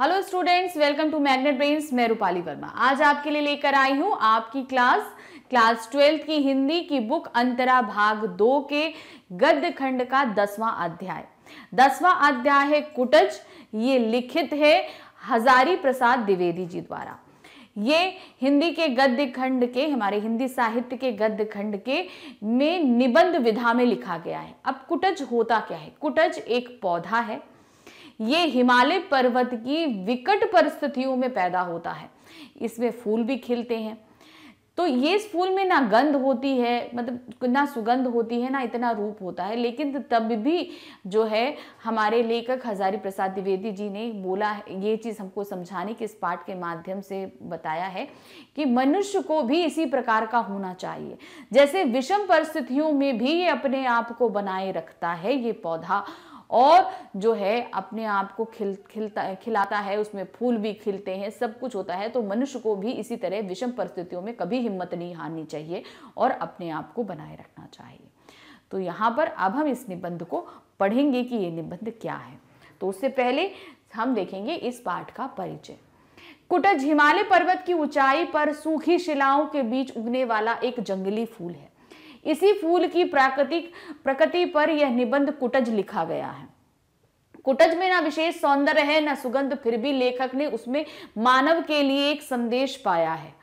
Hello students welcome to Magnet Brains मैं रूपाली वर्मा आज आपके लिए लेकर आई हूँ आपकी क्लास क्लास ट्वेल्थ की हिंदी की बुक अंतरा भाग दो के गद्य खंड का दसवां अध्याय दसवां अध्याय है कुटज ये लिखित है हजारी प्रसाद द्विवेदी जी द्वारा ये हिंदी के गद्य खंड के हमारे हिंदी साहित्य के गद्य खंड के में निबंध विधा में लिखा गया है अब कुटज होता क्या है कुटज एक पौधा है ये हिमालय पर्वत की विकट परिस्थितियों में पैदा होता है इसमें फूल भी खिलते हैं तो ये इस फूल में ना गंध होती है मतलब ना सुगंध होती है ना इतना रूप होता है लेकिन तब भी जो है हमारे लेखक हजारी प्रसाद द्विवेदी जी ने बोला ये चीज़ हमको समझाने के इस पाठ के माध्यम से बताया है कि मनुष्य को भी इसी प्रकार का होना चाहिए जैसे विषम परिस्थितियों में भी ये अपने आप को बनाए रखता है ये पौधा और जो है अपने आप को खिल खिलता खिलाता है उसमें फूल भी खिलते हैं सब कुछ होता है तो मनुष्य को भी इसी तरह विषम परिस्थितियों में कभी हिम्मत नहीं हारनी चाहिए और अपने आप को बनाए रखना चाहिए तो यहाँ पर अब हम इस निबंध को पढ़ेंगे कि ये निबंध क्या है तो उससे पहले हम देखेंगे इस पाठ का परिचय कुटज हिमालय पर्वत की ऊंचाई पर सूखी शिलाओं के बीच उगने वाला एक जंगली फूल है इसी फूल की प्राकृतिक प्रकृति पर यह निबंध कुटज लिखा गया है कुटज में ना विशेष सौंदर्य है ना सुगंध फिर भी लेखक ने उसमें मानव के लिए एक संदेश पाया है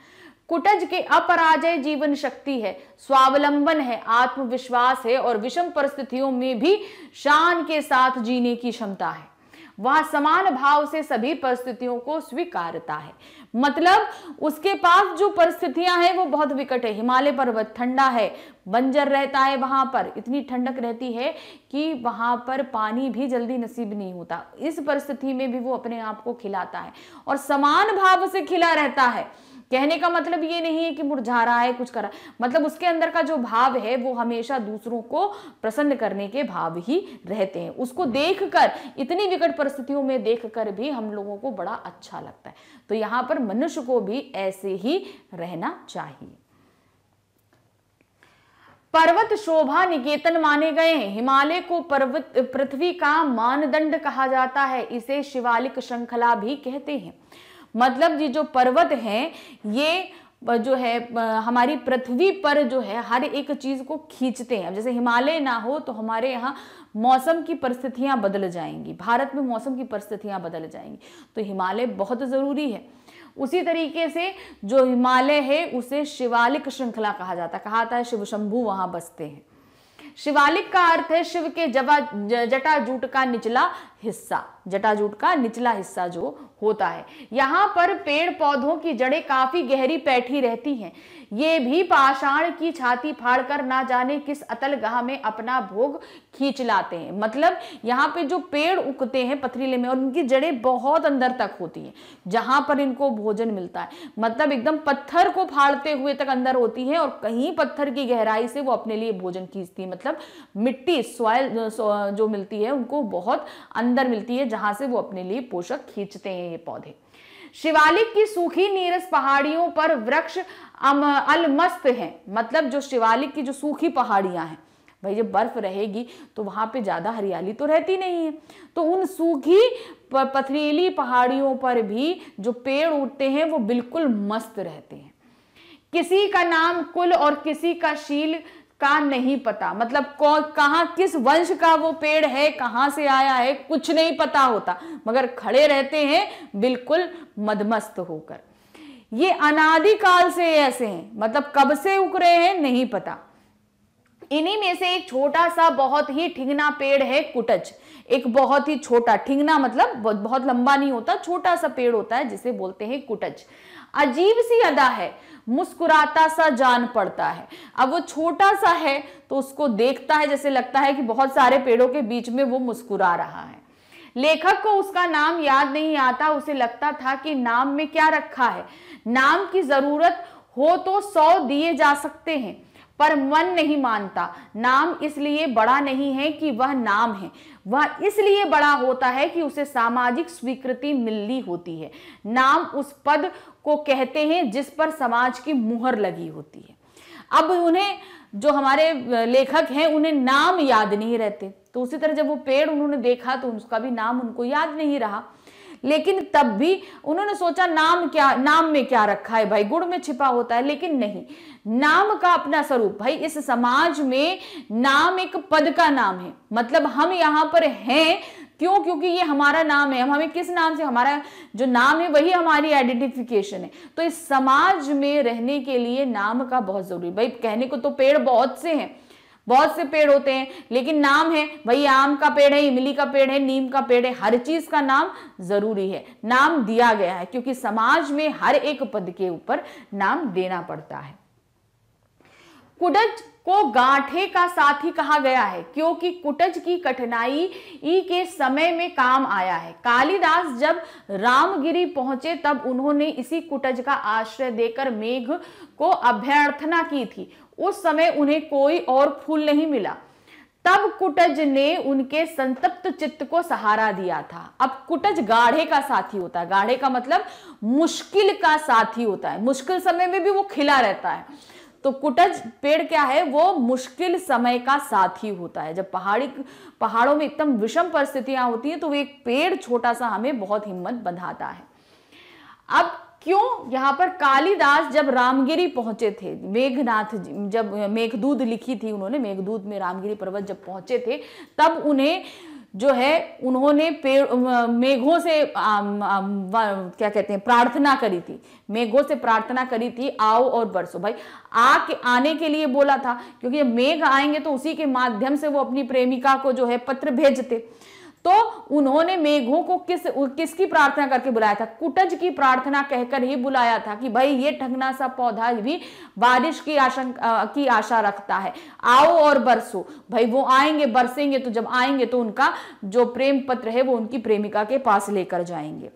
कुटज के अपराजय जीवन शक्ति है स्वावलंबन है आत्मविश्वास है और विषम परिस्थितियों में भी शान के साथ जीने की क्षमता है वह समान भाव से सभी परिस्थितियों को स्वीकारता है मतलब उसके पास जो परिस्थितियां हैं वो बहुत विकट है हिमालय पर्वत ठंडा है बंजर रहता है वहां पर इतनी ठंडक रहती है कि वहां पर पानी भी जल्दी नसीब नहीं होता इस परिस्थिति में भी वो अपने आप को खिलाता है और समान भाव से खिला रहता है कहने का मतलब ये नहीं है कि मुरझा रहा है कुछ करा मतलब उसके अंदर का जो भाव है वो हमेशा दूसरों को प्रसन्न करने के भाव ही रहते हैं उसको देख कर इतनी विकट परिस्थितियों में देख कर भी हम लोगों को बड़ा अच्छा लगता है तो यहाँ पर मनुष्य को भी ऐसे ही रहना चाहिए पर्वत शोभा निकेतन माने गए हैं हिमालय को पर्वत पृथ्वी का मानदंड कहा जाता है इसे शिवालिक श्रृंखला भी कहते हैं मतलब ये जो पर्वत हैं ये जो है हमारी पृथ्वी पर जो है हर एक चीज़ को खींचते हैं जैसे हिमालय ना हो तो हमारे यहाँ मौसम की परिस्थितियाँ बदल जाएंगी भारत में मौसम की परिस्थितियाँ बदल जाएंगी तो हिमालय बहुत ज़रूरी है उसी तरीके से जो हिमालय है उसे शिवालिक श्रृंखला कहा जाता है कहा जाता है शिवशंभू वहाँ बसते हैं शिवालिक का अर्थ है शिव के जवा जटाजूट का निचला हिस्सा जटाजूट का निचला हिस्सा जो होता है यहाँ पर पेड़ पौधों की जड़ें काफी गहरी बैठी रहती हैं ये भी पाषाण की छाती फाड़कर ना जाने किस अतल गह में अपना भोग खींच लाते हैं मतलब यहाँ पे जो पेड़ उगते हैं पथरीले में और उनकी जड़ें बहुत अंदर तक होती हैं जहां पर इनको भोजन मिलता है मतलब एकदम पत्थर को फाड़ते हुए तक अंदर होती है और कहीं पत्थर की गहराई से वो अपने लिए भोजन खींचती है मतलब मिट्टी सॉयल जो मिलती है उनको बहुत अंदर मिलती है जहां से वो अपने लिए पोषक खींचते हैं ये पौधे शिवालिक की सूखी नीरस पहाड़ियों पर वृक्ष अम अलमस्त है मतलब जो शिवालिक की जो सूखी पहाड़ियां हैं भाई जब बर्फ रहेगी तो वहां पे ज़्यादा हरियाली तो रहती नहीं है तो उन सूखी पथरीली पहाड़ियों पर भी जो पेड़ उठते हैं वो बिल्कुल मस्त रहते हैं किसी का नाम कुल और किसी का शील का नहीं पता मतलब कौन कहाँ किस वंश का वो पेड़ है कहाँ से आया है कुछ नहीं पता होता मगर खड़े रहते हैं बिल्कुल मदमस्त होकर ये अनादिकाल से ऐसे हैं मतलब कब से उग रहे हैं नहीं पता इन्हीं में से एक छोटा सा बहुत ही ठिंगना पेड़ है कुटच एक बहुत ही छोटा ठिंगना मतलब बहुत लंबा नहीं होता छोटा सा पेड़ होता है जिसे बोलते हैं कुटच अजीब सी अदा है मुस्कुराता सा जान पड़ता है अब वो छोटा सा है तो उसको देखता है जैसे लगता है कि बहुत सारे पेड़ों के बीच में वो मुस्कुरा रहा है लेखक को उसका नाम याद नहीं आता उसे लगता था कि नाम में क्या रखा है नाम की जरूरत हो तो सौ दिए जा सकते हैं पर मन नहीं मानता नाम इसलिए बड़ा नहीं है कि वह नाम है वह इसलिए बड़ा होता है कि उसे सामाजिक स्वीकृति मिलनी होती है नाम उस पद को कहते हैं जिस पर समाज की मुहर लगी होती है अब उन्हें जो हमारे लेखक हैं उन्हें नाम याद नहीं रहते तो उसी तरह जब वो पेड़ उन्होंने देखा तो उसका भी नाम उनको याद नहीं रहा लेकिन तब भी उन्होंने सोचा नाम क्या नाम में क्या रखा है भाई गुड़ में छिपा होता है लेकिन नहीं नाम का अपना स्वरूप भाई इस समाज में नाम एक पद का नाम है मतलब हम यहाँ पर हैं क्यों क्योंकि ये हमारा नाम है हम हमें किस नाम से हमारा जो नाम है वही हमारी आइडेंटिफिकेशन है तो इस समाज में रहने के लिए नाम का बहुत जरूरी भाई कहने को तो पेड़ बहुत से हैं बहुत से पेड़ होते हैं लेकिन नाम है भाई आम का पेड़ है इमली का पेड़ है नीम का पेड़ है हर चीज का नाम जरूरी है नाम दिया गया है क्योंकि समाज में हर एक पद के ऊपर नाम देना पड़ता है कुडज को गांठे का साथी कहा गया है क्योंकि कुटज की कठिनाई ई के समय में काम आया है कालिदास जब रामगिरी पहुंचे तब उन्होंने इसी कुटज का आश्रय देकर मेघ को अभ्यर्थना की थी उस समय उन्हें कोई और फूल नहीं मिला तब कुटज ने उनके संतप्त चित्त को सहारा दिया था अब कुटज गाढ़े का साथी होता है गाढ़े का मतलब मुश्किल का साथी होता है मुश्किल समय में भी वो खिला रहता है तो कुटज पेड़ क्या है वो मुश्किल समय का साथी होता है जब पहाड़ी पहाड़ों में एकदम विषम परिस्थितियां होती हैं तो वो एक पेड़ छोटा सा हमें बहुत हिम्मत बंधाता है अब क्यों यहाँ पर कालिदास जब रामगिरी पहुंचे थे मेघनाथ जब मेघदूत लिखी थी उन्होंने मेघदूत में रामगिरी पर्वत जब पहुंचे थे तब उन्हें जो है उन्होंने पेड़ मेघों से आ, आ, क्या कहते हैं प्रार्थना करी थी मेघों से प्रार्थना करी थी आओ और बरसो भाई आ के आने के लिए बोला था क्योंकि जब मेघ आएंगे तो उसी के माध्यम से वो अपनी प्रेमिका को जो है पत्र भेजते तो उन्होंने मेघों को किस किसकी प्रार्थना करके बुलाया था कुटज की प्रार्थना कहकर ही बुलाया था कि भाई ये ठगना सा पौधा भी बारिश की आशंका की आशा रखता है आओ और बरसो भाई वो आएंगे बरसेंगे तो जब आएंगे तो उनका जो प्रेम पत्र है वो उनकी प्रेमिका के पास लेकर जाएंगे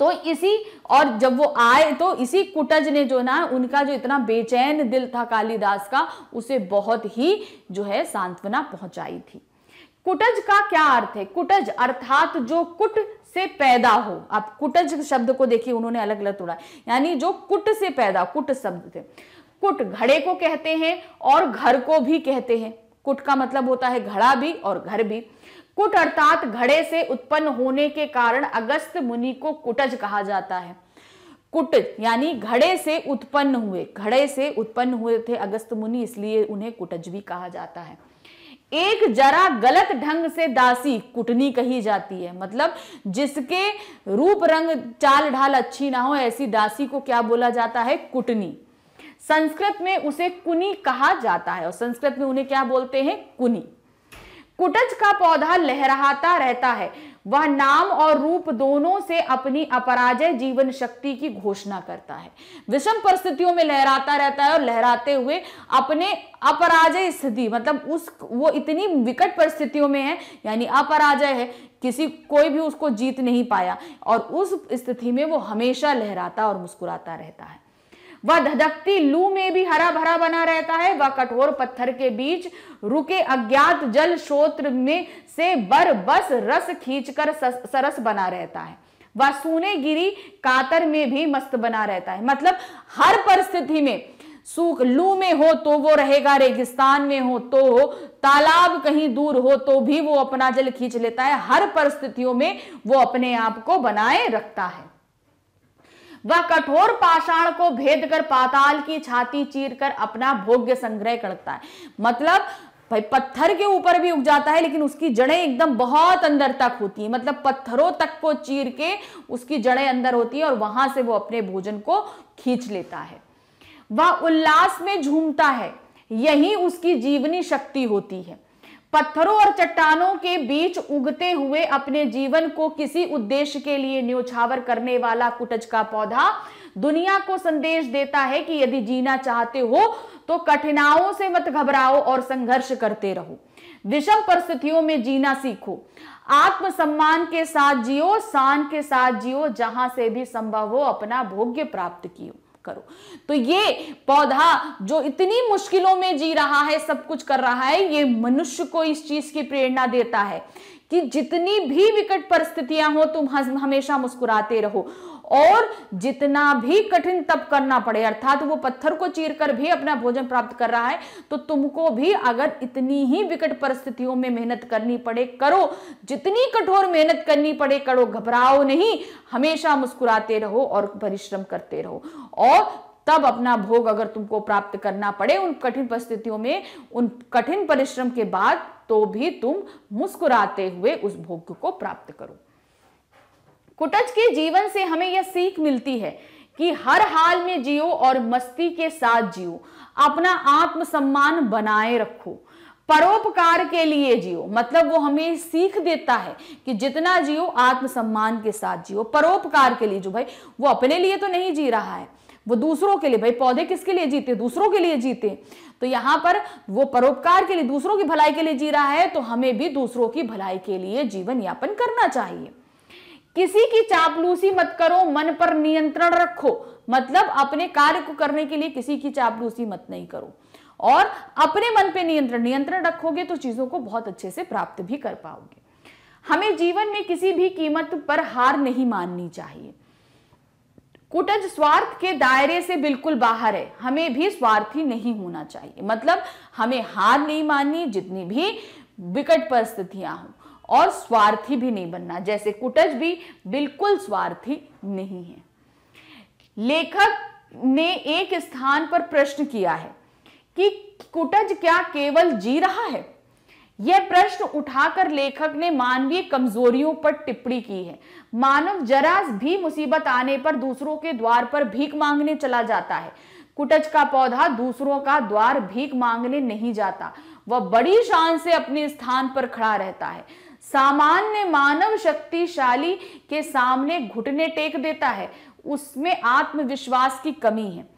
तो इसी और जब वो आए तो इसी कुटज ने जो ना उनका जो इतना बेचैन दिल था कालिदास का उसे बहुत ही जो है सांत्वना पहुंचाई थी कुटज का क्या अर्थ है कुटज अर्थात जो कुट से पैदा हो आप कुटज शब्द को देखिए उन्होंने अलग अलग तोड़ा यानी जो कुट से पैदा कुट शब्द थे कुट घड़े को कहते हैं और घर को भी कहते हैं कुट का मतलब होता है घड़ा भी और घर भी कुट अर्थात घड़े से उत्पन्न होने के कारण अगस्त मुनि को कुटज कहा जाता है कुट यानी घड़े से उत्पन्न हुए घड़े से उत्पन्न हुए थे अगस्त मुनि इसलिए उन्हें कुटज भी कहा जाता है एक जरा गलत ढंग से दासी कुटनी कही जाती है मतलब जिसके रूप रंग चाल ढाल अच्छी ना हो ऐसी दासी को क्या बोला जाता है कुटनी संस्कृत में उसे कुनी कहा जाता है और संस्कृत में उन्हें क्या बोलते हैं कुनी कुटज का पौधा लहराता रहता है वह नाम और रूप दोनों से अपनी अपराजय जीवन शक्ति की घोषणा करता है विषम परिस्थितियों में लहराता रहता है और लहराते हुए अपने अपराजय स्थिति मतलब उस वो इतनी विकट परिस्थितियों में है यानी अपराजय है किसी कोई भी उसको जीत नहीं पाया और उस स्थिति में वो हमेशा लहराता और मुस्कुराता रहता है वह धधकती लू में भी हरा भरा बना रहता है वह कठोर पत्थर के बीच रुके अज्ञात जल स्रोत में से बर बस रस खींचकर सरस बना रहता है वह सूने गिरी कातर में भी मस्त बना रहता है मतलब हर परिस्थिति में सूख लू में हो तो वो रहेगा रेगिस्तान में हो तो हो तालाब कहीं दूर हो तो भी वो अपना जल खींच लेता है हर परिस्थितियों में वो अपने आप को बनाए रखता है वह कठोर पाषाण को भेद कर पाताल की छाती चीर कर अपना भोग्य संग्रह करता है मतलब भाई पत्थर के ऊपर भी उग जाता है लेकिन उसकी जड़ें एकदम बहुत अंदर तक होती है मतलब पत्थरों तक को चीर के उसकी जड़ें अंदर होती है और वहां से वो अपने भोजन को खींच लेता है वह उल्लास में झूमता है यही उसकी जीवनी शक्ति होती है पत्थरों और चट्टानों के बीच उगते हुए अपने जीवन को किसी उद्देश्य के लिए न्योछावर करने वाला कुटज का पौधा दुनिया को संदेश देता है कि यदि जीना चाहते हो तो कठिनाइयों से मत घबराओ और संघर्ष करते रहो विषम परिस्थितियों में जीना सीखो आत्मसम्मान के साथ जियो शान के साथ जियो जहां से भी संभव हो अपना भोग्य प्राप्त कियो करो तो ये पौधा जो इतनी मुश्किलों में जी रहा है सब कुछ कर रहा है ये मनुष्य को इस चीज की प्रेरणा देता है कि जितनी भी विकट परिस्थितियां हो तुम हमेशा मुस्कुराते रहो और जितना भी कठिन तप करना पड़े अर्थात वो पत्थर को चीर कर भी अपना भोजन प्राप्त कर रहा है तो तुमको भी अगर इतनी ही विकट परिस्थितियों में मेहनत करनी पड़े करो जितनी कठोर मेहनत करनी पड़े करो घबराओ नहीं हमेशा मुस्कुराते रहो और परिश्रम करते रहो और तब अपना भोग अगर तुमको प्राप्त करना पड़े उन कठिन परिस्थितियों में उन कठिन परिश्रम के बाद तो भी तुम मुस्कुराते हुए उस भोग को प्राप्त करो कुटज के जीवन से हमें यह सीख मिलती है कि हर हाल में जियो और मस्ती के साथ जियो अपना आत्मसम्मान बनाए रखो परोपकार के लिए जियो मतलब वो हमें सीख देता है कि जितना जियो आत्मसम्मान के साथ जियो परोपकार के लिए जो भाई वो अपने लिए तो नहीं जी रहा है वो दूसरों के लिए भाई पौधे किसके लिए जीते दूसरों के लिए जीते तो यहाँ पर वो परोपकार के लिए दूसरों की भलाई के लिए जी रहा है तो हमें भी दूसरों की भलाई के लिए जीवन यापन करना चाहिए किसी की चापलूसी मत करो मन पर नियंत्रण रखो मतलब अपने कार्य को करने के लिए किसी की चापलूसी मत नहीं करो और अपने मन पे नियंत्रण नियंत्रण रखोगे तो चीजों को बहुत अच्छे से प्राप्त भी कर पाओगे हमें जीवन में किसी भी कीमत पर हार नहीं माननी चाहिए कुटज स्वार्थ के दायरे से बिल्कुल बाहर है हमें भी स्वार्थी नहीं होना चाहिए मतलब हमें हार नहीं माननी जितनी भी विकट परिस्थितियां हों और स्वार्थी भी नहीं बनना जैसे कुटज भी बिल्कुल स्वार्थी नहीं है लेखक ने एक स्थान पर प्रश्न किया है कि कुटज क्या केवल जी रहा है यह प्रश्न उठाकर लेखक ने मानवीय कमजोरियों पर टिप्पणी की है मानव जरा भी मुसीबत आने पर दूसरों के द्वार पर भीख मांगने चला जाता है कुटज का पौधा दूसरों का द्वार भीख मांगने नहीं जाता वह बड़ी शान से अपने स्थान पर खड़ा रहता है सामान्य मानव शक्तिशाली के सामने घुटने टेक देता है उसमें आत्मविश्वास की कमी है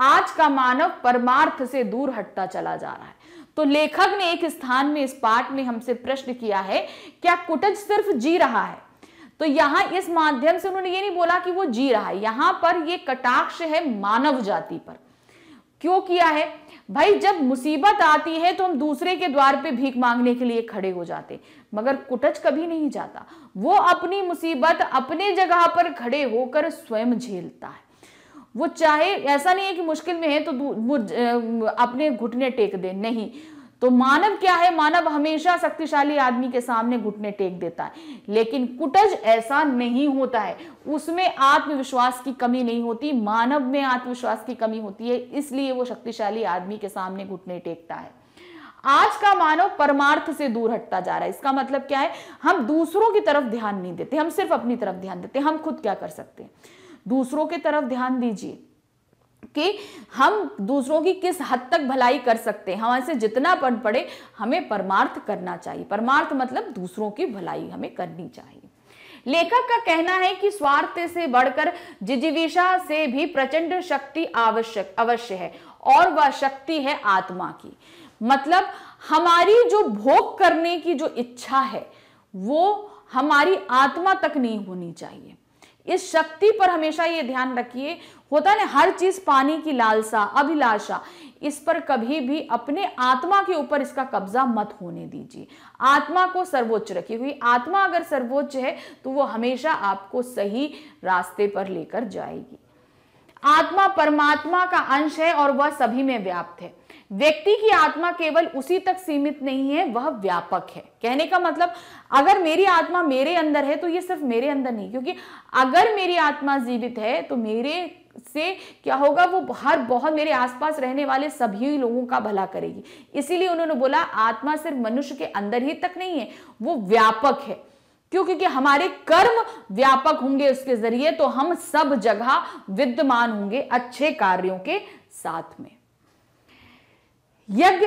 आज का मानव परमार्थ से दूर हटता चला जा रहा है तो लेखक ने एक स्थान में इस पाठ में हमसे प्रश्न किया है क्या कुटज सिर्फ जी रहा है तो यहां इस माध्यम से उन्होंने ये नहीं बोला कि वो जी रहा है यहां पर ये कटाक्ष है मानव जाति पर क्यों किया है भाई जब मुसीबत आती है तो हम दूसरे के द्वार पे भीख मांगने के लिए खड़े हो जाते मगर कुटच कभी नहीं जाता वो अपनी मुसीबत अपने जगह पर खड़े होकर स्वयं झेलता है वो चाहे ऐसा नहीं है कि मुश्किल में है तो वो अपने घुटने टेक दे नहीं तो मानव क्या है मानव हमेशा शक्तिशाली आदमी के सामने घुटने टेक देता है लेकिन कुटज ऐसा नहीं होता है उसमें आत्मविश्वास की कमी नहीं होती मानव में आत्मविश्वास की कमी होती है इसलिए वो शक्तिशाली आदमी के सामने घुटने टेकता है आज का मानव परमार्थ से दूर हटता जा रहा है इसका मतलब क्या है हम दूसरों की तरफ ध्यान नहीं देते हम सिर्फ अपनी तरफ ध्यान देते हम खुद क्या कर सकते हैं दूसरों की तरफ ध्यान दीजिए कि हम दूसरों की किस हद तक भलाई कर सकते हैं हमारे से जितना पन पड़े हमें परमार्थ करना चाहिए परमार्थ मतलब दूसरों की भलाई हमें करनी चाहिए लेखक का कहना है कि स्वार्थ से बढ़कर जिजीविषा से भी प्रचंड शक्ति आवश्यक अवश्य है और वह शक्ति है आत्मा की मतलब हमारी जो भोग करने की जो इच्छा है वो हमारी आत्मा तक नहीं होनी चाहिए इस शक्ति पर हमेशा ये ध्यान रखिए होता है ना हर चीज पानी की लालसा अभिलाषा इस पर कभी भी अपने आत्मा के ऊपर इसका कब्जा मत होने दीजिए आत्मा को सर्वोच्च रखिए क्योंकि आत्मा अगर सर्वोच्च है तो वो हमेशा आपको सही रास्ते पर लेकर जाएगी आत्मा परमात्मा का अंश है और वह सभी में व्याप्त है व्यक्ति की आत्मा केवल उसी तक सीमित नहीं है वह व्यापक है कहने का मतलब अगर मेरी आत्मा मेरे अंदर है तो ये सिर्फ मेरे अंदर नहीं क्योंकि अगर मेरी आत्मा जीवित है तो मेरे से क्या होगा वो हर बहुत मेरे आसपास रहने वाले सभी लोगों का भला करेगी इसीलिए उन्होंने बोला आत्मा सिर्फ मनुष्य के अंदर ही तक नहीं है वो व्यापक है क्यों क्योंकि हमारे कर्म व्यापक होंगे उसके जरिए तो हम सब जगह विद्यमान होंगे अच्छे कार्यों के साथ में यज्ञ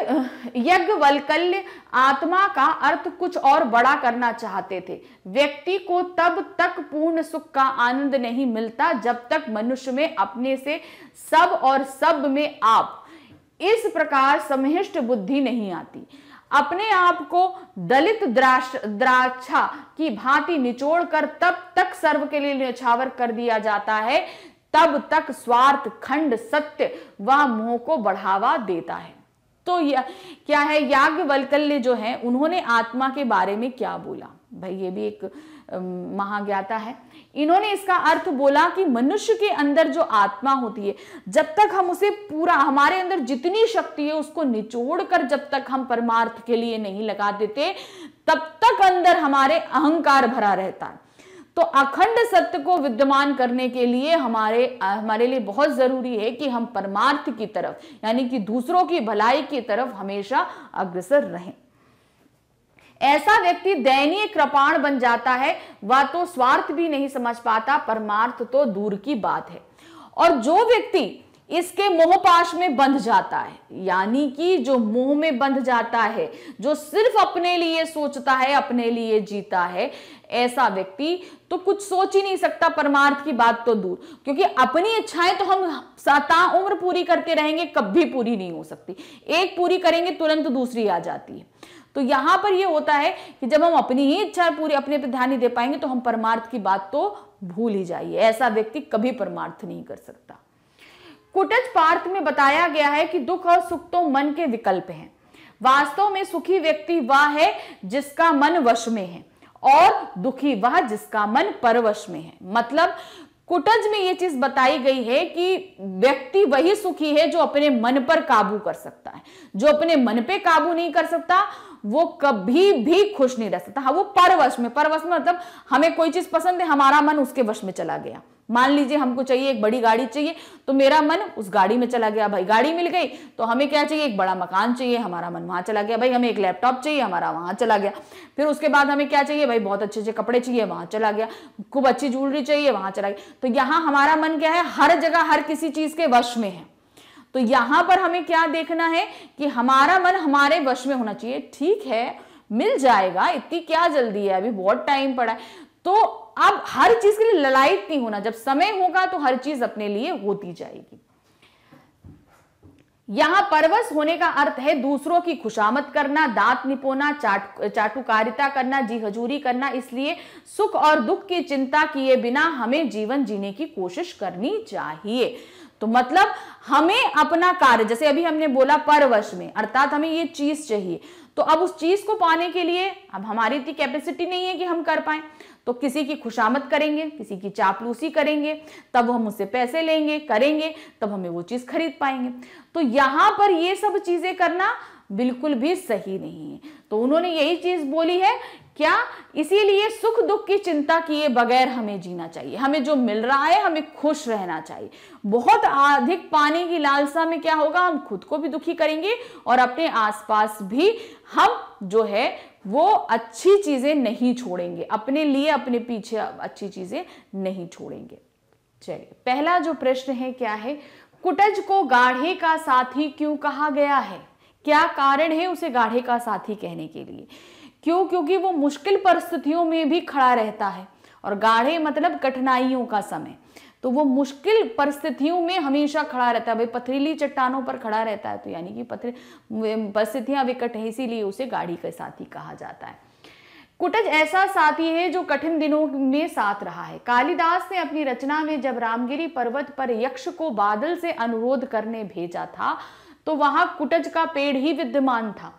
यज्ञ वलकल्य आत्मा का अर्थ कुछ और बड़ा करना चाहते थे व्यक्ति को तब तक पूर्ण सुख का आनंद नहीं मिलता जब तक मनुष्य में अपने से सब और सब में आप इस प्रकार समहिष्ट बुद्धि नहीं आती अपने आप को दलित द्राक्षा की भांति निचोड़कर तब तक सर्व के लिए न्यौछावर कर दिया जाता है तब तक स्वार्थ खंड सत्य व मोह को बढ़ावा देता है तो या, क्या है याज्ञवल्कल ने जो है उन्होंने आत्मा के बारे में क्या बोला भाई ये भी एक महाज्ञाता है इन्होंने इसका अर्थ बोला कि मनुष्य के अंदर जो आत्मा होती है जब तक हम उसे पूरा हमारे अंदर जितनी शक्ति है उसको निचोड़ कर जब तक हम परमार्थ के लिए नहीं लगा देते तब तक अंदर हमारे अहंकार भरा रहता है तो अखंड सत्य को विद्यमान करने के लिए हमारे हमारे लिए बहुत जरूरी है कि हम परमार्थ की तरफ यानी कि दूसरों की भलाई की तरफ हमेशा अग्रसर रहें ऐसा व्यक्ति दयनीय कृपाण बन जाता है वह तो स्वार्थ भी नहीं समझ पाता परमार्थ तो दूर की बात है और जो व्यक्ति इसके मोहपाश में बंध जाता है यानी कि जो मोह में बंध जाता है जो सिर्फ अपने लिए सोचता है अपने लिए जीता है ऐसा व्यक्ति तो कुछ सोच ही नहीं सकता परमार्थ की बात तो दूर क्योंकि अपनी इच्छाएं तो हम सता उम्र पूरी करते रहेंगे कभी पूरी नहीं हो सकती एक पूरी करेंगे तुरंत दूसरी आ जाती है तो यहां पर यह होता है कि जब हम अपनी ही इच्छा पूरी अपने पर ध्यान नहीं दे पाएंगे तो हम परमार्थ की बात तो भूल ही जाइए ऐसा व्यक्ति कभी परमार्थ नहीं कर सकता कुटज पार्थ में बताया गया है कि दुख और सुख तो मन के विकल्प हैं वास्तव में सुखी व्यक्ति वह है जिसका मन वश में है और दुखी वह जिसका मन परवश में है मतलब कुटज में ये चीज बताई गई है कि व्यक्ति वही सुखी है जो अपने मन पर काबू कर सकता है जो अपने मन पे काबू नहीं कर सकता वो कभी भी खुश नहीं रह सकता हाँ वो परवश में परवश में मतलब हमें कोई चीज पसंद है हमारा मन उसके वश में चला गया मान लीजिए हमको चाहिए एक बड़ी गाड़ी चाहिए तो मेरा मन उस गाड़ी में चला गया भाई गाड़ी मिल गई तो हमें क्या चाहिए एक बड़ा मकान चाहिए हमारा मन वहां चला गया भाई हमें एक लैपटॉप चाहिए हमारा वहां चला गया फिर उसके बाद हमें क्या चाहिए भाई बहुत अच्छे अच्छे कपड़े चाहिए वहां चला गया खूब अच्छी ज्वेलरी चाहिए वहां चला गया तो यहाँ हमारा मन क्या है हर जगह हर किसी चीज़ के वश में है तो यहाँ पर हमें क्या देखना है कि हमारा मन हमारे वश में होना चाहिए ठीक है मिल जाएगा इतनी क्या जल्दी है अभी बहुत टाइम पड़ा है तो अब हर चीज के लिए ललायत नहीं होना जब समय होगा तो हर चीज अपने लिए होती जाएगी यहां परवस होने का अर्थ है दूसरों की खुशामत करना दांत निपोना चाट चाटुकारिता करना जी हजूरी करना इसलिए सुख और दुख की चिंता किए बिना हमें जीवन जीने की कोशिश करनी चाहिए तो मतलब हमें अपना कार्य जैसे अभी हमने बोला परवश में अर्थात हमें ये चीज चाहिए तो अब उस चीज को पाने के लिए अब हमारी इतनी कैपेसिटी नहीं है कि हम कर पाए तो किसी की खुशामद करेंगे किसी की चापलूसी करेंगे तब हम उससे पैसे लेंगे करेंगे तब हमें वो चीज़ खरीद पाएंगे तो यहाँ पर ये सब चीज़ें करना बिल्कुल भी सही नहीं है तो उन्होंने यही चीज़ बोली है क्या इसीलिए सुख दुख की चिंता किए बगैर हमें जीना चाहिए हमें जो मिल रहा है हमें खुश रहना चाहिए बहुत अधिक पानी की लालसा में क्या होगा हम खुद को भी दुखी करेंगे और अपने आसपास भी हम जो है वो अच्छी चीज़ें नहीं छोड़ेंगे अपने लिए अपने पीछे अच्छी चीज़ें नहीं छोड़ेंगे चलिए पहला जो प्रश्न है क्या है कुटज को गाढ़े का साथी क्यों कहा गया है क्या कारण है उसे गाढ़े का साथी कहने के लिए क्यों क्योंकि वो मुश्किल परिस्थितियों में भी खड़ा रहता है और गाढ़े मतलब कठिनाइयों का समय तो वो मुश्किल परिस्थितियों में हमेशा खड़ा रहता है भाई पथरीली चट्टानों पर खड़ा रहता है तो यानी कि पथरी परिस्थितियां विकट है इसीलिए उसे गाड़ी का साथी कहा जाता है कुटज ऐसा साथी है जो कठिन दिनों में साथ रहा है कालिदास ने अपनी रचना में जब रामगिरी पर्वत पर यक्ष को बादल से अनुरोध करने भेजा था तो वहां कुटज का पेड़ ही विद्यमान था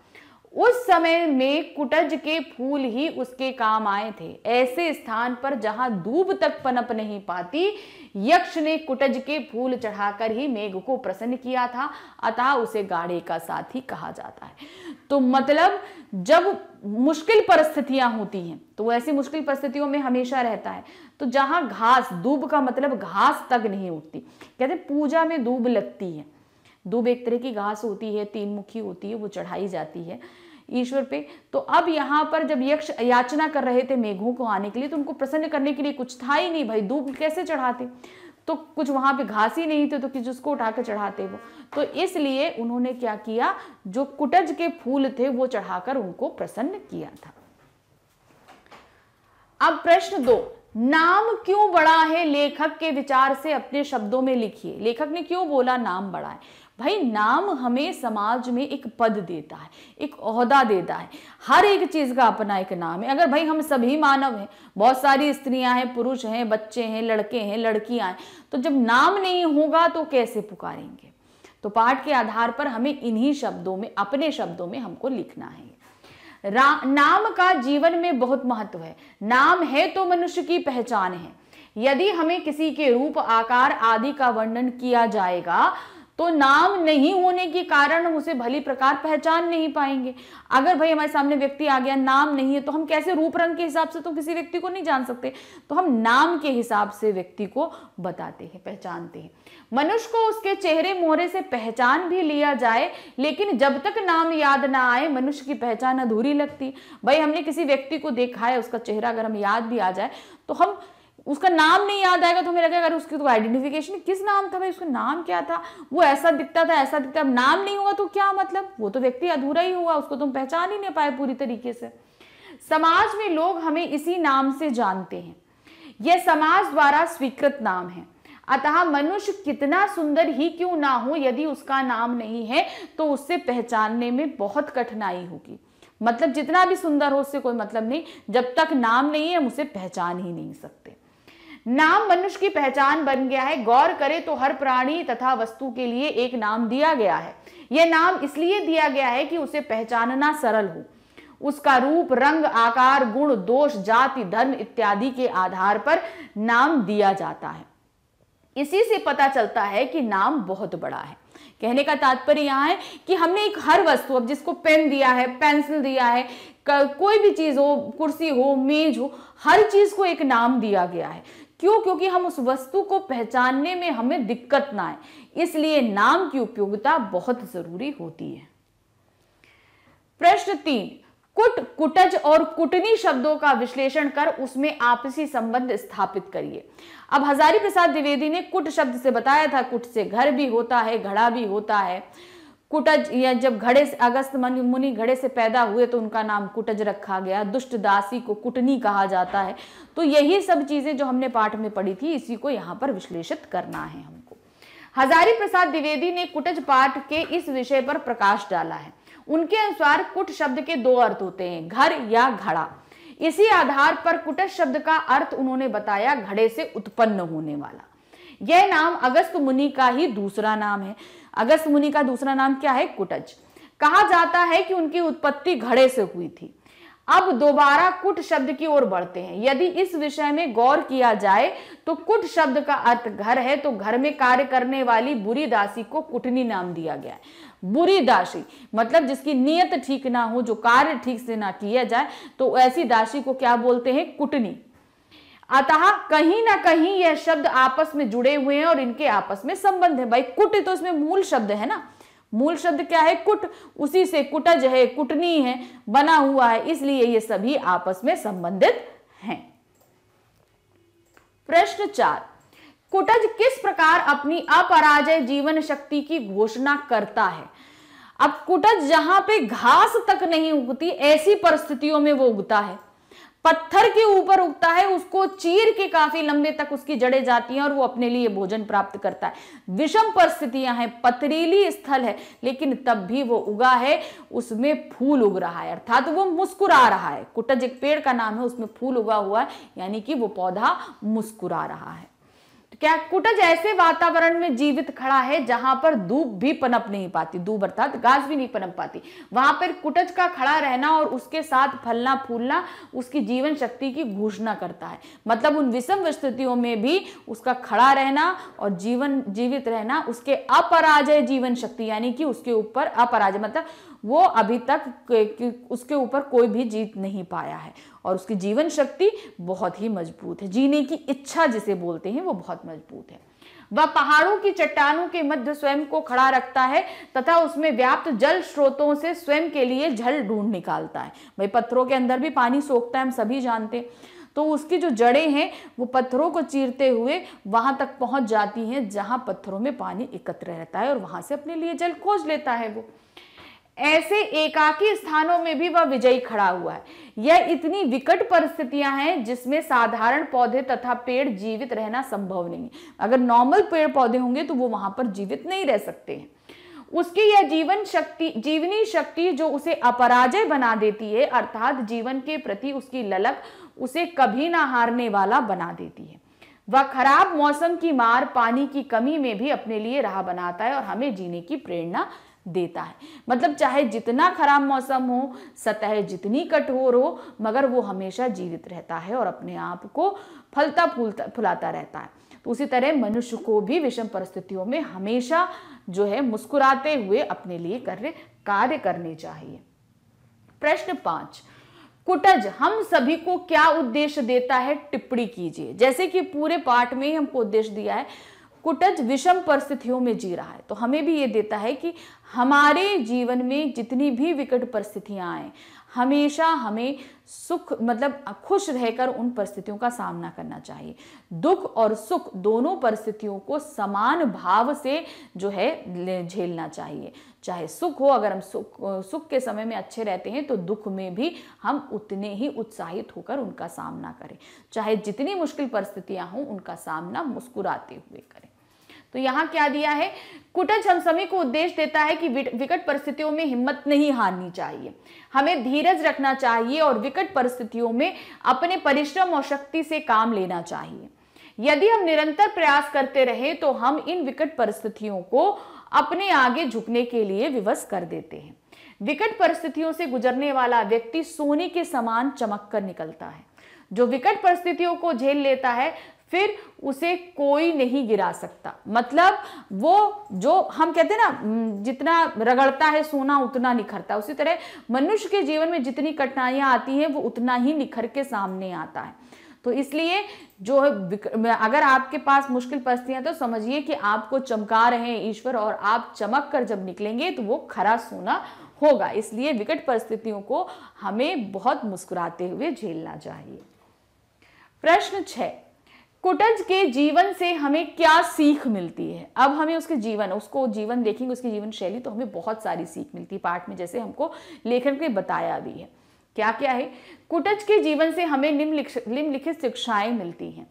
उस समय में कुटज के फूल ही उसके काम आए थे ऐसे स्थान पर जहां दूब तक पनप नहीं पाती यक्ष ने कुटज के फूल चढ़ाकर ही मेघ को प्रसन्न किया था अतः उसे गाढ़े का साथी कहा जाता है तो मतलब जब मुश्किल परिस्थितियां होती हैं तो ऐसी मुश्किल परिस्थितियों में हमेशा रहता है तो जहां घास दूब का मतलब घास तक नहीं उठती कहते पूजा में दूब लगती है दूब एक तरह की घास होती है तीन मुखी होती है वो चढ़ाई जाती है ईश्वर पे तो अब यहाँ पर जब यक्ष याचना कर रहे थे मेघों को आने के लिए तो उनको प्रसन्न करने के लिए कुछ था ही नहीं भाई धूप कैसे चढ़ाते तो कुछ वहां पे घास ही नहीं थे तो किस उसको उठा चढ़ाते वो तो इसलिए उन्होंने क्या किया जो कुटज के फूल थे वो चढ़ाकर उनको प्रसन्न किया था अब प्रश्न दो नाम क्यों बड़ा है लेखक के विचार से अपने शब्दों में लिखिए लेखक ने क्यों बोला नाम बड़ा है भाई नाम हमें समाज में एक पद देता है एक अहदा देता है हर एक चीज़ का अपना एक नाम है अगर भाई हम सभी मानव हैं बहुत सारी स्त्रियां हैं पुरुष हैं बच्चे हैं लड़के हैं लड़कियां हैं तो जब नाम नहीं होगा तो कैसे पुकारेंगे तो पाठ के आधार पर हमें इन्हीं शब्दों में अपने शब्दों में हमको लिखना है नाम का जीवन में बहुत महत्व है नाम है तो मनुष्य की पहचान है यदि हमें किसी के रूप आकार आदि का वर्णन किया जाएगा तो नाम नहीं होने के कारण हम उसे भली प्रकार पहचान नहीं पाएंगे अगर भाई हमारे सामने व्यक्ति आ गया नाम नहीं है तो हम कैसे रूप रंग के हिसाब से तो किसी व्यक्ति को नहीं जान सकते तो हम नाम के हिसाब से व्यक्ति को बताते हैं पहचानते हैं मनुष्य को उसके चेहरे मोहरे से पहचान भी लिया जाए लेकिन जब तक नाम याद ना आए मनुष्य की पहचान अधूरी लगती भाई हमने किसी व्यक्ति को देखा है उसका चेहरा अगर हम याद भी आ जाए तो हम उसका नाम नहीं याद आएगा तो हमें लगेगा अगर उसकी तो आइडेंटिफिकेशन किस नाम था भाई उसका नाम क्या था वो ऐसा दिखता था ऐसा दिखता अब नाम नहीं होगा तो क्या मतलब वो तो व्यक्ति अधूरा ही हुआ उसको तुम तो पहचान ही नहीं पाए पूरी तरीके से समाज में लोग हमें इसी नाम से जानते हैं यह समाज द्वारा स्वीकृत नाम है अतः मनुष्य कितना सुंदर ही क्यों ना हो यदि उसका नाम नहीं है तो उससे पहचानने में बहुत कठिनाई होगी मतलब जितना भी सुंदर हो उससे कोई मतलब नहीं जब तक नाम नहीं है हम उसे पहचान ही नहीं सकते नाम मनुष्य की पहचान बन गया है गौर करे तो हर प्राणी तथा वस्तु के लिए एक नाम दिया गया है यह नाम इसलिए दिया गया है कि उसे पहचानना सरल हो उसका रूप रंग आकार गुण दोष जाति धर्म इत्यादि के आधार पर नाम दिया जाता है इसी से पता चलता है कि नाम बहुत बड़ा है कहने का तात्पर्य यहां है कि हमने एक हर वस्तु अब जिसको पेन दिया है पेंसिल दिया है कोई भी चीज़ हो कुर्सी हो मेज हो हर चीज़ को एक नाम दिया गया है क्यों क्योंकि हम उस वस्तु को पहचानने में हमें दिक्कत ना आए इसलिए नाम की उपयोगिता बहुत जरूरी होती है प्रश्न तीन कुट कुटज और कुटनी शब्दों का विश्लेषण कर उसमें आपसी संबंध स्थापित करिए अब हजारी प्रसाद द्विवेदी ने कुट शब्द से बताया था कुट से घर भी होता है घड़ा भी होता है कुटज या जब घड़े से अगस्त मुनि घड़े से पैदा हुए तो उनका नाम कुटज रखा गया दुष्ट दासी को कुटनी कहा जाता है तो यही सब चीज़ें जो हमने पाठ में पढ़ी थी इसी को यहाँ पर विश्लेषित करना है हमको हजारी प्रसाद द्विवेदी ने कुटज पाठ के इस विषय पर प्रकाश डाला है उनके अनुसार कुट शब्द के दो अर्थ होते हैं घर या घड़ा इसी आधार पर कुटज शब्द का अर्थ उन्होंने बताया घड़े से उत्पन्न होने वाला यह नाम अगस्त मुनि का ही दूसरा नाम है अगस्त मुनि का दूसरा नाम क्या है कुटज कहा जाता है कि उनकी उत्पत्ति घड़े से हुई थी अब दोबारा कुट शब्द की ओर बढ़ते हैं यदि इस विषय में गौर किया जाए तो कुट शब्द का अर्थ घर है तो घर में कार्य करने वाली बुरी दासी को कुटनी नाम दिया गया है बुरी दासी मतलब जिसकी नियत ठीक ना हो जो कार्य ठीक से ना किया जाए तो ऐसी दासी को क्या बोलते हैं कुटनी अतः कहीं ना कहीं यह शब्द आपस में जुड़े हुए हैं और इनके आपस में संबंध है भाई कुट तो इसमें मूल शब्द है ना मूल शब्द क्या है कुट उसी से कुटज है कुटनी है बना हुआ है इसलिए ये सभी आपस में संबंधित हैं प्रश्न चार कुटज किस प्रकार अपनी अपराजय जीवन शक्ति की घोषणा करता है अब कुटज जहां पे घास तक नहीं उगती ऐसी परिस्थितियों में वो उगता है पत्थर के ऊपर उगता है उसको चीर के काफी लंबे तक उसकी जड़ें जाती हैं और वो अपने लिए भोजन प्राप्त करता है विषम परिस्थितियां हैं पथरीली स्थल है लेकिन तब भी वो उगा है उसमें फूल उग रहा है अर्थात वो मुस्कुरा रहा है कुटज एक पेड़ का नाम है उसमें फूल उगा हुआ है यानी कि वो पौधा मुस्कुरा रहा है तो क्या कुटज ऐसे वातावरण में जीवित खड़ा है जहां पर धूप भी पनप नहीं पाती धूप अर्थात घास भी नहीं पनप पाती वहां पर कुटज का खड़ा रहना और उसके साथ फलना फूलना उसकी जीवन शक्ति की घोषणा करता है मतलब उन विषम स्थितियों में भी उसका खड़ा रहना और जीवन जीवित रहना उसके अपराजय जीवन शक्ति यानी कि उसके ऊपर अपराजय मतलब वो अभी तक उसके ऊपर कोई भी जीत नहीं पाया है और उसकी जीवन शक्ति बहुत ही मजबूत है जीने की इच्छा जिसे बोलते हैं वो बहुत मजबूत है वह पहाड़ों की चट्टानों के मध्य स्वयं को खड़ा रखता है तथा उसमें व्याप्त जल स्रोतों से स्वयं के लिए जल ढूंढ निकालता है भाई पत्थरों के अंदर भी पानी सोखता है हम सभी जानते हैं तो उसकी जो जड़ें हैं वो पत्थरों को चीरते हुए वहां तक पहुंच जाती हैं जहाँ पत्थरों में पानी एकत्र रहता है और वहां से अपने लिए जल खोज लेता है वो ऐसे एकाकी स्थानों में भी वह विजयी खड़ा हुआ है यह इतनी विकट परिस्थितियां हैं जिसमें साधारण पौधे तथा पेड़ जीवित रहना संभव नहीं है अगर नॉर्मल पेड़ पौधे होंगे तो वो वहां पर जीवित नहीं रह सकते हैं उसकी यह जीवन शक्ति जीवनी शक्ति जो उसे अपराजय बना देती है अर्थात जीवन के प्रति उसकी ललक उसे कभी ना हारने वाला बना देती है वह खराब मौसम की मार पानी की कमी में भी अपने लिए राह बनाता है और हमें जीने की प्रेरणा देता है मतलब चाहे जितना खराब मौसम हो सतह जितनी कठोर हो मगर वो हमेशा जीवित रहता है और अपने आप को फलता फूलता फुलाता रहता है तो उसी तरह मनुष्य को भी विषम परिस्थितियों में हमेशा जो है मुस्कुराते हुए अपने लिए कार्य कार्य करने चाहिए प्रश्न पांच कुटज हम सभी को क्या उद्देश्य देता है टिप्पणी कीजिए जैसे कि पूरे पाठ में ही हमको उद्देश्य दिया है कुटज विषम परिस्थितियों में जी रहा है तो हमें भी ये देता है कि हमारे जीवन में जितनी भी विकट परिस्थितियाँ आएँ हमेशा हमें सुख मतलब खुश रहकर उन परिस्थितियों का सामना करना चाहिए दुख और सुख दोनों परिस्थितियों को समान भाव से जो है झेलना चाहिए चाहे सुख हो अगर हम सुख सुख के समय में अच्छे रहते हैं तो दुख में भी हम उतने ही उत्साहित होकर उनका सामना करें चाहे जितनी मुश्किल परिस्थितियां हों उनका सामना मुस्कुराते हुए करें तो यहाँ क्या दिया है कुटज हम सभी को उद्देश्य देता है कि विकट परिस्थितियों में हिम्मत नहीं हारनी चाहिए हमें धीरज रखना चाहिए और विकट परिस्थितियों में अपने परिश्रम और शक्ति से काम लेना चाहिए यदि हम निरंतर प्रयास करते रहे तो हम इन विकट परिस्थितियों को अपने आगे झुकने के लिए विवश कर देते हैं विकट परिस्थितियों से गुजरने वाला व्यक्ति सोने के समान चमक कर निकलता है जो विकट परिस्थितियों को झेल लेता है फिर उसे कोई नहीं गिरा सकता मतलब वो जो हम कहते हैं ना जितना रगड़ता है सोना उतना निखरता है उसी तरह मनुष्य के जीवन में जितनी कठिनाइयां आती हैं वो उतना ही निखर के सामने आता है तो इसलिए जो अगर आपके पास मुश्किल परिस्थितियां तो समझिए कि आपको चमका रहे हैं ईश्वर और आप चमक कर जब निकलेंगे तो वो खरा सोना होगा इसलिए विकट परिस्थितियों को हमें बहुत मुस्कुराते हुए झेलना चाहिए प्रश्न छः कुटज के जीवन से हमें क्या सीख मिलती है अब हमें उसके जीवन उसको जीवन देखेंगे उसकी जीवन शैली तो हमें बहुत सारी सीख मिलती है पाठ में जैसे हमको लेखन के बताया भी है क्या क्या है कुटज के जीवन से हमें निम्नलिखित शिक्षाएं मिलती हैं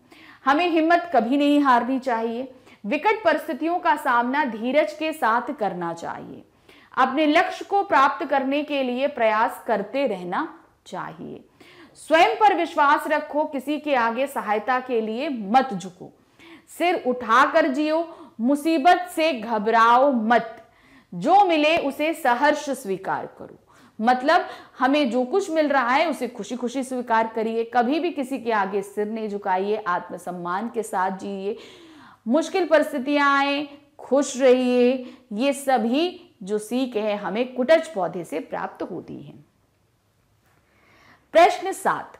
हमें हिम्मत कभी नहीं हारनी चाहिए विकट परिस्थितियों का सामना धीरज के साथ करना चाहिए अपने लक्ष्य को प्राप्त करने के लिए प्रयास करते रहना चाहिए स्वयं पर विश्वास रखो किसी के आगे सहायता के लिए मत झुको सिर उठाकर जियो मुसीबत से घबराओ मत जो मिले उसे सहर्ष स्वीकार करो मतलब हमें जो कुछ मिल रहा है उसे खुशी खुशी स्वीकार करिए कभी भी किसी के आगे सिर नहीं झुकाइए आत्मसम्मान के साथ जिए मुश्किल परिस्थितियां आए खुश रहिए ये सभी जो सीख है हमें कुटज पौधे से प्राप्त होती है प्रश्न सात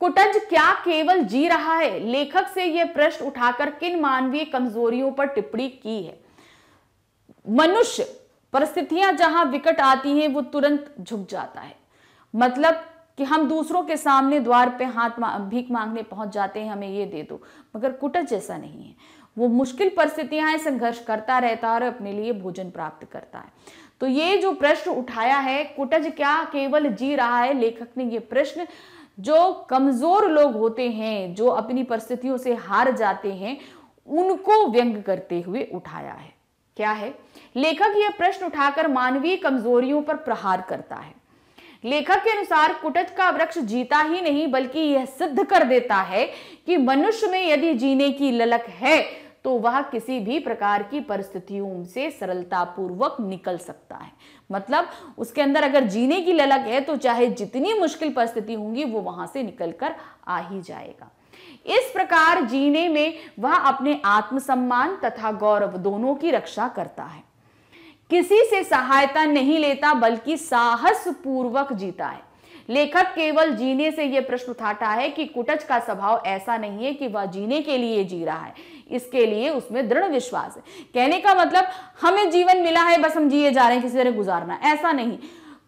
कुटज क्या केवल जी रहा है लेखक से यह प्रश्न उठाकर किन मानवीय कमजोरियों पर टिप्पणी की है मनुष्य परिस्थितियां जहां विकट आती हैं वो तुरंत झुक जाता है मतलब कि हम दूसरों के सामने द्वार पे हाथ मा, भीख मांगने पहुंच जाते हैं हमें ये दे दो मगर कुटज ऐसा नहीं है वो मुश्किल परिस्थितियां संघर्ष करता रहता है और अपने लिए भोजन प्राप्त करता है तो ये जो प्रश्न उठाया है कुटज क्या केवल जी रहा है लेखक ने ये प्रश्न जो कमजोर लोग होते हैं जो अपनी परिस्थितियों से हार जाते हैं उनको व्यंग करते हुए उठाया है क्या है लेखक यह प्रश्न उठाकर मानवीय कमजोरियों पर प्रहार करता है लेखक के अनुसार कुटज का वृक्ष जीता ही नहीं बल्कि यह सिद्ध कर देता है कि मनुष्य में यदि जीने की ललक है तो वह किसी भी प्रकार की परिस्थितियों से सरलतापूर्वक निकल सकता है मतलब उसके अंदर अगर जीने की ललक है तो चाहे जितनी मुश्किल परिस्थिति होंगी वो वहां से निकल कर आ ही जाएगा इस प्रकार जीने में वह अपने आत्मसम्मान तथा गौरव दोनों की रक्षा करता है किसी से सहायता नहीं लेता बल्कि साहस पूर्वक जीता है लेखक केवल जीने से यह प्रश्न उठाता है कि कुटज का स्वभाव ऐसा नहीं है कि वह जीने के लिए जी रहा है इसके लिए उसमें दृढ़ विश्वास है कहने का मतलब हमें जीवन मिला है बस हम जिए जा रहे हैं किसी तरह गुजारना ऐसा नहीं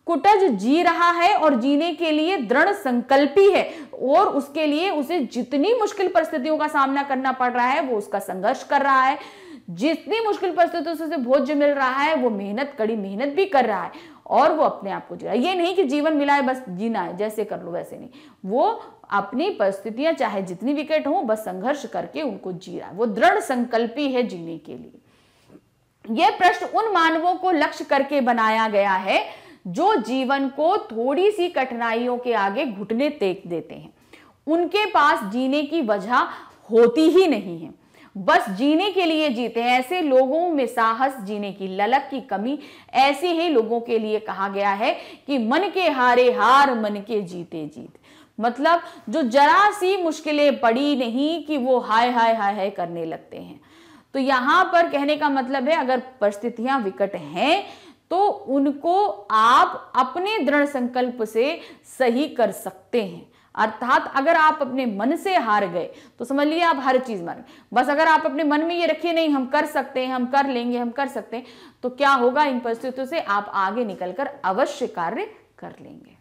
कुटज जी रहा है और जीने के लिए दृढ़ संकल्पी है और उसके लिए उसे जितनी मुश्किल परिस्थितियों का सामना करना पड़ रहा है वो उसका संघर्ष कर रहा है जितनी मुश्किल परिस्थितियों से उसे भोज्य मिल रहा है वो मेहनत कड़ी मेहनत भी कर रहा है और वो अपने आप को जी रहा है ये नहीं कि जीवन मिला है बस जीना है जैसे कर लो वैसे नहीं वो अपनी परिस्थितियां चाहे जितनी विकेट हो बस संघर्ष करके उनको जी रहा है वो दृढ़ संकल्पी है जीने के लिए यह प्रश्न उन मानवों को लक्ष्य करके बनाया गया है जो जीवन को थोड़ी सी कठिनाइयों के आगे घुटने टेक देते हैं उनके पास जीने की वजह होती ही नहीं है बस जीने के लिए जीते हैं ऐसे लोगों में साहस जीने की ललक की कमी ऐसे ही लोगों के लिए कहा गया है कि मन के हारे हार मन के जीते जीत मतलब जो जरा सी मुश्किलें पड़ी नहीं कि वो हाय हाय हाय हाय करने लगते हैं तो यहां पर कहने का मतलब है अगर परिस्थितियां विकट हैं तो उनको आप अपने दृढ़ संकल्प से सही कर सकते हैं अर्थात अगर आप अपने मन से हार गए तो समझ लीजिए आप हर चीज गए बस अगर आप अपने मन में ये रखिए नहीं हम कर सकते हैं हम कर लेंगे हम कर सकते हैं तो क्या होगा इन परिस्थितियों से आप आगे निकलकर अवश्य कार्य कर लेंगे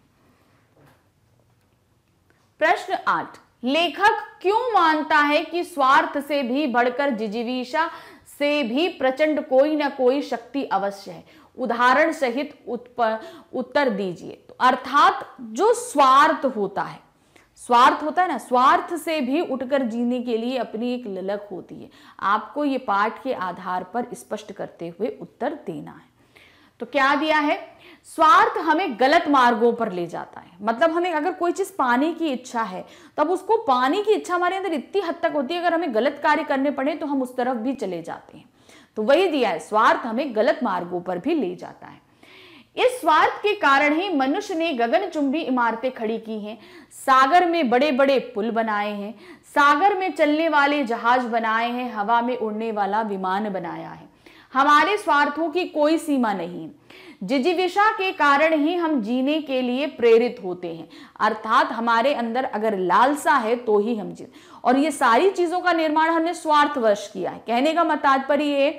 प्रश्न आठ लेखक क्यों मानता है कि स्वार्थ से भी बढ़कर जिजीविषा से भी प्रचंड कोई ना कोई शक्ति अवश्य है उदाहरण सहित उत्तर दीजिए तो अर्थात जो स्वार्थ होता है स्वार्थ होता है ना स्वार्थ से भी उठकर जीने के लिए अपनी एक ललक होती है आपको ये पाठ के आधार पर स्पष्ट करते हुए उत्तर देना है तो क्या दिया है स्वार्थ हमें गलत मार्गों पर ले जाता है मतलब हमें अगर कोई चीज़ पाने की इच्छा है तब उसको पाने की इच्छा हमारे अंदर इतनी हद तक होती है अगर हमें गलत कार्य करने पड़े तो हम उस तरफ भी चले जाते हैं तो वही दिया है स्वार्थ हमें गलत मार्गों पर भी ले जाता है इस स्वार्थ के कारण ही मनुष्य ने गगनचुंबी इमारतें खड़ी की हैं सागर में बड़े बड़े पुल बनाए हैं सागर में चलने वाले जहाज बनाए हैं हवा में उड़ने वाला विमान बनाया है हमारे स्वार्थों की कोई सीमा नहीं है जिजीविशा के कारण ही हम जीने के लिए प्रेरित होते हैं अर्थात हमारे अंदर अगर लालसा है तो ही हम जी और ये सारी चीजों का निर्माण हमने स्वार्थवश किया है कहने का मत तात्पर्य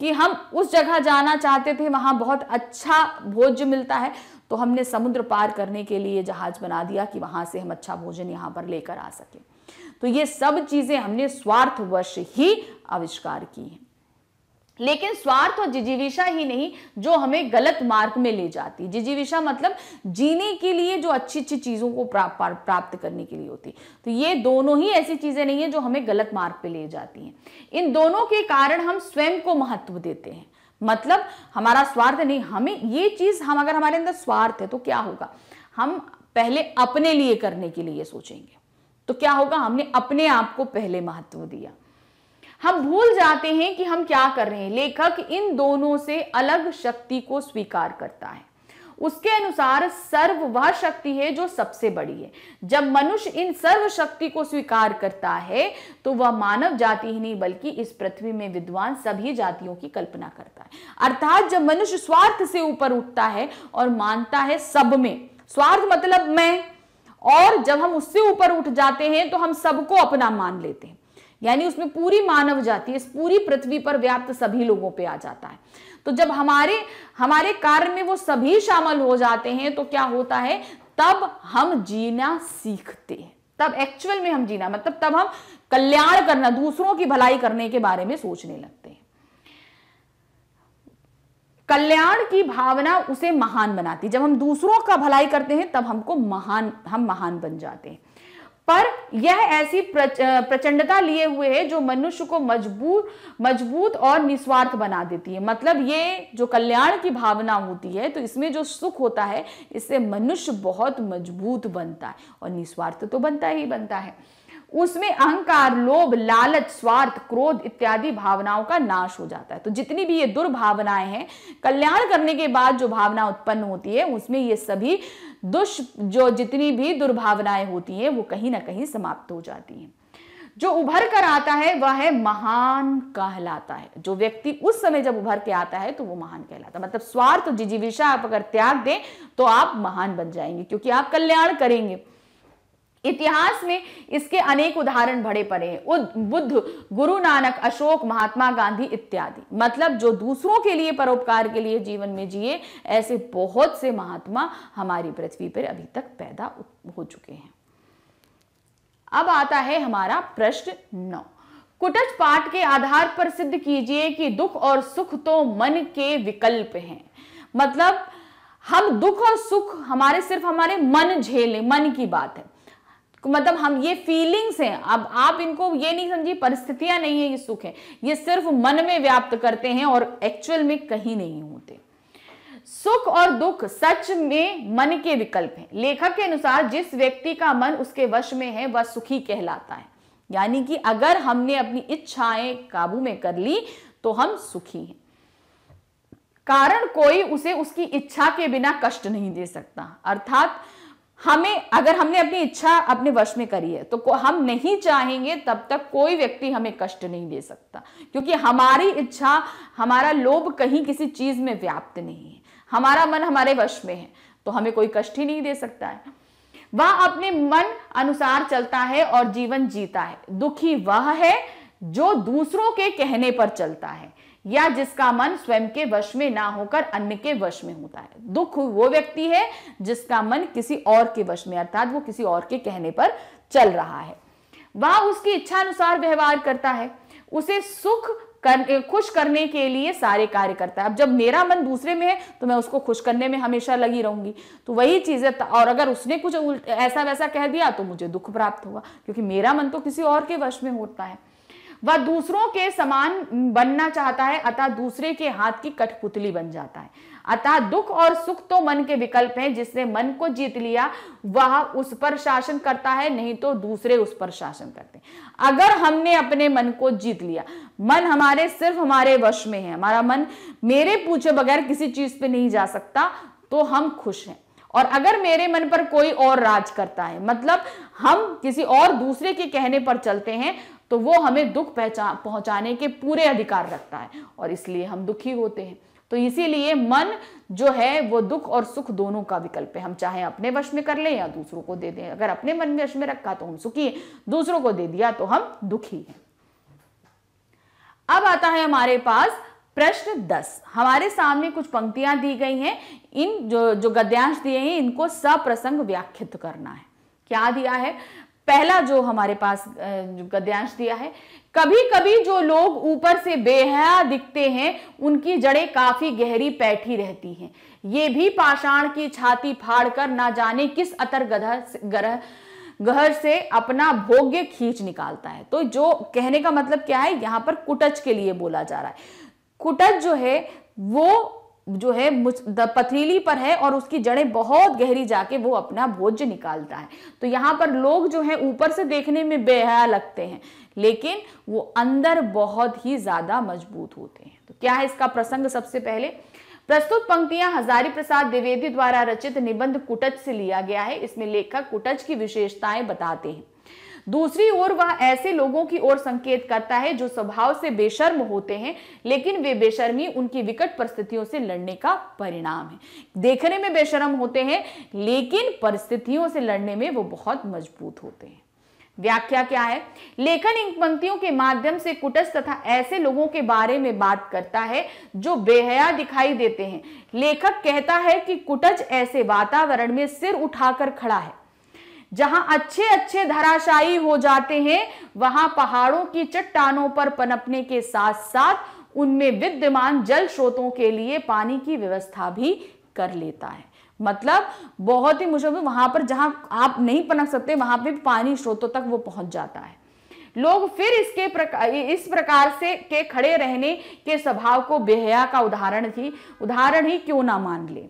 कि हम उस जगह जाना चाहते थे वहां बहुत अच्छा भोज्य मिलता है तो हमने समुद्र पार करने के लिए जहाज बना दिया कि वहां से हम अच्छा भोजन यहाँ पर लेकर आ सके तो ये सब चीजें हमने स्वार्थवश ही आविष्कार की हैं लेकिन स्वार्थ और जिजीविषा ही नहीं जो हमें गलत मार्ग में ले जाती जिजीविषा मतलब जीने के लिए जो अच्छी अच्छी चीज़ों को प्राप्त प्राप्त करने के लिए होती तो ये दोनों ही ऐसी चीज़ें नहीं है जो हमें गलत मार्ग पे ले जाती हैं इन दोनों के कारण हम स्वयं को महत्व देते हैं मतलब हमारा स्वार्थ नहीं हमें ये चीज़ हम अगर हमारे अंदर स्वार्थ है तो क्या होगा हम पहले अपने लिए करने के लिए सोचेंगे तो क्या होगा हमने अपने आप को पहले महत्व दिया हम भूल जाते हैं कि हम क्या कर रहे हैं लेखक इन दोनों से अलग शक्ति को स्वीकार करता है उसके अनुसार सर्व वह शक्ति है जो सबसे बड़ी है जब मनुष्य इन सर्व शक्ति को स्वीकार करता है तो वह मानव जाति ही नहीं बल्कि इस पृथ्वी में विद्वान सभी जातियों की कल्पना करता है अर्थात जब मनुष्य स्वार्थ से ऊपर उठता है और मानता है सब में स्वार्थ मतलब मैं और जब हम उससे ऊपर उठ जाते हैं तो हम सबको अपना मान लेते हैं यानी उसमें पूरी मानव जाति इस पूरी पृथ्वी पर व्याप्त सभी लोगों पे आ जाता है तो जब हमारे हमारे कार्य में वो सभी शामिल हो जाते हैं तो क्या होता है तब हम जीना सीखते हैं तब एक्चुअल में हम जीना मतलब तब हम कल्याण करना दूसरों की भलाई करने के बारे में सोचने लगते हैं कल्याण की भावना उसे महान बनाती जब हम दूसरों का भलाई करते हैं तब हमको महान हम महान बन जाते हैं पर यह ऐसी प्रचंडता लिए हुए है जो मनुष्य को मजबूत मजबूत और निस्वार्थ बना देती है मतलब ये जो कल्याण की भावना होती है तो इसमें जो सुख होता है इससे मनुष्य बहुत मजबूत बनता है और निस्वार्थ तो बनता ही बनता है उसमें अहंकार लोभ लालच स्वार्थ क्रोध इत्यादि भावनाओं का नाश हो जाता है तो जितनी भी ये दुर्भावनाएं हैं कल्याण करने के बाद जो भावना उत्पन्न होती है उसमें ये सभी दुष् जो जितनी भी दुर्भावनाएं होती हैं वो कहीं ना कहीं समाप्त हो जाती हैं जो उभर कर आता है वह है महान कहलाता है जो व्यक्ति उस समय जब उभर के आता है तो वो महान कहलाता है मतलब स्वार्थ जिजीविषा आप अगर त्याग दें तो आप महान बन जाएंगे क्योंकि आप कल्याण करेंगे इतिहास में इसके अनेक उदाहरण भरे पड़े हैं बुद्ध गुरु नानक अशोक महात्मा गांधी इत्यादि मतलब जो दूसरों के लिए परोपकार के लिए जीवन में जिए ऐसे बहुत से महात्मा हमारी पृथ्वी पर अभी तक पैदा हो चुके हैं अब आता है हमारा प्रश्न नौ कुटज पाठ के आधार पर सिद्ध कीजिए कि दुख और सुख तो मन के विकल्प हैं मतलब हम दुख और सुख हमारे सिर्फ हमारे मन झेले मन की बात है मतलब हम ये फीलिंग्स हैं अब आप इनको ये नहीं समझिए परिस्थितियां नहीं है ये सुख है ये सिर्फ मन में व्याप्त करते हैं और एक्चुअल में कहीं नहीं होते सुख और दुख सच में मन के विकल्प हैं लेखक के अनुसार जिस व्यक्ति का मन उसके वश में है वह सुखी कहलाता है यानी कि अगर हमने अपनी इच्छाएं काबू में कर ली तो हम सुखी हैं कारण कोई उसे उसकी इच्छा के बिना कष्ट नहीं दे सकता अर्थात हमें अगर हमने अपनी इच्छा अपने वश में करी है तो हम नहीं चाहेंगे तब तक कोई व्यक्ति हमें कष्ट नहीं दे सकता क्योंकि हमारी इच्छा हमारा लोभ कहीं किसी चीज में व्याप्त नहीं है हमारा मन हमारे वश में है तो हमें कोई कष्ट ही नहीं दे सकता है वह अपने मन अनुसार चलता है और जीवन जीता है दुखी वह है जो दूसरों के कहने पर चलता है या जिसका मन स्वयं के वश में ना होकर अन्य के वश में होता है दुख वो व्यक्ति है जिसका मन किसी और के वश में अर्थात वो किसी और के कहने पर चल रहा है वह उसकी इच्छा अनुसार व्यवहार करता है उसे सुख कर, खुश करने के लिए सारे कार्य करता है अब जब मेरा मन दूसरे में है तो मैं उसको खुश करने में हमेशा लगी रहूंगी तो वही चीज़ें और अगर उसने कुछ ऐसा वैसा कह दिया तो मुझे दुख प्राप्त होगा क्योंकि मेरा मन तो किसी और के वश में होता है वह दूसरों के समान बनना चाहता है अतः दूसरे के हाथ की कठपुतली बन जाता है अतः दुख और सुख तो मन के विकल्प हैं जिसने मन को जीत लिया वह उस पर शासन करता है नहीं तो दूसरे उस पर शासन करते हैं अगर हमने अपने मन को जीत लिया मन हमारे सिर्फ हमारे वश में है हमारा मन मेरे पूछे बगैर किसी चीज पे नहीं जा सकता तो हम खुश हैं और अगर मेरे मन पर कोई और राज करता है मतलब हम किसी और दूसरे के कहने पर चलते हैं तो वो हमें दुख पहचान पहुंचाने के पूरे अधिकार रखता है और इसलिए हम दुखी होते हैं तो इसीलिए मन जो है वो दुख और सुख दोनों का विकल्प है हम चाहे अपने वश में कर लें या दूसरों को दे दें अगर अपने मन में वश में रखा तो हम सुखी हैं दूसरों को दे दिया तो हम दुखी हैं अब आता है हमारे पास प्रश्न दस हमारे सामने कुछ पंक्तियां दी गई हैं इन जो जो गद्यांश दिए हैं इनको सप्रसंग व्याख्यात करना है क्या दिया है पहला जो हमारे पास गद्यांश दिया है कभी कभी जो लोग ऊपर से बेहया दिखते हैं उनकी जड़ें काफी गहरी बैठी रहती हैं ये भी पाषाण की छाती फाड़कर ना जाने किस अतर गधा ग्रह गहर से अपना भोग्य खींच निकालता है तो जो कहने का मतलब क्या है यहाँ पर कुटच के लिए बोला जा रहा है कुटच जो है वो जो है पथरीली पर है और उसकी जड़ें बहुत गहरी जाके वो अपना भोज्य निकालता है तो यहाँ पर लोग जो है ऊपर से देखने में बेहया लगते हैं लेकिन वो अंदर बहुत ही ज्यादा मजबूत होते हैं तो क्या है इसका प्रसंग सबसे पहले प्रस्तुत पंक्तियां हजारी प्रसाद द्विवेदी द्वारा रचित निबंध कुटज से लिया गया है इसमें लेखक कुटज की विशेषताएं बताते हैं दूसरी ओर वह ऐसे लोगों की ओर संकेत करता है जो स्वभाव से बेशर्म होते हैं लेकिन वे बेशर्मी उनकी विकट परिस्थितियों से लड़ने का परिणाम है देखने में बेशर्म होते हैं लेकिन परिस्थितियों से लड़ने में वो बहुत मजबूत होते हैं व्याख्या क्या है लेखन इन पंक्तियों के माध्यम से कुटस तथा ऐसे लोगों के बारे में बात करता है जो बेहया दिखाई देते हैं लेखक कहता है कि कुटज ऐसे वातावरण में सिर उठाकर खड़ा है जहां अच्छे अच्छे धराशायी हो जाते हैं वहां पहाड़ों की चट्टानों पर पनपने के साथ साथ उनमें विद्यमान जल स्रोतों के लिए पानी की व्यवस्था भी कर लेता है मतलब बहुत ही मुश्किल वहां पर जहां आप नहीं पनप सकते वहां पर पानी स्रोतों तक वो पहुंच जाता है लोग फिर इसके प्रकार इस प्रकार से के खड़े रहने के स्वभाव को बेहया का उदाहरण थी उदाहरण ही क्यों ना मान ले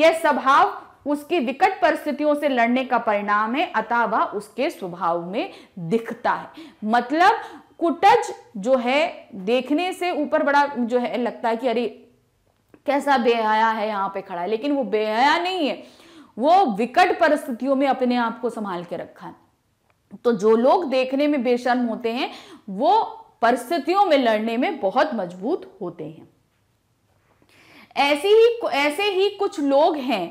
यह स्वभाव उसकी विकट परिस्थितियों से लड़ने का परिणाम है अतः वह उसके स्वभाव में दिखता है मतलब कुटज जो है देखने से ऊपर बड़ा जो है लगता है कि अरे कैसा बेहया है यहाँ पे खड़ा है लेकिन वो बेहया नहीं है वो विकट परिस्थितियों में अपने आप को संभाल के रखा है तो जो लोग देखने में बेशर्म होते हैं वो परिस्थितियों में लड़ने में बहुत मजबूत होते हैं ऐसी ही ऐसे ही कुछ लोग हैं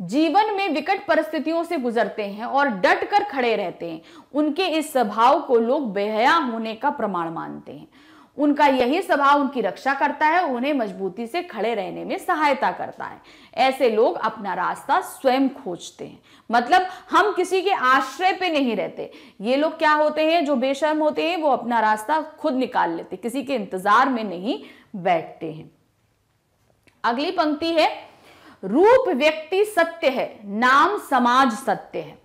जीवन में विकट परिस्थितियों से गुजरते हैं और डट कर खड़े रहते हैं उनके इस स्वभाव को लोग बेहया होने का प्रमाण मानते हैं उनका यही स्वभाव उनकी रक्षा करता है उन्हें मजबूती से खड़े रहने में सहायता करता है ऐसे लोग अपना रास्ता स्वयं खोजते हैं मतलब हम किसी के आश्रय पे नहीं रहते ये लोग क्या होते हैं जो बेशर्म होते हैं वो अपना रास्ता खुद निकाल लेते किसी के इंतजार में नहीं बैठते हैं अगली पंक्ति है रूप व्यक्ति सत्य है नाम समाज सत्य है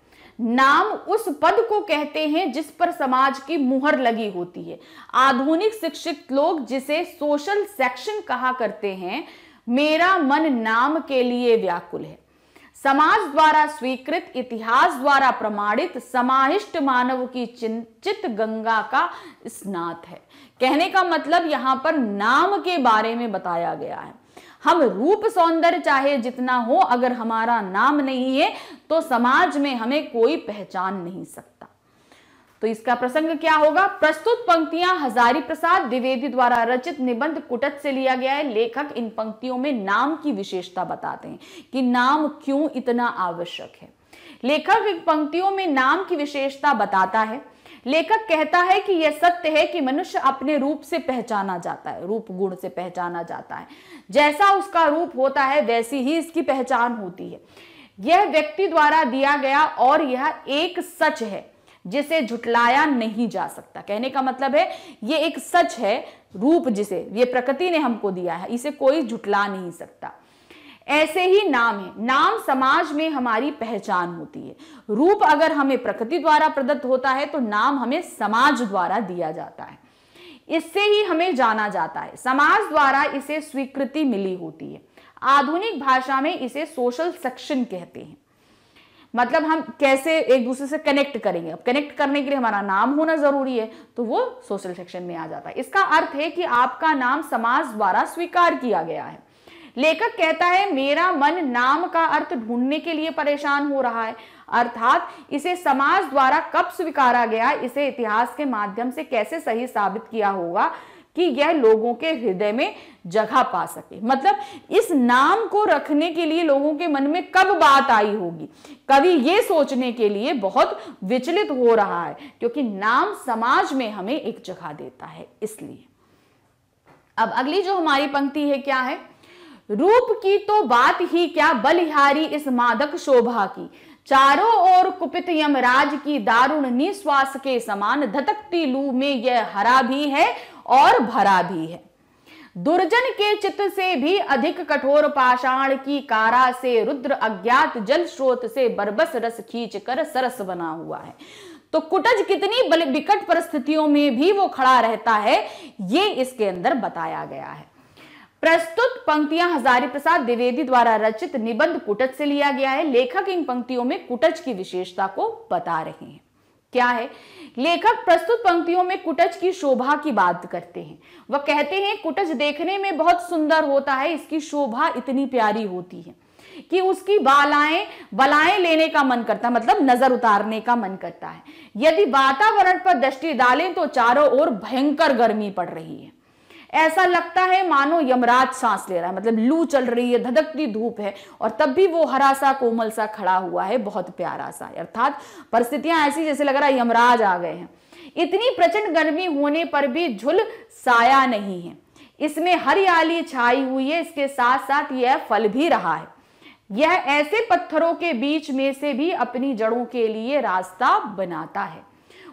नाम उस पद को कहते हैं जिस पर समाज की मुहर लगी होती है आधुनिक शिक्षित लोग जिसे सोशल सेक्शन कहा करते हैं मेरा मन नाम के लिए व्याकुल है समाज द्वारा स्वीकृत इतिहास द्वारा प्रमाणित समाहिष्ट मानव की चिंतित गंगा का स्नात है कहने का मतलब यहां पर नाम के बारे में बताया गया है हम रूप सौंदर्य चाहे जितना हो अगर हमारा नाम नहीं है तो समाज में हमें कोई पहचान नहीं सकता तो इसका प्रसंग क्या होगा प्रस्तुत पंक्तियां हजारी प्रसाद द्विवेदी द्वारा रचित निबंध कुटत से लिया गया है लेखक इन पंक्तियों में नाम की विशेषता बताते हैं कि नाम क्यों इतना आवश्यक है लेखक इन पंक्तियों में नाम की विशेषता बताता है लेखक कहता है कि यह सत्य है कि मनुष्य अपने रूप से पहचाना जाता है रूप गुण से पहचाना जाता है जैसा उसका रूप होता है वैसी ही इसकी पहचान होती है यह व्यक्ति द्वारा दिया गया और यह एक सच है जिसे झुटलाया नहीं जा सकता कहने का मतलब है ये एक सच है रूप जिसे ये प्रकृति ने हमको दिया है इसे कोई झुटला नहीं सकता ऐसे ही नाम है नाम समाज में हमारी पहचान होती है रूप अगर हमें प्रकृति द्वारा प्रदत्त होता है तो नाम हमें समाज द्वारा दिया जाता है इससे ही हमें जाना जाता है समाज द्वारा इसे स्वीकृति मिली होती है आधुनिक भाषा में इसे सोशल सेक्शन कहते हैं मतलब हम कैसे एक दूसरे से कनेक्ट करेंगे अब कनेक्ट करने के लिए हमारा नाम होना जरूरी है तो वो सोशल सेक्शन में आ जाता है इसका अर्थ है कि आपका नाम समाज द्वारा स्वीकार किया गया है लेखक कहता है मेरा मन नाम का अर्थ ढूंढने के लिए परेशान हो रहा है अर्थात इसे समाज द्वारा कब स्वीकारा गया इसे इतिहास के माध्यम से कैसे सही साबित किया होगा कि यह लोगों के हृदय में जगह पा सके मतलब इस नाम को रखने के लिए लोगों के मन में कब बात आई होगी कवि ये सोचने के लिए बहुत विचलित हो रहा है क्योंकि नाम समाज में हमें एक जगह देता है इसलिए अब अगली जो हमारी पंक्ति है क्या है रूप की तो बात ही क्या बलिहारी इस मादक शोभा की चारों ओर कुपित यमराज की दारुण निश्वास के समान धतकती लू में यह हरा भी है और भरा भी है दुर्जन के चित्त से भी अधिक कठोर पाषाण की कारा से रुद्र अज्ञात जल स्रोत से बरबस रस खींच कर सरस बना हुआ है तो कुटज कितनी विकट परिस्थितियों में भी वो खड़ा रहता है ये इसके अंदर बताया गया है प्रस्तुत पंक्तियां हजारी प्रसाद द्विवेदी द्वारा रचित निबंध कुटज से लिया गया है लेखक इन पंक्तियों में कुटज की विशेषता को बता रहे हैं क्या है लेखक प्रस्तुत पंक्तियों में कुटज की शोभा की बात करते हैं वह कहते हैं कुटज देखने में बहुत सुंदर होता है इसकी शोभा इतनी प्यारी होती है कि उसकी बालाएं बलाएं लेने का मन करता है मतलब नजर उतारने का मन करता है यदि वातावरण पर दृष्टि डालें तो चारों ओर भयंकर गर्मी पड़ रही है ऐसा लगता है मानो यमराज सांस ले रहा है मतलब लू चल रही है धधकती धूप है और तब भी वो हरा सा कोमल सा खड़ा हुआ है बहुत प्यारा सा अर्थात परिस्थितियां ऐसी जैसे लग रहा है यमराज आ गए हैं इतनी प्रचंड गर्मी होने पर भी झुल साया नहीं है इसमें हरियाली छाई हुई है इसके साथ साथ यह फल भी रहा है यह ऐसे पत्थरों के बीच में से भी अपनी जड़ों के लिए रास्ता बनाता है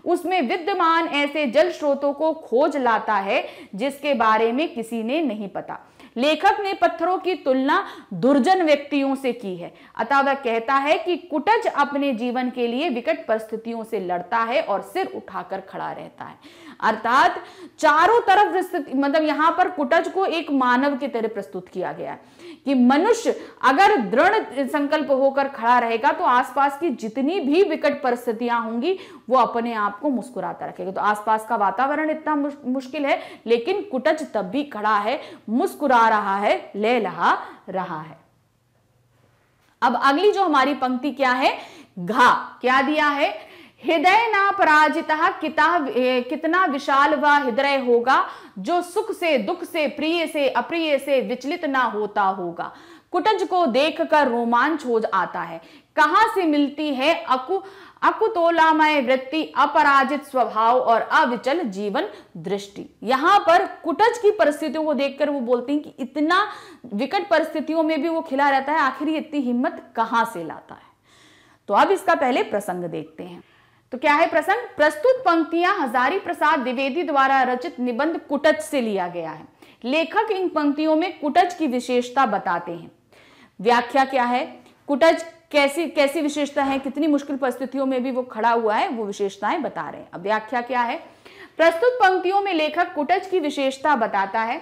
उसमें विद्यमान ऐसे जल स्रोतों को खोज लाता है जिसके बारे में किसी ने नहीं पता लेखक ने पत्थरों की तुलना दुर्जन व्यक्तियों से की है अतः वह कहता है कि कुटज अपने जीवन के लिए विकट परिस्थितियों से लड़ता है और सिर उठाकर खड़ा रहता है अर्थात चारों तरफ मतलब यहां पर कुटज को एक मानव की तरह प्रस्तुत किया गया है कि मनुष्य अगर दृढ़ संकल्प होकर खड़ा रहेगा तो आसपास की जितनी भी विकट परिस्थितियां होंगी वो अपने आप को मुस्कुराता रखेगा तो आसपास का वातावरण इतना मुश्किल है लेकिन कुटज तब भी खड़ा है मुस्कुरा रहा है ले लहा रहा है अब अगली जो हमारी पंक्ति क्या है घा क्या दिया है हृदय ना पराजिता किता कितना विशाल व हृदय होगा जो सुख से दुख से प्रिय से अप्रिय से विचलित ना होता होगा कुटज को देखकर रोमांच हो आता है कहाँ से मिलती है अकु अकुतोलामय वृत्ति अपराजित स्वभाव और अविचल जीवन दृष्टि यहाँ पर कुटज की परिस्थितियों को देखकर वो बोलती हैं कि इतना विकट परिस्थितियों में भी वो खिला रहता है आखिर इतनी हिम्मत कहाँ से लाता है तो अब इसका पहले प्रसंग देखते हैं तो क्या है प्रसंग प्रस्तुत पंक्तियां हजारी प्रसाद द्विवेदी द्वारा रचित निबंध कुटच से लिया गया है लेखक इन पंक्तियों में कुटज की विशेषता बताते हैं व्याख्या क्या है कुटज कैसी कैसी विशेषता है कितनी मुश्किल परिस्थितियों में भी वो खड़ा हुआ है वो विशेषताएं बता रहे हैं अब व्याख्या क्या है प्रस्तुत पंक्तियों में लेखक कुटज की विशेषता बताता है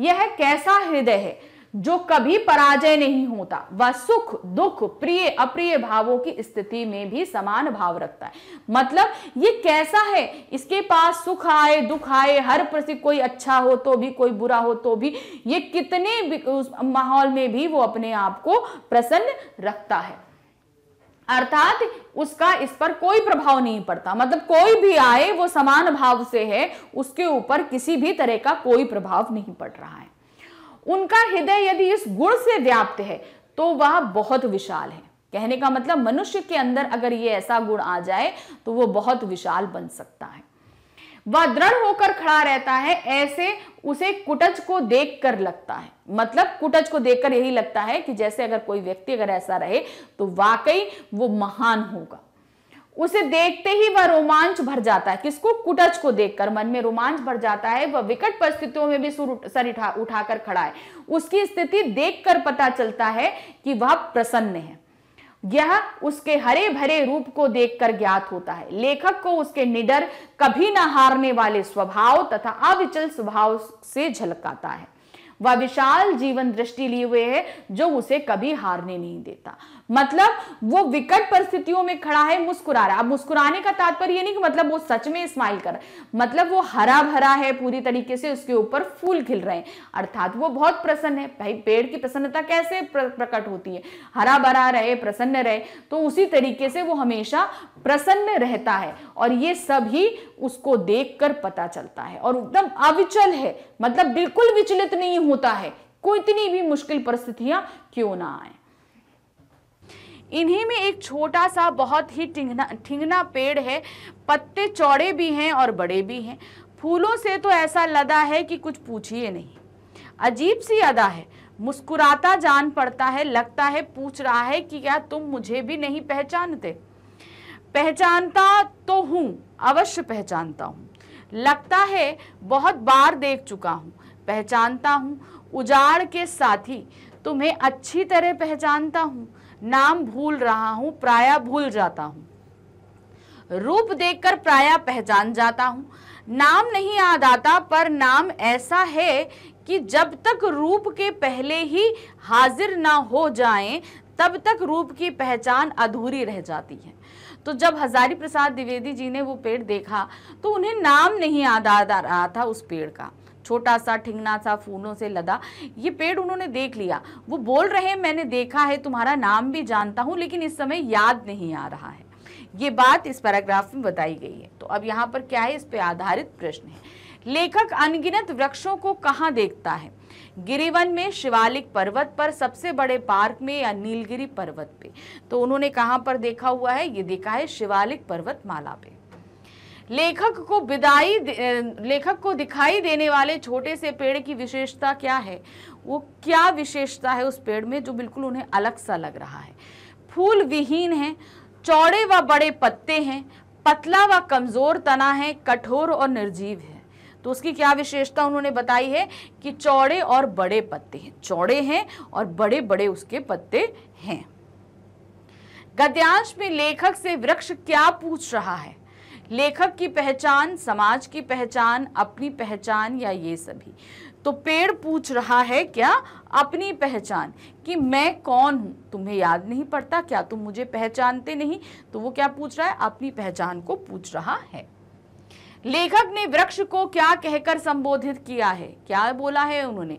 यह कैसा हृदय है जो कभी पराजय नहीं होता वह सुख दुख प्रिय अप्रिय भावों की स्थिति में भी समान भाव रखता है मतलब ये कैसा है इसके पास सुख आए दुख आए हर प्रति कोई अच्छा हो तो भी कोई बुरा हो तो भी ये कितने भी, उस माहौल में भी वो अपने आप को प्रसन्न रखता है अर्थात उसका इस पर कोई प्रभाव नहीं पड़ता मतलब कोई भी आए वो समान भाव से है उसके ऊपर किसी भी तरह का कोई प्रभाव नहीं पड़ रहा है उनका हृदय यदि इस गुण से व्याप्त है तो वह बहुत विशाल है कहने का मतलब मनुष्य के अंदर अगर ये ऐसा गुण आ जाए तो वह बहुत विशाल बन सकता है वह दृढ़ होकर खड़ा रहता है ऐसे उसे कुटज को देख कर लगता है मतलब कुटज को देखकर यही लगता है कि जैसे अगर कोई व्यक्ति अगर ऐसा रहे तो वाकई वो महान होगा उसे देखते ही वह रोमांच भर जाता है किसको कुटच को देखकर मन में रोमांच भर जाता है वह विकट परिस्थितियों में भी सर उठा उठाकर खड़ा है उसकी स्थिति देखकर पता चलता है कि वह प्रसन्न है यह उसके हरे भरे रूप को देखकर ज्ञात होता है लेखक को उसके निडर कभी ना हारने वाले स्वभाव तथा अविचल स्वभाव से झलकाता है वह विशाल जीवन दृष्टि लिए हुए है जो उसे कभी हारने नहीं देता मतलब वो विकट परिस्थितियों में खड़ा है मुस्कुरा रहा अब मुस्कुराने का तात्पर्य नहीं कि मतलब वो सच में स्माइल कर मतलब वो हरा भरा है पूरी तरीके से उसके ऊपर फूल खिल रहे हैं अर्थात वो बहुत प्रसन्न है भाई पेड़ की प्रसन्नता कैसे प्रकट होती है हरा भरा रहे प्रसन्न रहे तो उसी तरीके से वो हमेशा प्रसन्न रहता है और ये सब ही उसको देखकर पता चलता है और एकदम अविचल है मतलब बिल्कुल विचलित नहीं होता है कोई इतनी भी मुश्किल परिस्थितियां क्यों ना आए इन्हीं में एक छोटा सा बहुत ही ठिंगना ठिंगना पेड़ है पत्ते चौड़े भी हैं और बड़े भी हैं फूलों से तो ऐसा लदा है कि कुछ पूछिए नहीं अजीब सी अदा है मुस्कुराता जान पड़ता है लगता है पूछ रहा है कि क्या तुम मुझे भी नहीं पहचानते पहचानता तो हूँ अवश्य पहचानता हूँ लगता है बहुत बार देख चुका हूँ पहचानता हूँ उजाड़ के साथी तुम्हें अच्छी तरह पहचानता हूँ नाम भूल रहा हूँ प्राय भूल जाता हूँ रूप देखकर प्राय पहचान जाता हूँ नाम नहीं याद आता पर नाम ऐसा है कि जब तक रूप के पहले ही हाजिर ना हो जाए तब तक रूप की पहचान अधूरी रह जाती है तो जब हजारी प्रसाद द्विवेदी जी ने वो पेड़ देखा तो उन्हें नाम नहीं याद आ रहा था उस पेड़ का छोटा सा ठिंगना सा फूलों से लदा ये पेड़ उन्होंने देख लिया वो बोल रहे हैं मैंने देखा है तुम्हारा नाम भी जानता हूँ लेकिन इस समय याद नहीं आ रहा है ये बात इस पैराग्राफ में बताई गई है तो अब यहाँ पर क्या है इस पर आधारित प्रश्न है लेखक अनगिनत वृक्षों को कहाँ देखता है गिरिवन में शिवालिक पर्वत पर सबसे बड़े पार्क में या नीलगिरी पर्वत पे तो उन्होंने कहाँ पर देखा हुआ है ये देखा है शिवालिक पर्वत माला पे लेखक को विदाई लेखक को दिखाई देने वाले छोटे से पेड़ की विशेषता क्या है वो क्या विशेषता है उस पेड़ में जो बिल्कुल उन्हें अलग सा लग रहा है फूल विहीन है चौड़े व बड़े पत्ते हैं पतला व कमज़ोर तना है कठोर और निर्जीव है तो उसकी क्या विशेषता उन्होंने बताई है कि चौड़े और बड़े पत्ते हैं चौड़े हैं और बड़े बड़े उसके पत्ते हैं गद्यांश में लेखक से वृक्ष क्या पूछ रहा है लेखक की पहचान समाज की पहचान अपनी पहचान या ये सभी तो पेड़ पूछ रहा है क्या अपनी पहचान कि मैं कौन हूँ तुम्हें याद नहीं पड़ता क्या तुम मुझे पहचानते नहीं तो वो क्या पूछ रहा है अपनी पहचान को पूछ रहा है लेखक ने वृक्ष को क्या कहकर संबोधित किया है क्या बोला है उन्होंने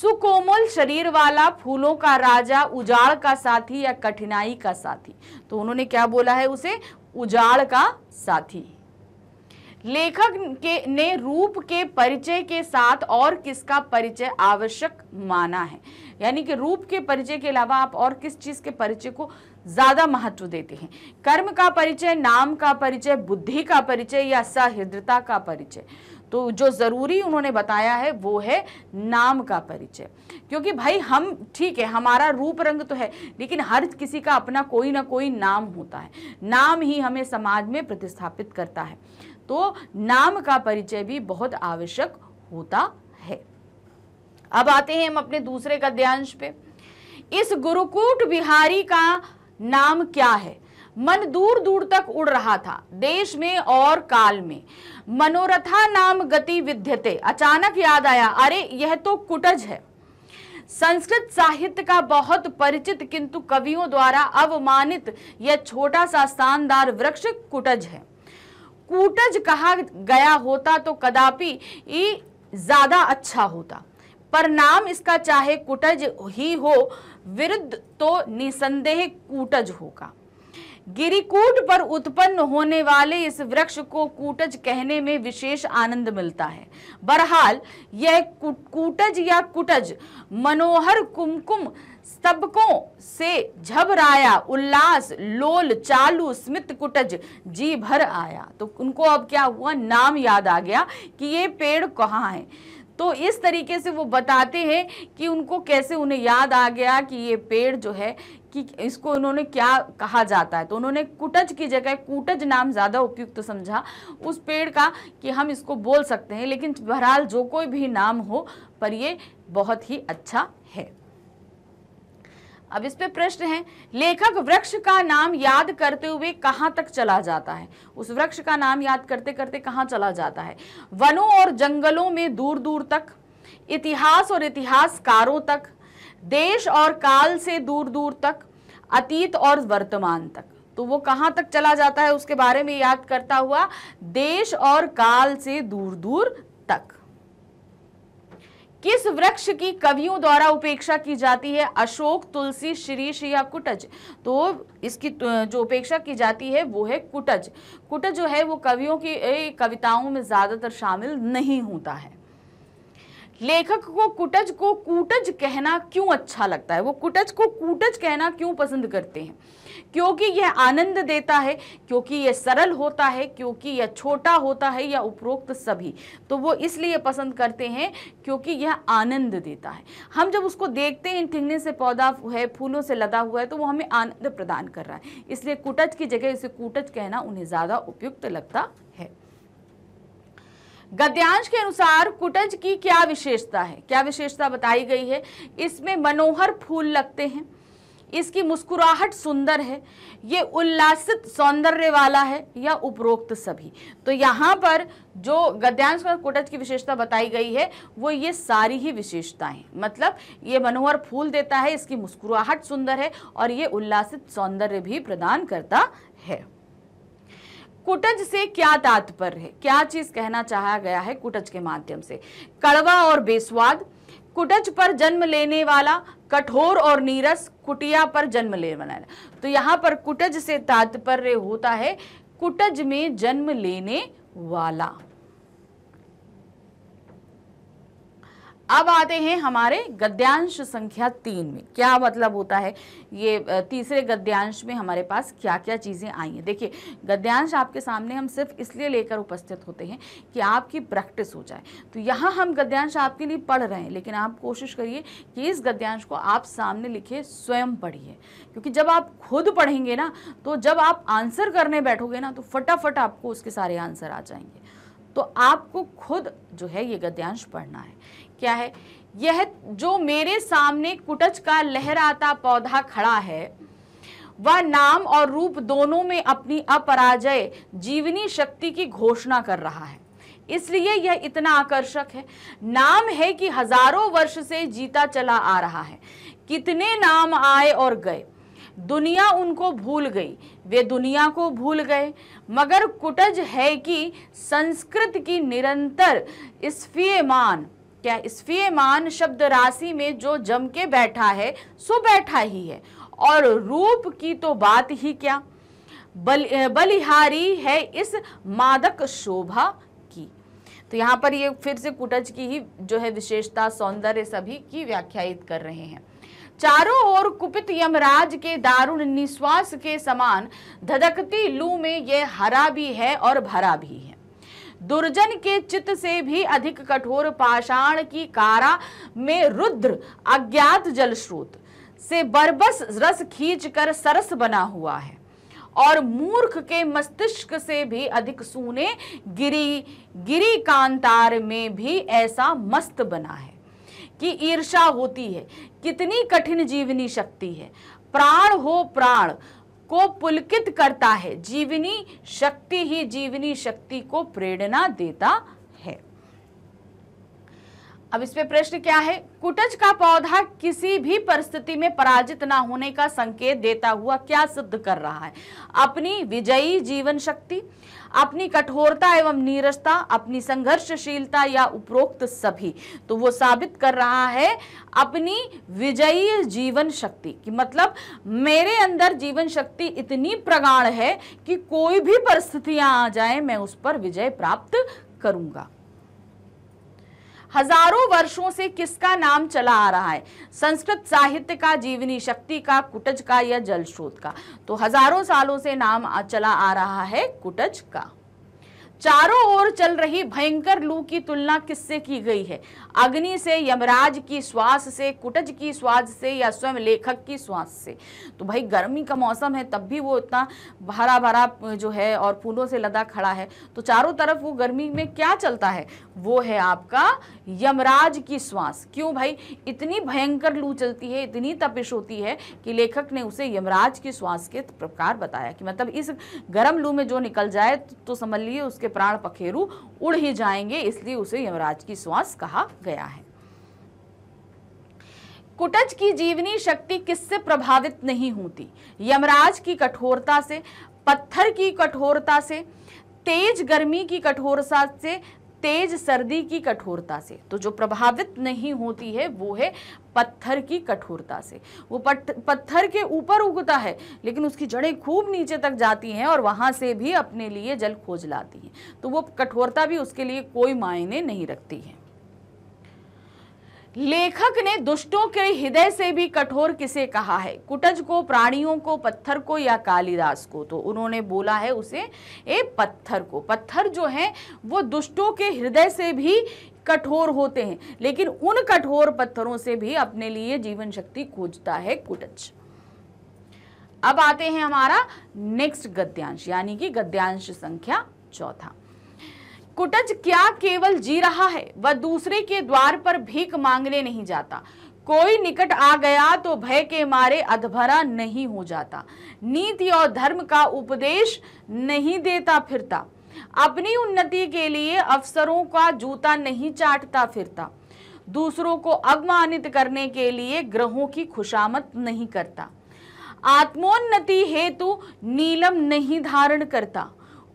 सुकोमल शरीर वाला फूलों का राजा उजाड़ का साथी या कठिनाई का साथी तो उन्होंने क्या बोला है उसे उजाड़ का साथी लेखक के ने रूप के परिचय के साथ और किसका परिचय आवश्यक माना है यानी कि रूप के परिचय के अलावा आप और किस चीज के परिचय को ज्यादा महत्व देते हैं कर्म का परिचय नाम का परिचय बुद्धि का परिचय या सहृदता का परिचय तो जो ज़रूरी उन्होंने बताया है वो है नाम का परिचय क्योंकि भाई हम ठीक है हमारा रूप रंग तो है लेकिन हर किसी का अपना कोई ना कोई नाम होता है नाम ही हमें समाज में प्रतिस्थापित करता है तो नाम का परिचय भी बहुत आवश्यक होता है अब आते हैं हम अपने दूसरे गद्यांश पे इस गुरुकूट बिहारी का नाम क्या है मन दूर दूर तक उड़ रहा था देश में और काल में मनोरथा नाम गति विद्यते अचानक याद आया अरे यह तो कुटज है संस्कृत साहित्य का बहुत परिचित किंतु कवियों द्वारा अवमानित यह छोटा सा शानदार वृक्ष कुटज है कुटज कहा गया होता तो कदापि ज्यादा अच्छा होता पर नाम इसका चाहे कुटज ही हो विरुद्ध तो निसंदेह कूटज होगा गिरिकूट पर उत्पन्न होने वाले इस वृक्ष को कूटज कहने में विशेष आनंद मिलता है बरहाल यह कूटज या कुटज मनोहर कुमकुम सबकों से झबराया उल्लास लोल चालू स्मित कुटज जी भर आया तो उनको अब क्या हुआ नाम याद आ गया कि ये पेड़ कहाँ है तो इस तरीके से वो बताते हैं कि उनको कैसे उन्हें याद आ गया कि ये पेड़ जो है कि इसको उन्होंने क्या कहा जाता है तो उन्होंने कुटज की जगह कुटज नाम ज़्यादा उपयुक्त तो समझा उस पेड़ का कि हम इसको बोल सकते हैं लेकिन बहरहाल जो कोई भी नाम हो पर ये बहुत ही अच्छा अब इस पे प्रश्न है लेखक वृक्ष का नाम याद करते हुए कहाँ तक चला जाता है उस वृक्ष का नाम याद करते करते कहां चला जाता है वनों और जंगलों में दूर दूर तक इतिहास और इतिहासकारों तक देश और काल से दूर दूर तक अतीत और वर्तमान तक तो वो कहाँ तक चला जाता है उसके बारे में याद करता हुआ देश और काल से दूर दूर तक किस वृक्ष की कवियों द्वारा उपेक्षा की जाती है अशोक तुलसी शीरीष या कुटज तो इसकी जो उपेक्षा की जाती है वो है कुटज कुटज जो है वो कवियों की कविताओं में ज़्यादातर शामिल नहीं होता है लेखक को कुटज को कुटज कहना क्यों अच्छा लगता है वो कुटज को कूटज कहना क्यों पसंद करते हैं क्योंकि यह आनंद देता है क्योंकि यह सरल होता है क्योंकि यह छोटा होता है या उपरोक्त सभी तो वो इसलिए पसंद करते हैं क्योंकि यह आनंद देता है हम जब उसको देखते हैं ठिंगने से पौधा है फूलों से लदा हुआ है तो वो हमें आनंद प्रदान कर रहा है इसलिए कुटज की जगह इसे कुटज कहना उन्हें ज़्यादा उपयुक्त लगता है गद्यांश के अनुसार कुटज की क्या विशेषता है क्या विशेषता बताई गई है इसमें मनोहर फूल लगते हैं इसकी मुस्कुराहट सुंदर है ये उल्लासित सौंदर्य वाला है या उपरोक्त सभी तो यहाँ पर जो गद्यांश और कोटज की विशेषता बताई गई है वो ये सारी ही विशेषताएं मतलब ये मनोहर फूल देता है इसकी मुस्कुराहट सुंदर है और ये उल्लासित सौंदर्य भी प्रदान करता है कुटज से क्या तात्पर्य है क्या चीज कहना चाहा गया है कुटज के माध्यम से कड़वा और बेस्वाद कुटज पर जन्म लेने वाला कठोर और नीरस कुटिया पर जन्म लेने वाला तो यहाँ पर कुटज से तात्पर्य होता है कुटज में जन्म लेने वाला अब आते हैं हमारे गद्यांश संख्या तीन में क्या मतलब होता है ये तीसरे गद्यांश में हमारे पास क्या क्या चीज़ें आई हैं देखिए गद्यांश आपके सामने हम सिर्फ इसलिए लेकर उपस्थित होते हैं कि आपकी प्रैक्टिस हो जाए तो यहाँ हम गद्यांश आपके लिए पढ़ रहे हैं लेकिन आप कोशिश करिए कि इस गद्यांश को आप सामने लिखे स्वयं पढ़िए क्योंकि जब आप खुद पढ़ेंगे ना तो जब आप आंसर करने बैठोगे ना तो फटाफट आपको उसके सारे आंसर आ जाएंगे तो आपको खुद जो है ये गद्यांश पढ़ना है क्या है यह जो मेरे सामने कुटच का लहराता पौधा खड़ा है वह नाम और रूप दोनों में अपनी अपराजय जीवनी शक्ति की घोषणा कर रहा है इसलिए यह इतना आकर्षक है नाम है कि हजारों वर्ष से जीता चला आ रहा है कितने नाम आए और गए दुनिया उनको भूल गई वे दुनिया को भूल गए मगर कुटज है कि संस्कृत की निरंतर स्फीयमान क्या स्फीयमान शब्द राशि में जो जम के बैठा है सो बैठा ही है और रूप की तो बात ही क्या बल बलिहारी है इस मादक शोभा की तो यहाँ पर ये फिर से कुटज की ही जो है विशेषता सौंदर्य सभी की व्याख्यायित कर रहे हैं चारों ओर कुपित यमराज के दारुण निश्वास के समान धधकती लू में यह हरा भी है और भरा भी है दुर्जन के चित्त से भी अधिक कठोर पाषाण की कारा में रुद्र अज्ञात जल स्रोत से बरबस रस खींच कर सरस बना हुआ है और मूर्ख के मस्तिष्क से भी अधिक सूने गिरी गिरी कांतार में भी ऐसा मस्त बना है की ईर्षा होती है कितनी कठिन जीवनी शक्ति है प्राण हो प्राण को पुलकित करता है जीवनी शक्ति ही जीवनी शक्ति को प्रेरणा देता है अब इस पे प्रश्न क्या है कुटज का पौधा किसी भी परिस्थिति में पराजित ना होने का संकेत देता हुआ क्या सिद्ध कर रहा है अपनी विजयी जीवन शक्ति अपनी कठोरता एवं नीरसता अपनी संघर्षशीलता या उपरोक्त सभी तो वो साबित कर रहा है अपनी विजयी जीवन शक्ति कि मतलब मेरे अंदर जीवन शक्ति इतनी प्रगाढ़ है कि कोई भी परिस्थितियां आ जाए मैं उस पर विजय प्राप्त करूंगा हजारों वर्षों से किसका नाम चला आ रहा है संस्कृत साहित्य का जीवनी शक्ति का कुटज का या जल स्रोत का तो हजारों सालों से नाम चला आ रहा है कुटज का चारों ओर चल रही भयंकर लू की तुलना किससे की गई है अग्नि से यमराज की श्वास से कुटज की श्वास से या स्वयं लेखक की श्वास से तो भाई गर्मी का मौसम है तब भी वो इतना भरा भरा जो है और फूलों से लदा खड़ा है तो चारों तरफ वो गर्मी में क्या चलता है वो है आपका यमराज की श्वास क्यों भाई इतनी भयंकर लू चलती है इतनी तपिश होती है कि लेखक ने उसे यमराज की श्वास के प्रकार बताया कि मतलब इस गर्म लू में जो निकल जाए तो समझ लिए उसके प्राण पखेरु उड़ ही जाएंगे इसलिए उसे यमराज की श्वास कहा गया है कुटज की जीवनी शक्ति किससे प्रभावित नहीं होती यमराज की कठोरता से पत्थर की कठोरता से तेज गर्मी की कठोरता से तेज सर्दी की कठोरता से तो जो प्रभावित नहीं होती है वो है पत्थर की कठोरता से वो पत्थर के ऊपर उगता है लेकिन उसकी जड़ें खूब नीचे तक जाती हैं और वहाँ से भी अपने लिए जल खोज लाती हैं तो वो कठोरता भी उसके लिए कोई मायने नहीं रखती है लेखक ने दुष्टों के हृदय से भी कठोर किसे कहा है कुटज को प्राणियों को पत्थर को या कालिदास को तो उन्होंने बोला है उसे ए पत्थर को पत्थर जो है वो दुष्टों के हृदय से भी कठोर होते हैं लेकिन उन कठोर पत्थरों से भी अपने लिए जीवन शक्ति खोजता है कुटज अब आते हैं हमारा नेक्स्ट गद्यांश यानी कि गद्यांश संख्या चौथा कुटज क्या केवल जी रहा है वह दूसरे के द्वार पर भीख मांगने नहीं जाता कोई निकट आ गया तो भय के मारे अधभरा नहीं हो जाता नीति और धर्म का उपदेश नहीं देता फिरता अपनी उन्नति के लिए अफसरों का जूता नहीं चाटता फिरता दूसरों को अगमानित करने के लिए ग्रहों की खुशामत नहीं करता आत्मोन्नति हेतु नीलम नहीं धारण करता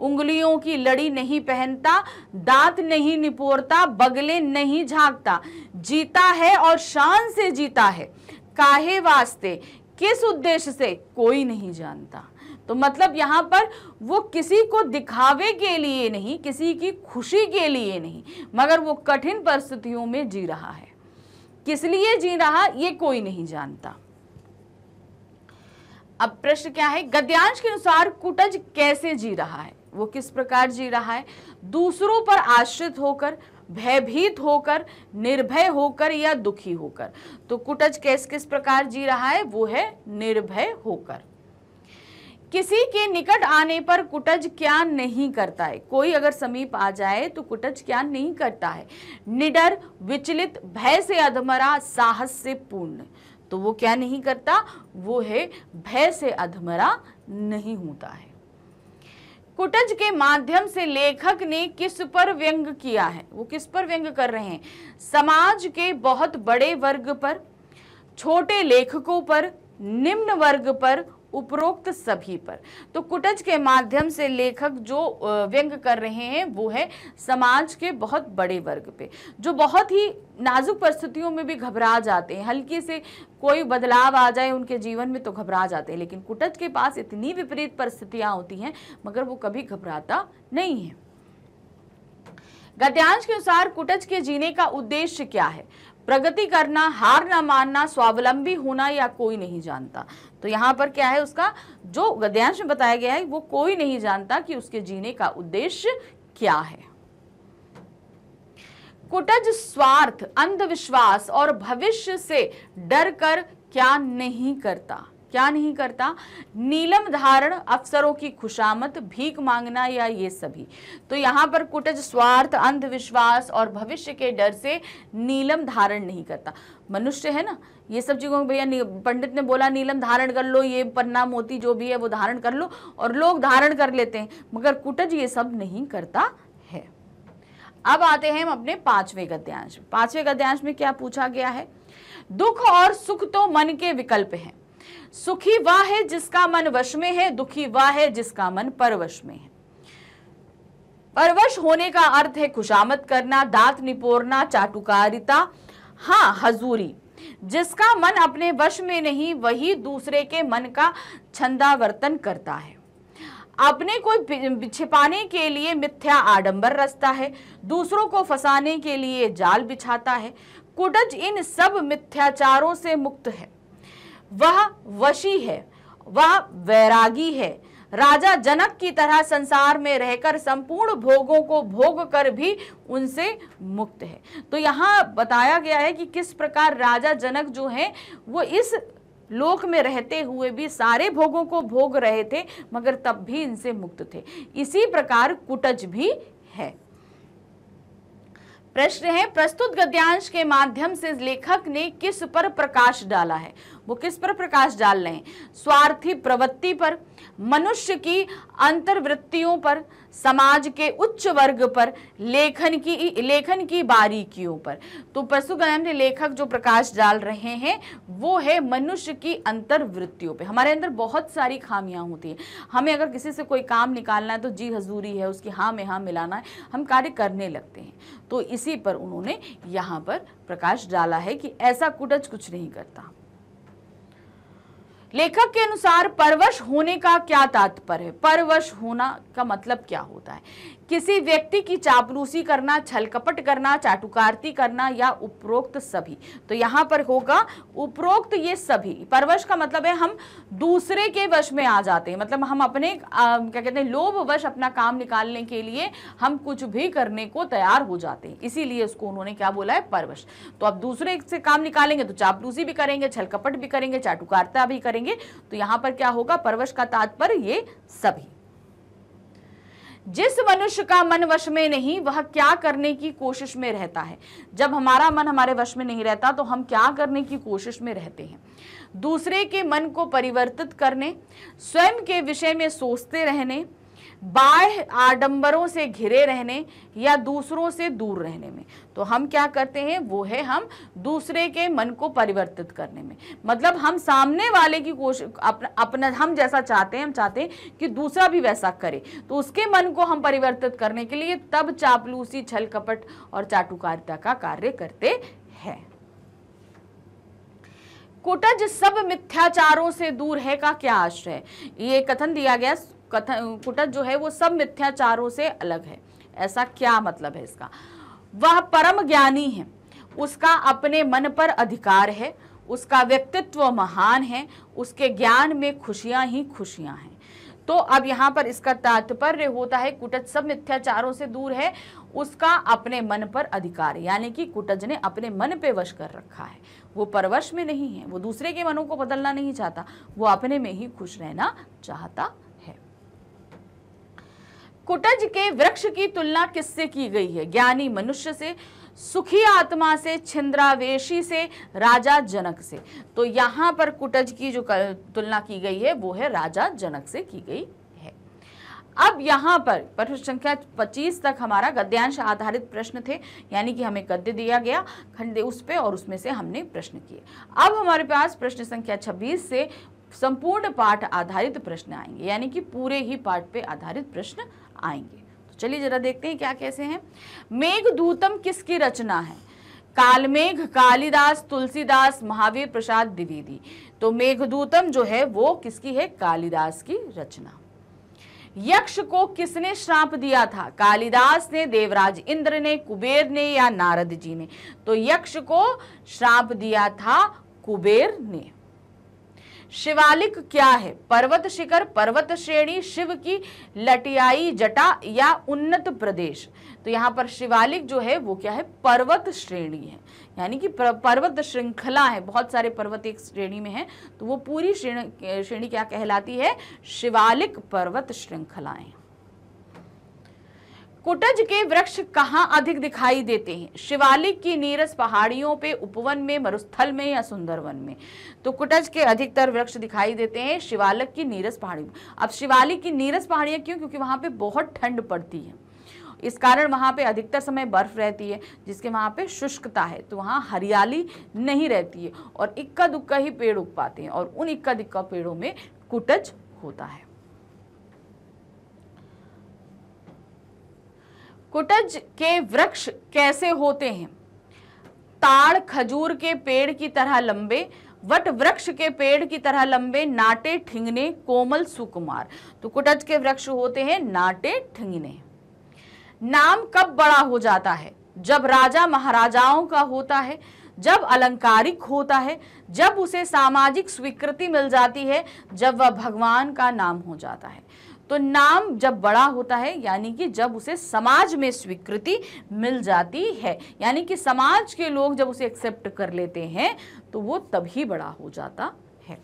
उंगलियों की लड़ी नहीं पहनता दांत नहीं निपोरता बगले नहीं झांकता जीता है और शान से जीता है काहे वास्ते किस उद्देश्य से कोई नहीं जानता तो मतलब यहाँ पर वो किसी को दिखावे के लिए नहीं किसी की खुशी के लिए नहीं मगर वो कठिन परिस्थितियों में जी रहा है किस लिए जी रहा ये कोई नहीं जानता अब प्रश्न क्या है गद्यांश के अनुसार कुटज कैसे जी रहा है वो किस प्रकार जी रहा है दूसरों पर आश्रित होकर भयभीत होकर निर्भय होकर या दुखी होकर तो कुटज कैस किस प्रकार जी रहा है वो है निर्भय होकर किसी के निकट आने पर कुटज क्या नहीं करता है कोई अगर समीप आ जाए तो कुटज क्या नहीं करता है निडर विचलित भय से अधमरा साहस से पूर्ण तो वो क्या नहीं करता वो है भय से अधमरा नहीं होता है कुटज के माध्यम से लेखक ने किस पर व्यंग किया है वो किस पर व्यंग कर रहे हैं समाज के बहुत बड़े वर्ग पर छोटे लेखकों पर निम्न वर्ग पर उपरोक्त सभी पर तो कुटज के माध्यम से लेखक जो व्यंग कर रहे हैं वो है समाज के बहुत बड़े वर्ग पे जो बहुत ही नाजुक परिस्थितियों में भी घबरा जाते हैं हल्की से कोई बदलाव आ जाए उनके जीवन में तो घबरा जाते हैं लेकिन कुटज के पास इतनी विपरीत परिस्थितियां होती हैं मगर वो कभी घबराता नहीं है गद्यांश के अनुसार कुटज के जीने का उद्देश्य क्या है प्रगति करना हार ना मानना स्वावलंबी होना या कोई नहीं जानता तो यहाँ पर क्या है उसका जो गद्यांश में बताया गया है वो कोई नहीं जानता कि उसके जीने का उद्देश्य क्या है कुटज स्वार्थ अंधविश्वास और भविष्य से डर कर क्या नहीं करता क्या नहीं करता नीलम धारण अफसरों की खुशामत भीख मांगना या ये सभी तो यहां पर कुटज स्वार्थ अंधविश्वास और भविष्य के डर से नीलम धारण नहीं करता मनुष्य है ना ये सब चीज़ों भैया पंडित ने बोला नीलम धारण कर लो ये पन्ना मोती जो भी है वो धारण कर लो और लोग धारण कर लेते हैं मगर कुटज ये सब नहीं करता है अब आते हैं हम अपने पांचवें गद्यांश पांचवें गद्यांश में क्या पूछा गया है दुख और सुख तो मन के विकल्प हैं सुखी वह है जिसका मन वश में है दुखी वह है जिसका मन परवश में है परवश होने का अर्थ है खुशामत करना दांत निपोरना चाटुकारिता हाँ हजूरी जिसका मन अपने वश में नहीं वही दूसरे के मन का छंदावर्तन करता है अपने को छिपाने के लिए मिथ्या आडंबर रचता है दूसरों को फंसाने के लिए जाल बिछाता है कुडज इन सब मिथ्याचारों से मुक्त है वह वशी है वह वैरागी है राजा जनक की तरह संसार में रहकर संपूर्ण भोगों को भोग कर भी उनसे मुक्त है तो यहाँ बताया गया है कि किस प्रकार राजा जनक जो हैं वो इस लोक में रहते हुए भी सारे भोगों को भोग रहे थे मगर तब भी इनसे मुक्त थे इसी प्रकार कुटज भी है प्रश्न है प्रस्तुत गद्यांश के माध्यम से लेखक ने किस पर प्रकाश डाला है वो किस पर प्रकाश डाल रहे हैं स्वार्थी प्रवृत्ति पर मनुष्य की अंतर्वृत्तियों पर समाज के उच्च वर्ग पर लेखन की लेखन की बारीकियों पर तो परशुगण लेखक जो प्रकाश डाल रहे हैं वो है मनुष्य की अंतर्वृत्तियों पे हमारे अंदर बहुत सारी खामियां होती हैं हमें अगर किसी से कोई काम निकालना है तो जी हजूरी है उसकी हाँ में हाँ मिलाना है हम कार्य करने लगते हैं तो इसी पर उन्होंने यहाँ पर प्रकाश डाला है कि ऐसा कुटज कुछ नहीं करता लेखक के अनुसार परवश होने का क्या तात्पर्य है परवश होना का मतलब क्या होता है किसी व्यक्ति की चापलूसी करना छल कपट करना चाटुकार्ती करना या उपरोक्त सभी तो यहाँ पर होगा उपरोक्त ये सभी परवश का मतलब है हम दूसरे के वश में आ जाते हैं मतलब हम अपने आ, क्या कहते हैं लोभ वश अपना काम निकालने के लिए हम कुछ भी करने को तैयार हो जाते हैं इसीलिए उसको उन्होंने क्या बोला है परवश तो अब दूसरे से काम निकालेंगे तो चापलूसी भी करेंगे छल कपट भी करेंगे चाटुकारता भी करेंगे तो यहाँ पर क्या होगा परवश का तात्पर्य ये सभी जिस मनुष्य का मन वश में नहीं वह क्या करने की कोशिश में रहता है जब हमारा मन हमारे वश में नहीं रहता तो हम क्या करने की कोशिश में रहते हैं दूसरे के मन को परिवर्तित करने स्वयं के विषय में सोचते रहने बाह्य आडंबरों से घिरे रहने या दूसरों से दूर रहने में तो हम क्या करते हैं वो है हम दूसरे के मन को परिवर्तित करने में मतलब हम सामने वाले की कोशिश अपना अपना हम जैसा चाहते हैं हम चाहते हैं कि दूसरा भी वैसा करे तो उसके मन को हम परिवर्तित करने के लिए तब चापलूसी छल कपट और चाटुकारिता का कार्य करते हैं कुटज सब मिथ्याचारों से दूर है का क्या आश्रय ये कथन दिया गया कथन जो है वो सब मिथ्याचारों से अलग है ऐसा क्या मतलब है इसका वह परम ज्ञानी है उसका अपने मन पर अधिकार है उसका व्यक्तित्व महान है उसके ज्ञान में खुशियां ही खुशियां हैं तो अब यहाँ पर इसका तात्पर्य होता है कुटज सब मिथ्याचारों से दूर है उसका अपने मन पर अधिकार यानी कि कुटज ने अपने मन पे वश कर रखा है वो परवश में नहीं है वो दूसरे के मनों को बदलना नहीं चाहता वो अपने में ही खुश रहना चाहता कुटज के वृक्ष की तुलना किससे की गई है ज्ञानी मनुष्य से सुखी आत्मा से छिंद्रावेशी से राजा जनक से तो यहाँ पर कुटज की जो तुलना की गई है वो है राजा जनक से की गई है अब यहाँ पर प्रश्न संख्या 25 तक हमारा गद्यांश आधारित प्रश्न थे यानी कि हमें गद्य दिया गया खंड उस पर और उसमें से हमने प्रश्न किए अब हमारे पास प्रश्न संख्या 26 से संपूर्ण पाठ आधारित प्रश्न आएंगे यानी कि पूरे ही पाठ पे आधारित प्रश्न आएंगे तो चलिए जरा देखते हैं क्या कैसे हैं मेघदूतम किसकी रचना है कालमेघ कालिदास तुलसीदास महावीर प्रसाद द्विवेदी तो मेघदूतम जो है वो किसकी है कालिदास की रचना यक्ष को किसने श्राप दिया था कालिदास ने देवराज इंद्र ने कुबेर ने या नारद जी ने तो यक्ष को श्राप दिया था कुबेर ने शिवालिक क्या है पर्वत शिखर पर्वत श्रेणी शिव की लटियाई जटा या उन्नत प्रदेश तो यहाँ पर शिवालिक जो है वो क्या है पर्वत श्रेणी है यानी कि पर्वत श्रृंखला है बहुत सारे पर्वत एक श्रेणी में है तो वो पूरी श्रेणी क्या कहलाती है शिवालिक पर्वत श्रृंखलाएं कुटज के वृक्ष कहाँ अधिक दिखाई देते हैं शिवालिक की नीरस पहाड़ियों पे उपवन में मरुस्थल में या सुंदरवन में तो कुटज के अधिकतर वृक्ष दिखाई देते हैं शिवालिक की नीरस पहाड़ी अब शिवालिक की नीरस पहाड़ियाँ क्यों क्योंकि वहाँ पे बहुत ठंड पड़ती है इस कारण वहाँ पे अधिकतर समय बर्फ़ रहती है जिसके वहाँ पे शुष्कता है तो वहाँ हरियाली नहीं रहती है और इक्का दुक्का ही पेड़ उग पाते हैं और उन इक्का दुक्का पेड़ों में कुटज होता है कुटज के वृक्ष कैसे होते हैं ताड़ खजूर के पेड़ की तरह लंबे वट वृक्ष के पेड़ की तरह लंबे नाटे ठिंगने कोमल सुकुमार तो कुटज के वृक्ष होते हैं नाटे ठिंगने नाम कब बड़ा हो जाता है जब राजा महाराजाओं का होता है जब अलंकारिक होता है जब उसे सामाजिक स्वीकृति मिल जाती है जब वह भगवान का नाम हो जाता है तो नाम जब बड़ा होता है यानी कि जब उसे समाज में स्वीकृति मिल जाती है यानी कि समाज के लोग जब उसे एक्सेप्ट कर लेते हैं तो वो तभी बड़ा हो जाता है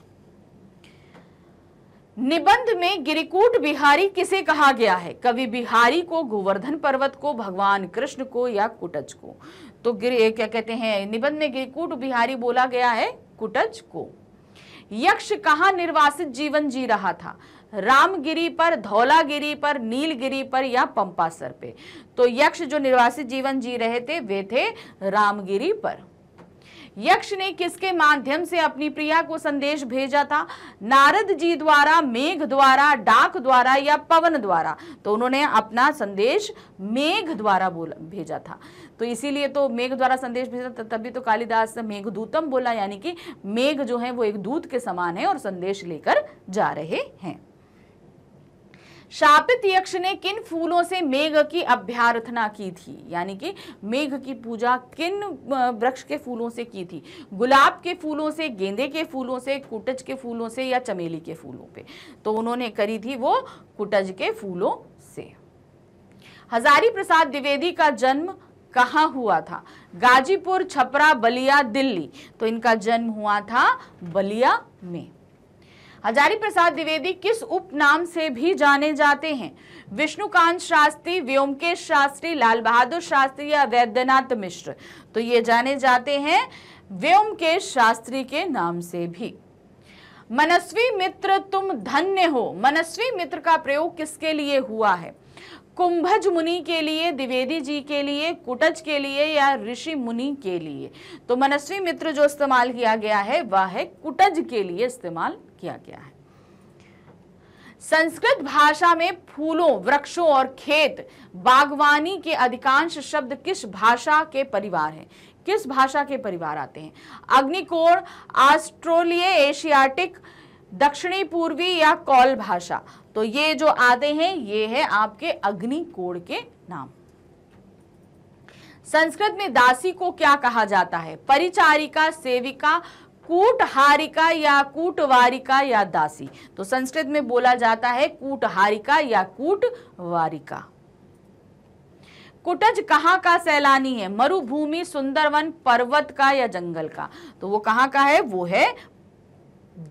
निबंध में गिरिकूट बिहारी किसे कहा गया है कवि बिहारी को गोवर्धन पर्वत को भगवान कृष्ण को या कुटज को तो गिर क्या कहते हैं निबंध में गिरिकूट बिहारी बोला गया है कुटज को यक्ष कहा निर्वासित जीवन जी रहा था रामगिरी पर धौलागिरी पर नीलगिरी पर या पंपासर पे तो यक्ष जो निर्वासित जीवन जी रहे थे वे थे रामगिरी पर यक्ष ने किसके माध्यम से अपनी प्रिया को संदेश भेजा था नारद जी द्वारा मेघ द्वारा डाक द्वारा या पवन द्वारा तो उन्होंने अपना संदेश मेघ द्वारा बोला भेजा था तो इसीलिए तो मेघ द्वारा संदेश भेजा था तभी तो कालिदास ने मेघदूतम बोला यानी कि मेघ जो है वो एक दूत के समान है और संदेश लेकर जा रहे हैं शापित यक्ष ने किन फूलों से मेघ की अभ्यार्थना की थी यानी कि मेघ की पूजा किन वृक्ष के फूलों से की थी गुलाब के फूलों से गेंदे के फूलों से कुटज के फूलों से या चमेली के फूलों पे तो उन्होंने करी थी वो कुटज के फूलों से हजारी प्रसाद द्विवेदी का जन्म कहाँ हुआ था गाजीपुर छपरा बलिया दिल्ली तो इनका जन्म हुआ था बलिया में हजारी प्रसाद द्विवेदी किस उपनाम से भी जाने जाते हैं विष्णुकांत शास्त्री व्योमकेश शास्त्री लाल बहादुर शास्त्री या वैद्यनाथ मिश्र तो ये जाने जाते हैं व्योमकेश शास्त्री के नाम से भी मनस्वी मित्र तुम धन्य हो मनस्वी मित्र का प्रयोग किसके लिए हुआ है कुंभज मुनि के लिए द्विवेदी जी के लिए कुटज के लिए या ऋषि मुनि के लिए तो मनस्वी मित्र जो इस्तेमाल किया गया है वह है कुटज के लिए इस्तेमाल किया गया है संस्कृत भाषा में फूलों वृक्षों और खेत बागवानी के अधिकांश शब्द किस भाषा के परिवार हैं किस भाषा के परिवार आते हैं अग्निकोण ऑस्ट्रोलिय एशियाटिक दक्षिणी पूर्वी या कौल भाषा तो ये जो आते हैं ये है आपके अग्निकोण के नाम संस्कृत में दासी को क्या कहा जाता है परिचारिका सेविका कूटहारिका या कूटवारिका या दासी तो संस्कृत में बोला जाता है कूटहारिका या कूटवारिका कुटज कहाँ का सैलानी है मरुभूमि सुंदरवन पर्वत का या जंगल का तो वो कहाँ का है वो है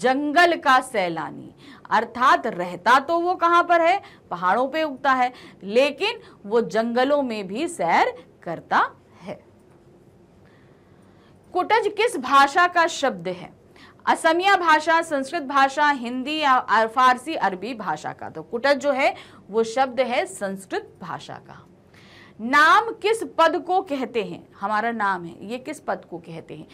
जंगल का सैलानी अर्थात रहता तो वो कहाँ पर है पहाड़ों पे उगता है लेकिन वो जंगलों में भी सैर करता कुटज किस भाषा का शब्द है असमिया भाषा संस्कृत भाषा हिंदी या फारसी अरबी भाषा का तो कुटज जो है वो शब्द है संस्कृत भाषा का नाम किस पद को कहते हैं हमारा नाम है ये किस पद को कहते हैं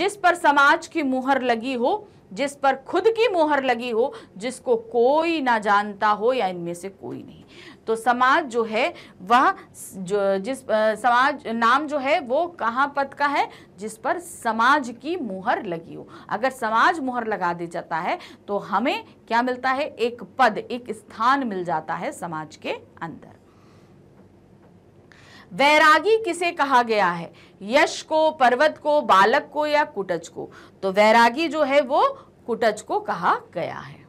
जिस पर समाज की मुहर लगी हो जिस पर खुद की मुहर लगी हो जिसको कोई ना जानता हो या इनमें से कोई नहीं तो समाज जो है वह जो जिस समाज नाम जो है वो कहाँ पद का है जिस पर समाज की मुहर लगी हो अगर समाज मुहर लगा दी जाता है तो हमें क्या मिलता है एक पद एक स्थान मिल जाता है समाज के अंदर वैरागी किसे कहा गया है यश को पर्वत को बालक को या कुटज को तो वैरागी जो है वो कुटज को कहा गया है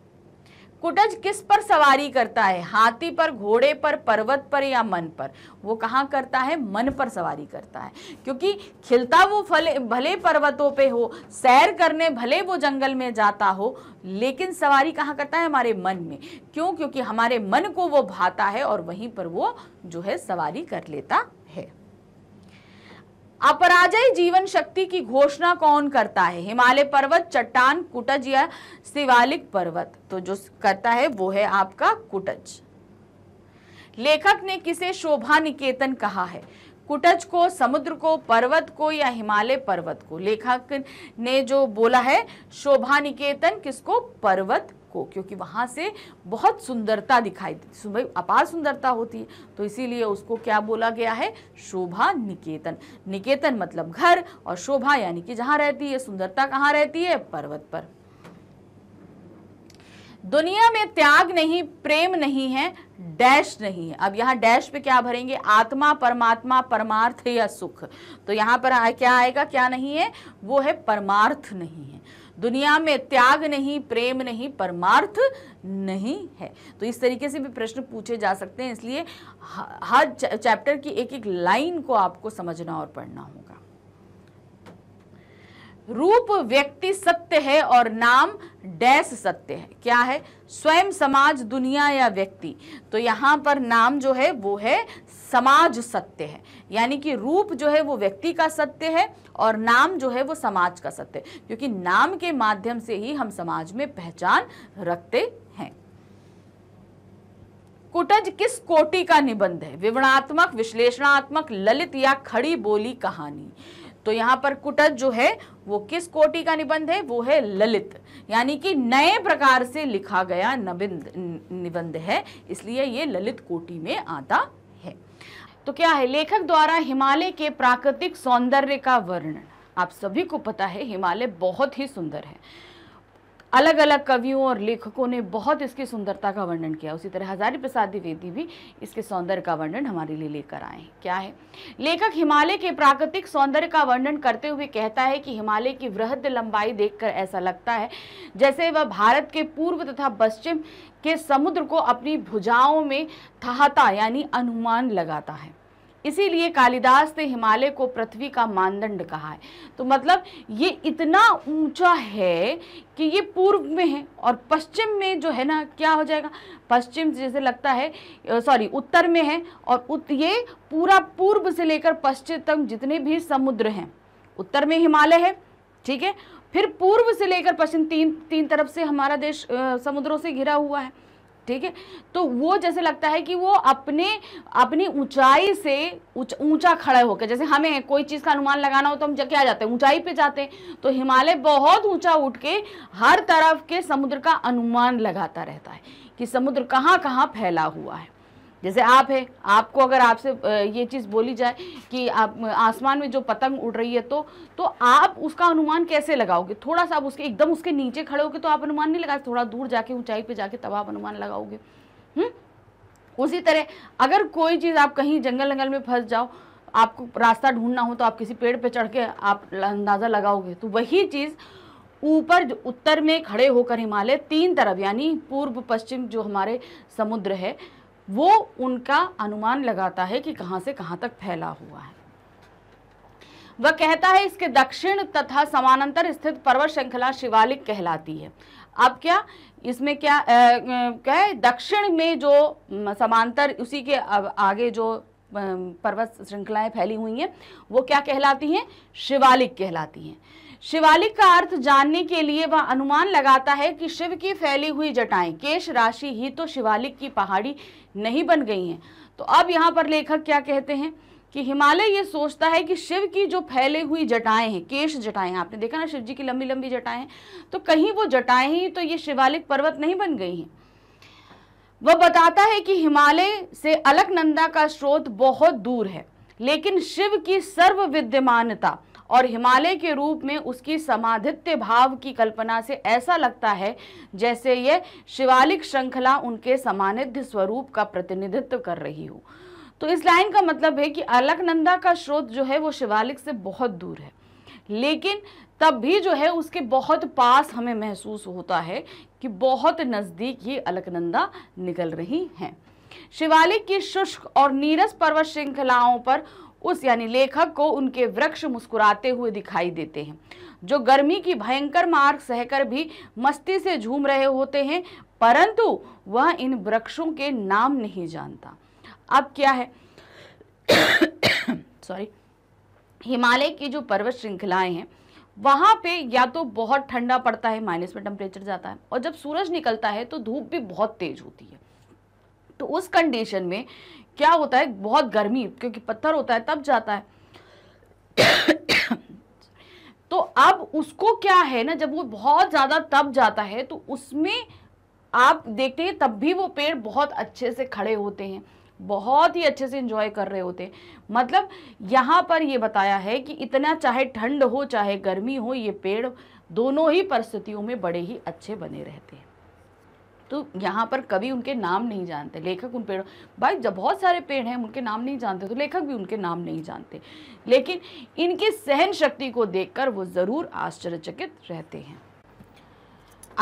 कुटज किस पर सवारी करता है हाथी पर घोड़े पर पर्वत पर या मन पर वो कहाँ करता है मन पर सवारी करता है क्योंकि खिलता वो फले भले पर्वतों पे हो सैर करने भले वो जंगल में जाता हो लेकिन सवारी कहाँ करता है हमारे मन में क्यों क्योंकि हमारे मन को वो भाता है और वहीं पर वो जो है सवारी कर लेता अपराजय जीवन शक्ति की घोषणा कौन करता है हिमालय पर्वत चट्टान कुटज या शिवालिक पर्वत तो जो करता है वो है आपका कुटज लेखक ने किसे शोभा निकेतन कहा है कुटज को समुद्र को पर्वत को या हिमालय पर्वत को लेखक ने जो बोला है शोभा निकेतन किसको पर्वत को क्योंकि वहाँ से बहुत सुंदरता दिखाई देती भाई अपार सुंदरता होती है तो इसीलिए उसको क्या बोला गया है शोभा निकेतन निकेतन मतलब घर और शोभा यानी कि जहाँ रहती है सुंदरता कहाँ रहती है पर्वत पर दुनिया में त्याग नहीं प्रेम नहीं है डैश नहीं है अब यहाँ डैश पे क्या भरेंगे आत्मा परमात्मा परमार्थ या सुख तो यहाँ पर क्या आएगा क्या नहीं है वो है परमार्थ नहीं है दुनिया में त्याग नहीं प्रेम नहीं परमार्थ नहीं है तो इस तरीके से भी प्रश्न पूछे जा सकते हैं इसलिए हर चैप्टर की एक एक लाइन को आपको समझना और पढ़ना होगा रूप व्यक्ति सत्य है और नाम डैश सत्य है क्या है स्वयं समाज दुनिया या व्यक्ति तो यहां पर नाम जो है वो है समाज सत्य है यानी कि रूप जो है वो व्यक्ति का सत्य है और नाम जो है वो समाज का सत्य है क्योंकि नाम के माध्यम से ही हम समाज में पहचान रखते हैं कुटज किस कोटि का निबंध है विवरणात्मक विश्लेषणात्मक ललित या खड़ी बोली कहानी तो यहाँ पर कुटज जो है वो किस कोटि का निबंध है वो है ललित यानी कि नए प्रकार से लिखा गया निबंध है इसलिए ये ललित कोटि में आता तो क्या है लेखक द्वारा हिमालय के प्राकृतिक सौंदर्य का वर्णन आप सभी को पता है हिमालय बहुत ही सुंदर है अलग अलग कवियों और लेखकों ने बहुत इसकी सुंदरता का वर्णन किया उसी तरह हजारी प्रसाद द्विवेदी भी इसके सौंदर्य का वर्णन हमारे लिए लेकर आए हैं क्या है लेखक हिमालय के प्राकृतिक सौंदर्य का वर्णन करते हुए कहता है कि हिमालय की वृहद लंबाई देखकर ऐसा लगता है जैसे वह भारत के पूर्व तथा पश्चिम के समुद्र को अपनी भुजाओं में थाहता यानी अनुमान लगाता है इसीलिए कालिदास ने हिमालय को पृथ्वी का मानदंड कहा है तो मतलब ये इतना ऊंचा है कि ये पूर्व में है और पश्चिम में जो है ना क्या हो जाएगा पश्चिम जैसे लगता है सॉरी उत्तर में है और उत ये पूरा पूर्व से लेकर पश्चिम तक जितने भी समुद्र हैं उत्तर में हिमालय है ठीक है फिर पूर्व से लेकर पश्चिम तीन तीन तरफ से हमारा देश आ, समुद्रों से घिरा हुआ है ठीक है तो वो जैसे लगता है कि वो अपने अपनी ऊंचाई से ऊंचा उच, खड़े होकर जैसे हमें कोई चीज़ का अनुमान लगाना हो तो हम क्या जाते हैं ऊंचाई पे जाते हैं तो हिमालय बहुत ऊंचा उठ के हर तरफ के समुद्र का अनुमान लगाता रहता है कि समुद्र कहाँ कहाँ फैला हुआ है जैसे आप हैं आपको अगर आपसे ये चीज़ बोली जाए कि आप आसमान में जो पतंग उड़ रही है तो तो आप उसका अनुमान कैसे लगाओगे थोड़ा सा आप उसके एकदम उसके नीचे खड़े होगे तो आप अनुमान नहीं लगा थोड़ा दूर जाके ऊंचाई पे जाके तब आप अनुमान लगाओगे हुँ? उसी तरह अगर कोई चीज़ आप कहीं जंगल जंगल में फंस जाओ आपको रास्ता ढूंढना हो तो आप किसी पेड़ पे चढ़ के आप अंदाज़ा लगाओगे तो वही चीज़ ऊपर उत्तर में खड़े होकर हिमालय तीन तरफ यानी पूर्व पश्चिम जो हमारे समुद्र है वो उनका अनुमान लगाता है कि कहाँ से कहाँ तक फैला हुआ है वह कहता है इसके दक्षिण तथा समानांतर स्थित पर्वत श्रृंखला शिवालिक कहलाती है अब क्या इसमें क्या क्या है दक्षिण में जो समांतर उसी के आगे जो पर्वत श्रृंखलाएं फैली हुई हैं वो क्या कहलाती हैं शिवालिक कहलाती हैं शिवालिक का अर्थ जानने के लिए वह अनुमान लगाता है कि शिव की फैली हुई जटाएं केश राशि ही तो शिवालिक की पहाड़ी नहीं बन गई हैं तो अब यहाँ पर लेखक क्या कहते हैं कि हिमालय ये सोचता है कि शिव की जो फैले हुई जटाएं हैं केश जटाएं आपने देखा ना शिव जी की लंबी लंबी जटाएं हैं तो कहीं वो जटाएं ही तो ये शिवालिक पर्वत नहीं बन गई हैं वह बताता है कि हिमालय से अलकनंदा का स्रोत बहुत दूर है लेकिन शिव की सर्व विद्यमानता और हिमालय के रूप में उसकी समाधित्य भाव की कल्पना से ऐसा लगता है जैसे ये शिवालिक श्रृंखला उनके समानिध्य स्वरूप का प्रतिनिधित्व कर रही हो तो इस लाइन का मतलब है कि अलकनंदा का स्रोत जो है वो शिवालिक से बहुत दूर है लेकिन तब भी जो है उसके बहुत पास हमें महसूस होता है कि बहुत नज़दीक ये अलकनंदा निकल रही हैं शिवालिक की शुष्क और नीरस पर्वत श्रृंखलाओं पर उस यानी लेखक को उनके वृक्ष मुस्कुराते हुए दिखाई देते हैं जो गर्मी की भयंकर मार्ग सहकर भी मस्ती से झूम रहे होते हैं परंतु वह इन वृक्षों के नाम नहीं जानता अब क्या है सॉरी हिमालय की जो पर्वत श्रृंखलाएं हैं वहाँ पे या तो बहुत ठंडा पड़ता है माइनस में टेम्परेचर जाता है और जब सूरज निकलता है तो धूप भी बहुत तेज होती है तो उस कंडीशन में क्या होता है बहुत गर्मी क्योंकि पत्थर होता है तब जाता है तो अब उसको क्या है ना जब वो बहुत ज़्यादा तब जाता है तो उसमें आप देखते हैं तब भी वो पेड़ बहुत अच्छे से खड़े होते हैं बहुत ही अच्छे से इंजॉय कर रहे होते हैं मतलब यहाँ पर ये बताया है कि इतना चाहे ठंड हो चाहे गर्मी हो ये पेड़ दोनों ही परिस्थितियों में बड़े ही अच्छे बने रहते हैं तो यहाँ पर कभी उनके नाम नहीं जानते लेखक उन पेड़ों भाई जब बहुत सारे पेड़ हैं उनके नाम नहीं जानते तो लेखक भी उनके नाम नहीं जानते लेकिन इनकी सहन शक्ति को देखकर वो ज़रूर आश्चर्यचकित रहते हैं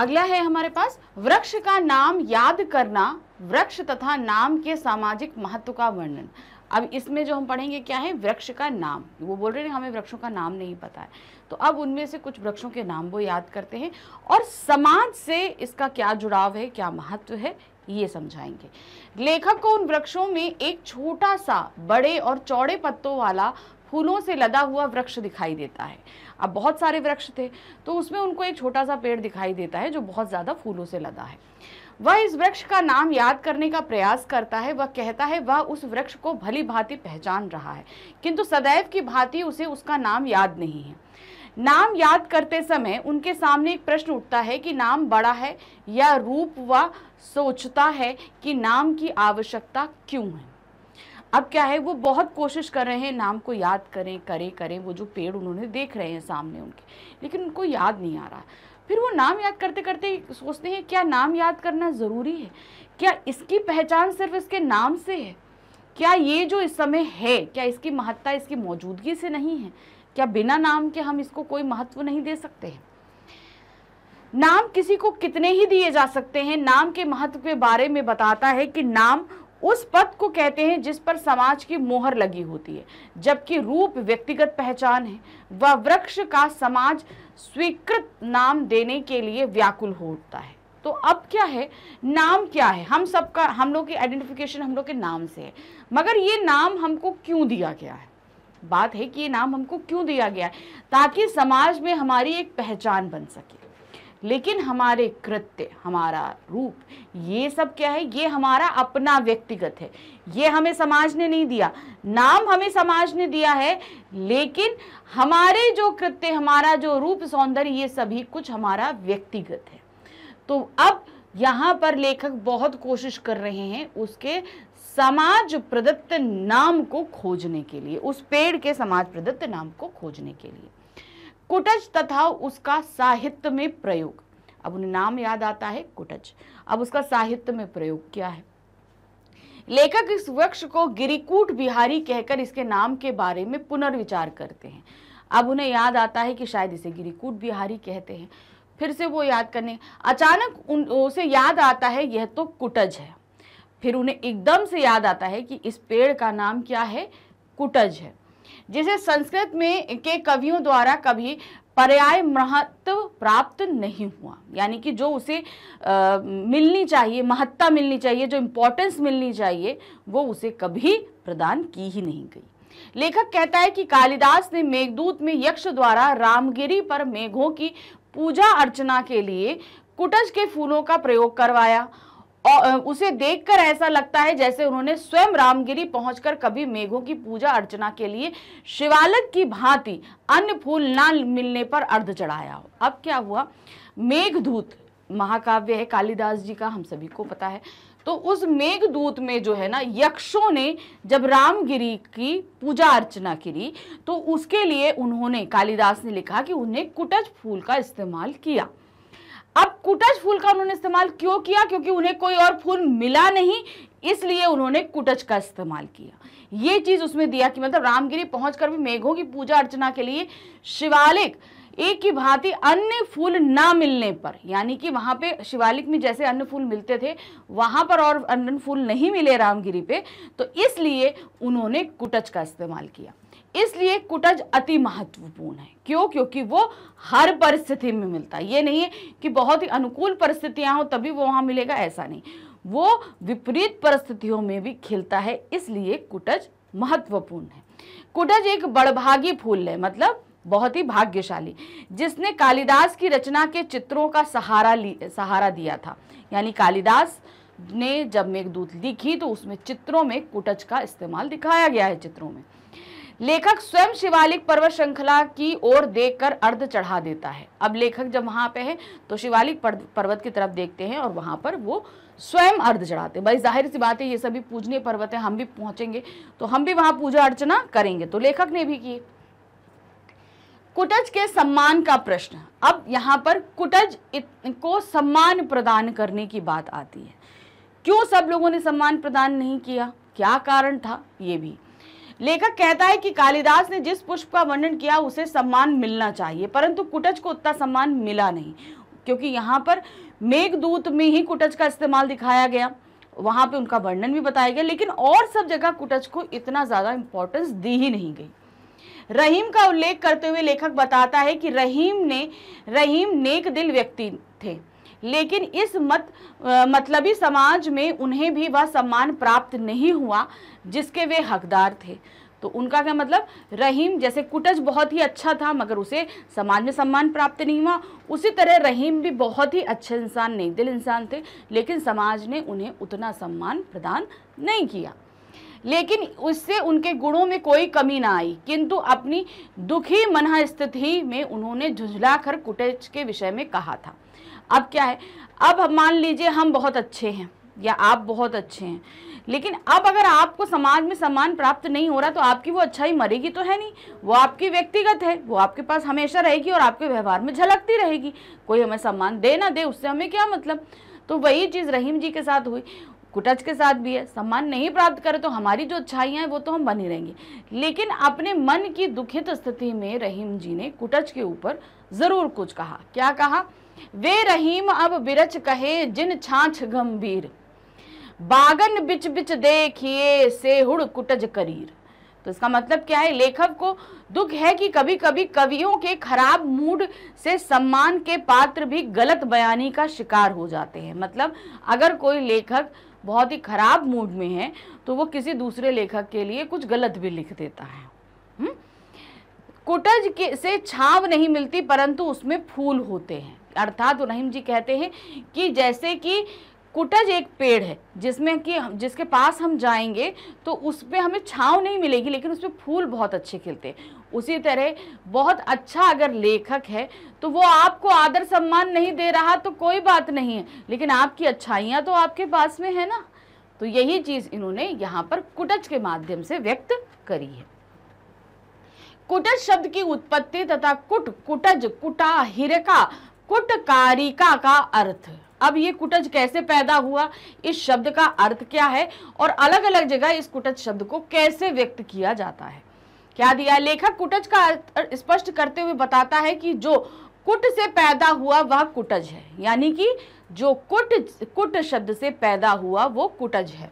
अगला है हमारे पास वृक्ष का नाम याद करना वृक्ष तथा नाम के सामाजिक महत्व का वर्णन अब इसमें जो हम पढ़ेंगे क्या है वृक्ष का नाम वो बोल रहे हैं हमें वृक्षों का नाम नहीं पता है तो अब उनमें से कुछ वृक्षों के नाम वो याद करते हैं और समाज से इसका क्या जुड़ाव है क्या महत्व है ये समझाएंगे लेखक को उन वृक्षों में एक छोटा सा बड़े और चौड़े पत्तों वाला फूलों से लदा हुआ वृक्ष दिखाई देता है अब बहुत सारे वृक्ष थे तो उसमें उनको एक छोटा सा पेड़ दिखाई देता है जो बहुत ज़्यादा फूलों से लदा है वह इस वृक्ष का नाम याद करने का प्रयास करता है वह कहता है वह उस वृक्ष को भली भांति पहचान रहा है किंतु सदैव की भांति उसे उसका नाम याद नहीं है नाम याद करते समय उनके सामने एक प्रश्न उठता है कि नाम बड़ा है या रूप व सोचता है कि नाम की आवश्यकता क्यों है अब क्या है वो बहुत कोशिश कर रहे हैं नाम को याद करें करें करें वो जो पेड़ उन्होंने देख रहे हैं सामने उनके लेकिन उनको याद नहीं आ रहा फिर वो नाम याद करते करते सोचते हैं क्या नाम याद करना ज़रूरी है क्या इसकी पहचान सिर्फ इसके नाम से है क्या ये जो इस समय है क्या इसकी महत्ता इसकी मौजूदगी से नहीं है क्या बिना नाम के हम इसको कोई महत्व नहीं दे सकते हैं नाम किसी को कितने ही दिए जा सकते हैं नाम के महत्व के बारे में बताता है कि नाम उस पद को कहते हैं जिस पर समाज की मोहर लगी होती है जबकि रूप व्यक्तिगत पहचान है वह वृक्ष का समाज स्वीकृत नाम देने के लिए व्याकुल होता है तो अब क्या है नाम क्या है हम सबका हम लोग की आइडेंटिफिकेशन हम लोग के नाम से है मगर ये नाम हमको क्यों दिया गया है बात है कि ये नाम हमको क्यों दिया गया है ताकि समाज में हमारी एक पहचान बन सके लेकिन हमारे कृत्य हमारा रूप ये सब क्या है ये हमारा अपना व्यक्तिगत है ये हमें समाज ने नहीं दिया नाम हमें समाज ने दिया है लेकिन हमारे जो कृत्य हमारा जो रूप सौंदर्य ये सभी कुछ हमारा व्यक्तिगत है तो अब यहाँ पर लेखक बहुत कोशिश कर रहे हैं उसके समाज प्रदत्त नाम को खोजने के लिए उस पेड़ के समाज प्रदत्त नाम को खोजने के लिए कुटज तथा उसका साहित्य में प्रयोग अब उन्हें नाम याद आता है कुटज अब उसका साहित्य में प्रयोग क्या है लेखक इस वृक्ष को गिरिकूट बिहारी कहकर इसके नाम के बारे में पुनर्विचार करते हैं अब उन्हें याद आता है कि शायद इसे गिरिकूट बिहारी कहते हैं फिर से वो याद करने अचानक उन उसे याद आता है यह तो कुटज है फिर उन्हें एकदम से याद आता है कि इस पेड़ का नाम क्या है कुटज है जिसे संस्कृत में के कवियों द्वारा कभी पर्याय महत्व प्राप्त नहीं हुआ यानी कि जो उसे आ, मिलनी चाहिए महत्ता मिलनी चाहिए जो इम्पोर्टेंस मिलनी चाहिए वो उसे कभी प्रदान की ही नहीं गई लेखक कहता है कि कालिदास ने मेघदूत में यक्ष द्वारा रामगिरी पर मेघों की पूजा अर्चना के लिए कुटज के फूलों का प्रयोग करवाया और उसे देखकर ऐसा लगता है जैसे उन्होंने स्वयं रामगिरी पहुंचकर कभी मेघों की पूजा अर्चना के लिए शिवालक की भांति अन्य फूल ना मिलने पर अर्ध चढ़ाया हो अब क्या हुआ मेघदूत महाकाव्य है कालिदास जी का हम सभी को पता है तो उस मेघदूत में जो है ना यक्षों ने जब रामगिरी की पूजा अर्चना करी तो उसके लिए उन्होंने कालिदास ने लिखा कि उन्हें कुटज फूल का इस्तेमाल किया अब कुटज फूल का उन्होंने इस्तेमाल क्यों किया क्योंकि उन्हें कोई और फूल मिला नहीं इसलिए उन्होंने कुटज का इस्तेमाल किया ये चीज उसमें दिया कि मतलब रामगिरी पहुंचकर भी मेघों की पूजा अर्चना के लिए शिवालिक एक की भांति अन्य फूल ना मिलने पर यानी कि वहाँ पे शिवालिक में जैसे अन्य फूल मिलते थे वहाँ पर और अन्य फूल नहीं मिले रामगिरी पे तो इसलिए उन्होंने कुटच का इस्तेमाल किया इसलिए कुटज अति महत्वपूर्ण है क्यों क्योंकि वो हर परिस्थिति में मिलता है ये नहीं है कि बहुत ही अनुकूल परिस्थितियाँ हों तभी वो वहाँ मिलेगा ऐसा नहीं वो विपरीत परिस्थितियों में भी खिलता है इसलिए कुटज महत्वपूर्ण है कुटज एक बड़भागी फूल है मतलब बहुत ही भाग्यशाली जिसने कालिदास की रचना के चित्रों का सहारा ली सहारा दिया था यानी कालिदास ने जब मेघदूत लिखी तो उसमें चित्रों में कुटज का इस्तेमाल दिखाया गया है चित्रों में लेखक स्वयं शिवालिक पर्वत श्रृंखला की ओर देखकर अर्ध चढ़ा देता है अब लेखक जब वहां पे है तो शिवालिक पर्वत की तरफ देखते हैं और वहां पर वो स्वयं अर्ध चढ़ाते भाई जाहिर सी बात है ये सभी पूजनीय पर्वत है हम भी पहुंचेंगे तो हम भी वहां पूजा अर्चना करेंगे तो लेखक ने भी की कुटज के सम्मान का प्रश्न अब यहाँ पर कुटज को सम्मान प्रदान करने की बात आती है क्यों सब लोगों ने सम्मान प्रदान नहीं किया क्या कारण था ये भी लेखक कहता है कि कालिदास ने जिस पुष्प का वर्णन किया उसे सम्मान मिलना चाहिए परंतु कुटज को उतना सम्मान मिला नहीं क्योंकि यहाँ पर मेघदूत में ही कुटज का इस्तेमाल दिखाया गया वहाँ पे उनका वर्णन भी बताया गया लेकिन और सब जगह कुटज को इतना ज़्यादा इम्पोर्टेंस दी ही नहीं गई रहीम का उल्लेख करते हुए लेखक बताता है कि रहीम ने रहीम नेक दिल व्यक्ति थे लेकिन इस मत मतलबी समाज में उन्हें भी वह सम्मान प्राप्त नहीं हुआ जिसके वे हकदार थे तो उनका क्या मतलब रहीम जैसे कुटज बहुत ही अच्छा था मगर उसे समाज में सम्मान प्राप्त नहीं हुआ उसी तरह रहीम भी बहुत ही अच्छे इंसान नहीं दिल इंसान थे लेकिन समाज ने उन्हें उतना सम्मान प्रदान नहीं किया लेकिन उससे उनके गुणों में कोई कमी ना आई किंतु अपनी दुखी मन स्थिति में उन्होंने झुंझलाकर कुटेज के विषय में कहा था अब क्या है अब मान लीजिए हम बहुत अच्छे हैं या आप बहुत अच्छे हैं लेकिन अब अगर आपको समाज में सम्मान प्राप्त नहीं हो रहा तो आपकी वो अच्छाई मरेगी तो है नहीं वो आपकी व्यक्तिगत है वो आपके पास हमेशा रहेगी और आपके व्यवहार में झलकती रहेगी कोई हमें सम्मान दे ना दे उससे हमें क्या मतलब तो वही चीज़ रहीम जी के साथ हुई कुटच के साथ भी है सम्मान नहीं प्राप्त करें तो हमारी जो अच्छाइयाँ हैं वो तो हम बनी रहेंगी लेकिन अपने मन की दुखित स्थिति में रहीम जी ने कुटच के ऊपर ज़रूर कुछ कहा क्या कहा वे रहीम अब बिरच कहे जिन छाछ गंभीर बागन बिच बिच देखिए से हुड़ कुटज करीर तो इसका मतलब क्या है लेखक को दुख है कि कभी कभी कवियों के खराब मूड से सम्मान के पात्र भी गलत बयानी का शिकार हो जाते हैं मतलब अगर कोई लेखक बहुत ही ख़राब मूड में है तो वो किसी दूसरे लेखक के लिए कुछ गलत भी लिख देता है हम्म? कुटज के से छाव नहीं मिलती परंतु उसमें फूल होते हैं अर्थात रहीम जी कहते हैं कि जैसे कि कुटज एक पेड़ है जिसमें कि जिसके पास हम जाएंगे तो उस पर हमें छाँव नहीं मिलेगी लेकिन उस पर फूल बहुत अच्छे खिलते उसी तरह बहुत अच्छा अगर लेखक है तो वो आपको आदर सम्मान नहीं दे रहा तो कोई बात नहीं है लेकिन आपकी अच्छाइयाँ तो आपके पास में है ना तो यही चीज़ इन्होंने यहाँ पर कुटज के माध्यम से व्यक्त करी है कुटज शब्द की उत्पत्ति तथा कुट कुटज कुटा हिरका कुटकारिका का अर्थ अब ये कुटज कैसे पैदा हुआ इस शब्द का अर्थ क्या है और अलग अलग जगह इस कुटज शब्द को कैसे व्यक्त किया जाता है क्या दिया लेखक कुटज का स्पष्ट करते हुए बताता है कि जो कुट से पैदा हुआ वह कुटज है यानी कि जो कुट कुट शब्द से पैदा हुआ वो कुटज है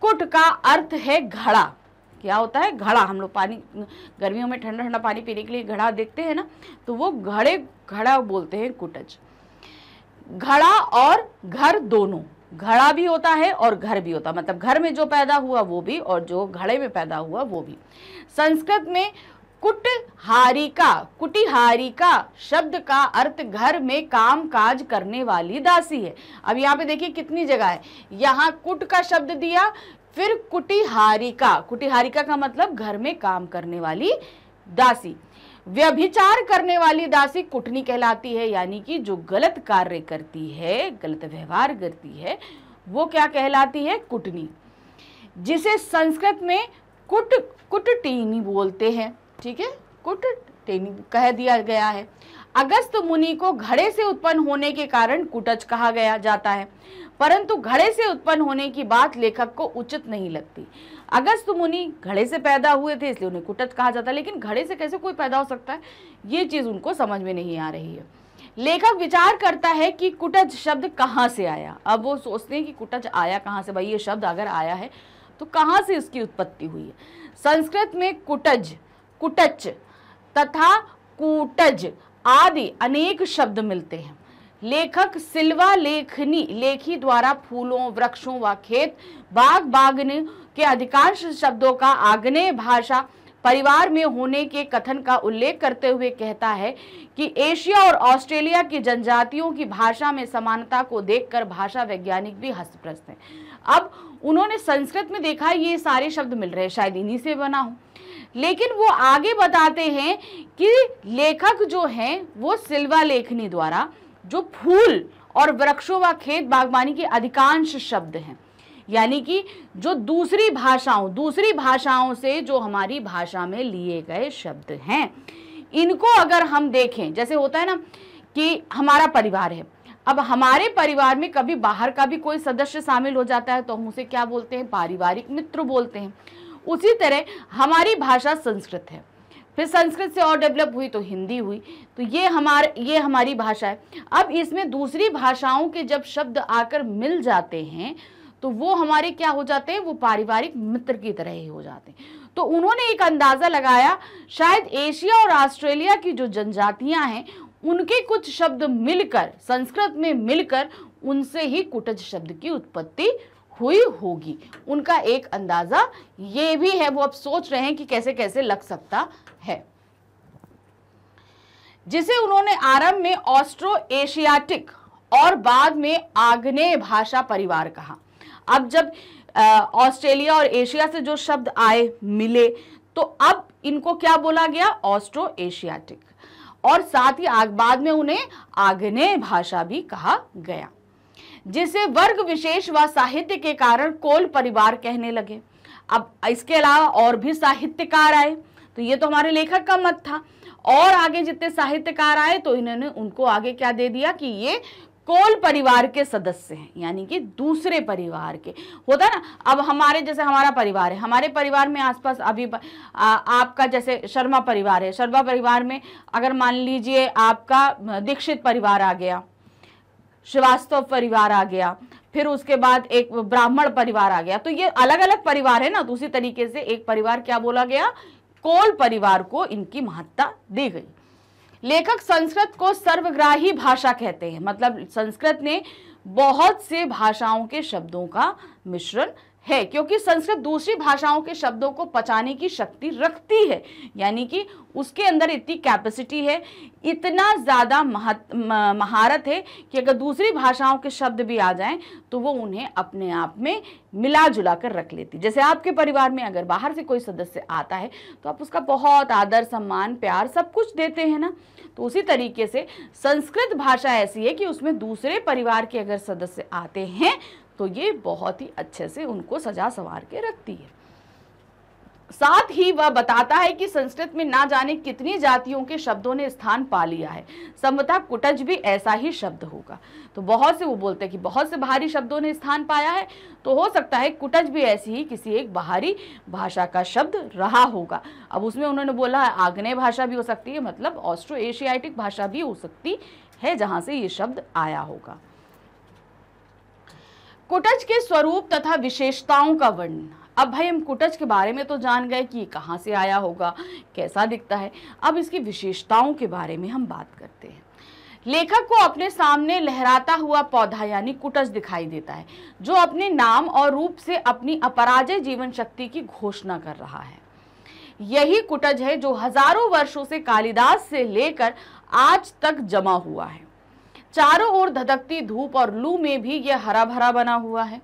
कुट का अर्थ है घड़ा क्या होता है घड़ा हम लोग पानी गर्मियों में ठंडा ठंडा पानी पीने के लिए घड़ा देखते हैं ना तो वो घड़े घड़ा बोलते हैं कुटज घड़ा और घर दोनों घड़ा भी होता है और घर भी होता मतलब घर में जो पैदा हुआ वो भी और जो घड़े में पैदा हुआ वो भी संस्कृत में कुटहारिका कुटिहारिका शब्द का अर्थ घर में काम काज करने वाली दासी है अब यहाँ पे देखिए कितनी जगह है यहाँ कुट का शब्द दिया फिर कुटिहारिका कुटिहारिका का मतलब घर में काम करने वाली दासी व्यभिचार करने वाली दासी कुटनी कहलाती है यानी कि जो गलत कार्य करती है गलत व्यवहार करती है वो क्या कहलाती है कुटनी जिसे संस्कृत में कुट कुटटेनी बोलते हैं ठीक है कुटटेनी कह दिया गया है अगस्त मुनि को घड़े से उत्पन्न होने के कारण कुटच कहा गया जाता है परंतु घड़े से उत्पन्न होने की बात लेखक को उचित नहीं लगती अगस्त तो मुनि घड़े से पैदा हुए थे इसलिए उन्हें कुटज कहा जाता है लेकिन घड़े से कैसे कोई पैदा हो सकता है ये चीज़ उनको समझ में नहीं आ रही है लेखक विचार करता है कि कुटज शब्द कहाँ से आया अब वो सोचते हैं कि कुटज आया कहाँ से भाई ये शब्द अगर आया है तो कहाँ से इसकी उत्पत्ति हुई है संस्कृत में कुटज कुटच तथा कुटज आदि अनेक शब्द मिलते हैं लेखक सिल्वा लेखनी लेखी द्वारा फूलों वृक्षों व खेत बाग बागन के अधिकांश शब्दों का आग्नेय भाषा परिवार में होने के कथन का उल्लेख करते हुए कहता है कि एशिया और ऑस्ट्रेलिया की जनजातियों की भाषा में समानता को देखकर भाषा वैज्ञानिक भी हस्तप्रस्त हैं अब उन्होंने संस्कृत में देखा ये सारे शब्द मिल रहे हैं शायद इन्हीं से बना हो लेकिन वो आगे बताते हैं कि लेखक जो हैं वो सिल्वा लेखनी द्वारा जो फूल और वृक्षों व खेत बागवानी के अधिकांश शब्द हैं यानी कि जो दूसरी भाषाओं दूसरी भाषाओं से जो हमारी भाषा में लिए गए शब्द हैं इनको अगर हम देखें जैसे होता है ना कि हमारा परिवार है अब हमारे परिवार में कभी बाहर का भी कोई सदस्य शामिल हो जाता है तो हम उसे क्या बोलते हैं पारिवारिक मित्र बोलते हैं उसी तरह हमारी भाषा संस्कृत है फिर संस्कृत से और डेवलप हुई तो हिंदी हुई तो ये हमारे ये हमारी भाषा है अब इसमें दूसरी भाषाओं के जब शब्द आकर मिल जाते हैं तो वो हमारे क्या हो जाते हैं वो पारिवारिक मित्र की तरह ही हो जाते हैं तो उन्होंने एक अंदाज़ा लगाया शायद एशिया और ऑस्ट्रेलिया की जो जनजातियां हैं उनके कुछ शब्द मिलकर संस्कृत में मिलकर उनसे ही कुटज शब्द की उत्पत्ति हुई होगी उनका एक अंदाज़ा ये भी है वो अब सोच रहे हैं कि कैसे कैसे लग सकता है जिसे उन्होंने आरंभ में ऑस्ट्रो एशियाटिक और बाद में आग्नेय भाषा परिवार कहा अब जब ऑस्ट्रेलिया और एशिया से जो शब्द आए मिले तो अब इनको क्या बोला गया ऑस्ट्रो एशियाटिक और साथ ही आग बाद में उन्हें आग्नेय भाषा भी कहा गया जिसे वर्ग विशेष व साहित्य के कारण कोल परिवार कहने लगे अब इसके अलावा और भी साहित्यकार आए तो ये तो हमारे लेखक का मत था और आगे जितने साहित्यकार आए तो इन्होंने उनको आगे क्या दे दिया कि ये कोल परिवार के सदस्य हैं यानी कि दूसरे परिवार के होता है ना अब हमारे जैसे हमारा परिवार है हमारे परिवार में आसपास अभी आ, आपका जैसे शर्मा परिवार है शर्मा परिवार में अगर मान लीजिए आपका दीक्षित परिवार आ गया श्रीवास्तव परिवार आ गया फिर उसके बाद एक ब्राह्मण परिवार आ गया तो ये अलग अलग परिवार है ना तो उसी तरीके से एक परिवार क्या बोला गया कोल परिवार को इनकी महत्ता दी गई लेखक संस्कृत को सर्वग्राही भाषा कहते हैं मतलब संस्कृत ने बहुत से भाषाओं के शब्दों का मिश्रण है क्योंकि संस्कृत दूसरी भाषाओं के शब्दों को पचाने की शक्ति रखती है यानी कि उसके अंदर इतनी कैपेसिटी है इतना ज़्यादा महारत है कि अगर दूसरी भाषाओं के शब्द भी आ जाएं तो वो उन्हें अपने आप में मिला जुला कर रख लेती जैसे आपके परिवार में अगर बाहर से कोई सदस्य आता है तो आप उसका बहुत आदर सम्मान प्यार सब कुछ देते हैं ना तो उसी तरीके से संस्कृत भाषा ऐसी है कि उसमें दूसरे परिवार के अगर सदस्य आते हैं तो ये बहुत ही अच्छे से उनको सजा संवार के रखती है साथ ही वह बताता है कि संस्कृत में ना जाने कितनी जातियों के शब्दों ने स्थान पा लिया है समता कुटज भी ऐसा ही शब्द होगा तो बहुत से वो बोलते हैं कि बहुत से बाहरी शब्दों ने स्थान पाया है तो हो सकता है कुटज भी ऐसी ही किसी एक बाहरी भाषा का शब्द रहा होगा अब उसमें उन्होंने बोला है आग्नेय भाषा भी हो सकती है मतलब ऑस्ट्रो एशियाटिक भाषा भी हो सकती है जहाँ से ये शब्द आया होगा कुटज के स्वरूप तथा विशेषताओं का वर्णन अब भाई हम कुटज के बारे में तो जान गए कि कहाँ से आया होगा कैसा दिखता है अब इसकी विशेषताओं के बारे में हम बात करते हैं लेखक को अपने सामने लहराता हुआ पौधा यानी कुटज दिखाई देता है जो अपने नाम और रूप से अपनी अपराजय जीवन शक्ति की घोषणा कर रहा है यही कुटज है जो हजारों वर्षों से कालिदास से लेकर आज तक जमा हुआ है चारों ओर धधकती धूप और लू में भी यह हरा भरा बना हुआ है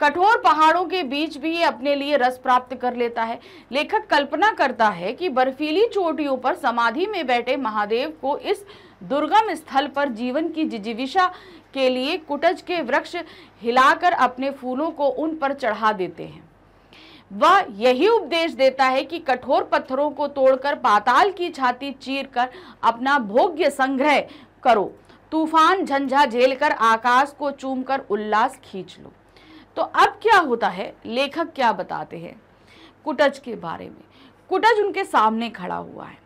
कठोर पहाड़ों के बीच भी ये अपने लिए रस प्राप्त कर लेता है लेखक कल्पना करता है कि बर्फीली चोटियों पर समाधि में बैठे महादेव को इस दुर्गम स्थल पर जीवन की जिजीविषा के लिए कुटज के वृक्ष हिलाकर अपने फूलों को उन पर चढ़ा देते हैं वह यही उपदेश देता है कि कठोर पत्थरों को तोड़कर पाताल की छाती चीर अपना भोग्य संग्रह करो तूफान झंझा झेल कर आकाश को चूम कर उल्लास खींच लो तो अब क्या होता है लेखक क्या बताते हैं कुटज के बारे में कुटज उनके सामने खड़ा हुआ है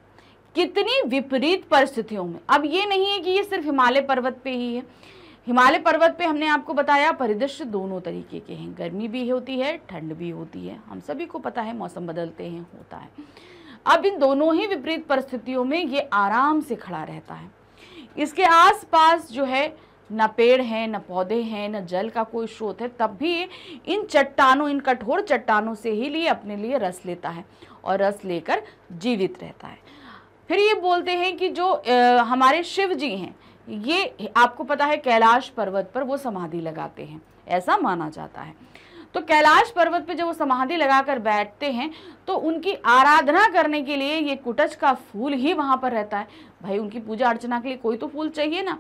कितनी विपरीत परिस्थितियों में अब ये नहीं है कि ये सिर्फ हिमालय पर्वत पे ही है हिमालय पर्वत पे हमने आपको बताया परिदृश्य दोनों तरीके के हैं गर्मी भी होती है ठंड भी होती है हम सभी को पता है मौसम बदलते हैं होता है अब इन दोनों ही विपरीत परिस्थितियों में ये आराम से खड़ा रहता है इसके आसपास जो है न पेड़ हैं न पौधे हैं न जल का कोई स्रोत है तब भी इन चट्टानों इन कठोर चट्टानों से ही लिए अपने लिए रस लेता है और रस लेकर जीवित रहता है फिर ये बोलते हैं कि जो आ, हमारे शिव जी हैं ये आपको पता है कैलाश पर्वत पर वो समाधि लगाते हैं ऐसा माना जाता है तो कैलाश पर्वत पे जब वो समाधि लगाकर बैठते हैं तो उनकी आराधना करने के लिए ये कुटज का फूल ही वहाँ पर रहता है भाई उनकी पूजा अर्चना के लिए कोई तो फूल चाहिए ना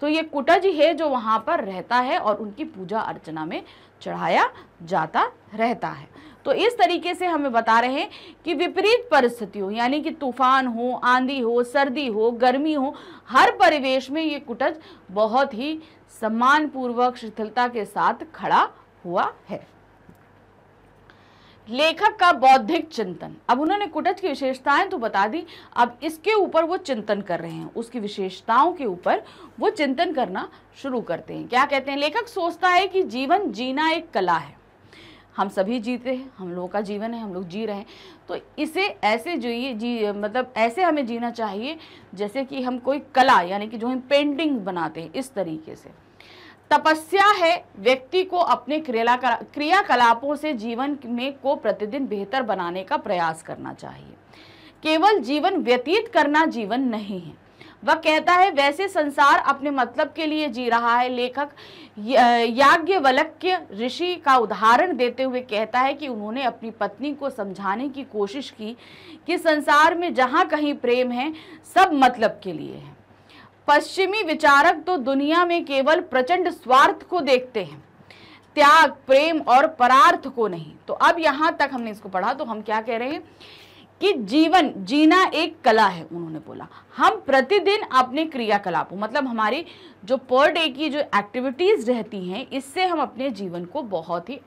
तो ये कुटज है जो वहाँ पर रहता है और उनकी पूजा अर्चना में चढ़ाया जाता रहता है तो इस तरीके से हमें बता रहे हैं कि विपरीत परिस्थितियों यानी कि तूफान हो आंधी हो सर्दी हो गर्मी हो हर परिवेश में ये कुटज बहुत ही सम्मानपूर्वक शिथिलता के साथ खड़ा हुआ है लेखक का बौद्धिक चिंतन अब उन्होंने कुटज की विशेषताएं तो बता दी अब इसके ऊपर वो चिंतन कर रहे हैं उसकी विशेषताओं के ऊपर वो चिंतन करना शुरू करते हैं क्या कहते हैं लेखक सोचता है कि जीवन जीना एक कला है हम सभी जीते हैं हम लोगों का जीवन है हम लोग जी रहे हैं तो इसे ऐसे जो ये जी मतलब ऐसे हमें जीना चाहिए जैसे कि हम कोई कला यानी कि जो हम पेंटिंग बनाते हैं इस तरीके से तपस्या है व्यक्ति को अपने क्रियाकलापों से जीवन में को प्रतिदिन बेहतर बनाने का प्रयास करना चाहिए केवल जीवन व्यतीत करना जीवन नहीं है वह कहता है वैसे संसार अपने मतलब के लिए जी रहा है लेखक याज्ञवलक्य ऋषि का उदाहरण देते हुए कहता है कि उन्होंने अपनी पत्नी को समझाने की कोशिश की कि संसार में जहाँ कहीं प्रेम है सब मतलब के लिए है पश्चिमी विचारक तो दुनिया में केवल प्रचंड स्वार्थ को देखते हैं त्याग प्रेम और परार्थ को नहीं तो अब यहां तक हमने इसको पढ़ा तो हम क्या कह रहे हैं कि जीवन जीना एक कला है उन्होंने बोला हम प्रतिदिन अपने क्रियाकलापों मतलब हमारी जो पर डे की जो एक्टिविटीज़ रहती हैं इससे हम अपने जीवन को बहुत ही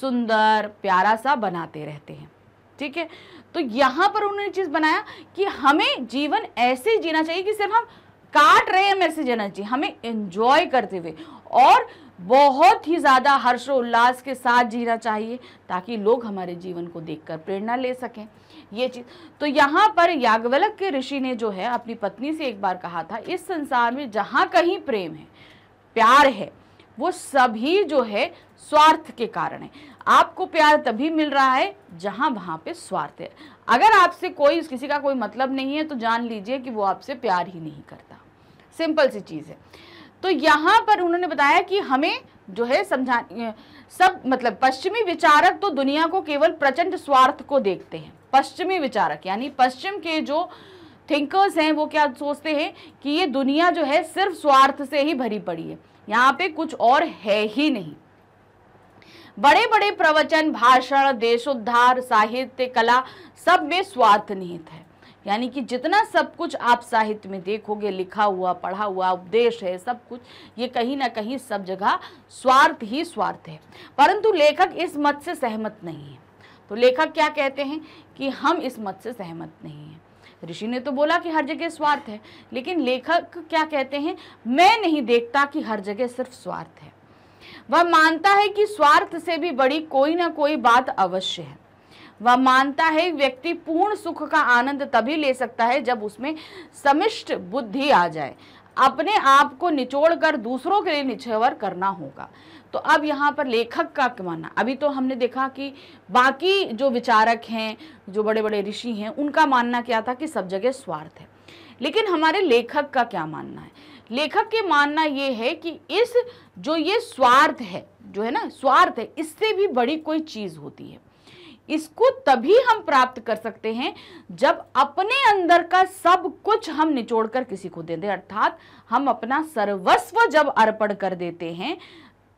सुंदर प्यारा सा बनाते रहते हैं ठीक है तो यहाँ पर उन्होंने चीज़ बनाया कि हमें जीवन ऐसे जीना चाहिए कि सिर्फ हम काट रहे हैं मैसेज एनर्जी हमें एंजॉय करते हुए और बहुत ही ज़्यादा हर्षोल्लास के साथ जीना चाहिए ताकि लोग हमारे जीवन को देखकर प्रेरणा ले सकें ये चीज़ तो यहाँ पर याग्वलक के ऋषि ने जो है अपनी पत्नी से एक बार कहा था इस संसार में जहाँ कहीं प्रेम है प्यार है वो सभी जो है स्वार्थ के कारण है आपको प्यार तभी मिल रहा है जहाँ वहाँ पे स्वार्थ है अगर आपसे कोई किसी का कोई मतलब नहीं है तो जान लीजिए कि वो आपसे प्यार ही नहीं करता सिंपल सी चीज़ है तो यहाँ पर उन्होंने बताया कि हमें जो है समझा सब मतलब पश्चिमी विचारक तो दुनिया को केवल प्रचंड स्वार्थ को देखते हैं पश्चिमी विचारक यानी पश्चिम के जो थिंकर्स हैं वो क्या सोचते हैं कि ये दुनिया जो है सिर्फ स्वार्थ से ही भरी पड़ी है यहाँ पे कुछ और है ही नहीं बड़े बड़े प्रवचन भाषण देशोद्धार साहित्य कला सब में स्वार्थ निहित है यानी कि जितना सब कुछ आप साहित्य में देखोगे लिखा हुआ पढ़ा हुआ उपदेश है सब कुछ ये कहीं ना कहीं सब जगह स्वार्थ ही स्वार्थ है परंतु लेखक इस मत से सहमत नहीं है तो लेखक क्या कहते हैं कि हम इस मत से सहमत नहीं हैं ऋषि ने तो बोला कि हर जगह स्वार्थ है लेकिन लेखक क्या कहते हैं मैं नहीं देखता कि हर जगह सिर्फ स्वार्थ है वह मानता है कि स्वार्थ से भी बड़ी कोई ना कोई बात अवश्य है वह मानता है व्यक्ति पूर्ण सुख का आनंद तभी ले सकता है जब उसमें समिष्ट बुद्धि आ जाए अपने आप को निचोड़ कर दूसरों के लिए निछेवर करना होगा तो अब यहाँ पर लेखक का मानना अभी तो हमने देखा कि बाकी जो विचारक हैं जो बड़े बड़े ऋषि हैं उनका मानना क्या था कि सब जगह स्वार्थ है लेकिन हमारे लेखक का क्या मानना है लेखक के मानना ये है कि इस जो ये स्वार्थ है जो है ना स्वार्थ है इससे भी बड़ी कोई चीज़ होती है इसको तभी हम प्राप्त कर सकते हैं जब अपने अंदर का सब कुछ हम निचोड़कर कर किसी को दे दें अर्थात हम अपना सर्वस्व जब अर्पण कर देते हैं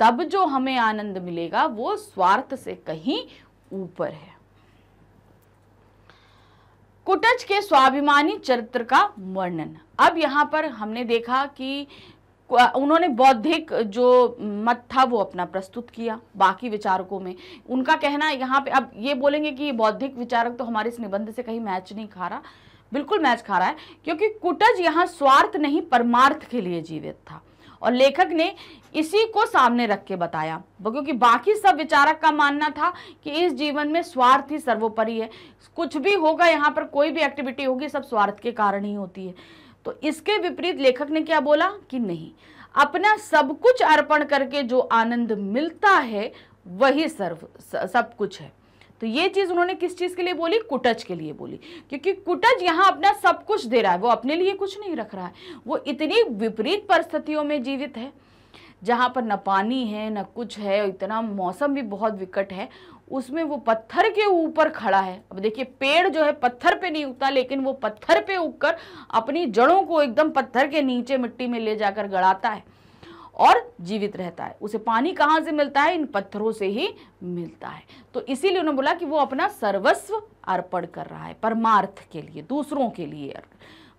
तब जो हमें आनंद मिलेगा वो स्वार्थ से कहीं ऊपर है कुटज के स्वाभिमानी चरित्र का वर्णन अब यहां पर हमने देखा कि उन्होंने बौद्धिक जो मत था वो अपना प्रस्तुत किया बाकी विचारकों में उनका कहना यहाँ पे अब ये बोलेंगे कि बौद्धिक विचारक तो हमारे इस निबंध से कहीं मैच नहीं खा रहा बिल्कुल मैच खा रहा है क्योंकि कुटज यहाँ स्वार्थ नहीं परमार्थ के लिए जीवित था और लेखक ने इसी को सामने रख के बताया क्योंकि बाकी सब विचारक का मानना था कि इस जीवन में स्वार्थ ही सर्वोपरि है कुछ भी होगा यहाँ पर कोई भी एक्टिविटी होगी सब स्वार्थ के कारण ही होती है तो इसके विपरीत लेखक ने क्या बोला कि नहीं अपना सब कुछ अर्पण करके जो आनंद मिलता है वही सर्व सब कुछ है तो ये चीज़ उन्होंने किस चीज़ के लिए बोली कुटज के लिए बोली क्योंकि कुटज यहाँ अपना सब कुछ दे रहा है वो अपने लिए कुछ नहीं रख रहा है वो इतनी विपरीत परिस्थितियों में जीवित है जहाँ पर न पानी है न कुछ है इतना मौसम भी बहुत विकट है उसमें वो पत्थर के ऊपर खड़ा है अब देखिए पेड़ जो है पत्थर पे नहीं उगता लेकिन वो पत्थर पे उगकर अपनी जड़ों को एकदम पत्थर के नीचे मिट्टी में ले जाकर गड़ाता है और जीवित रहता है उसे पानी कहाँ से मिलता है इन पत्थरों से ही मिलता है तो इसीलिए उन्होंने बोला कि वो अपना सर्वस्व अर्पण कर रहा है परमार्थ के लिए दूसरों के लिए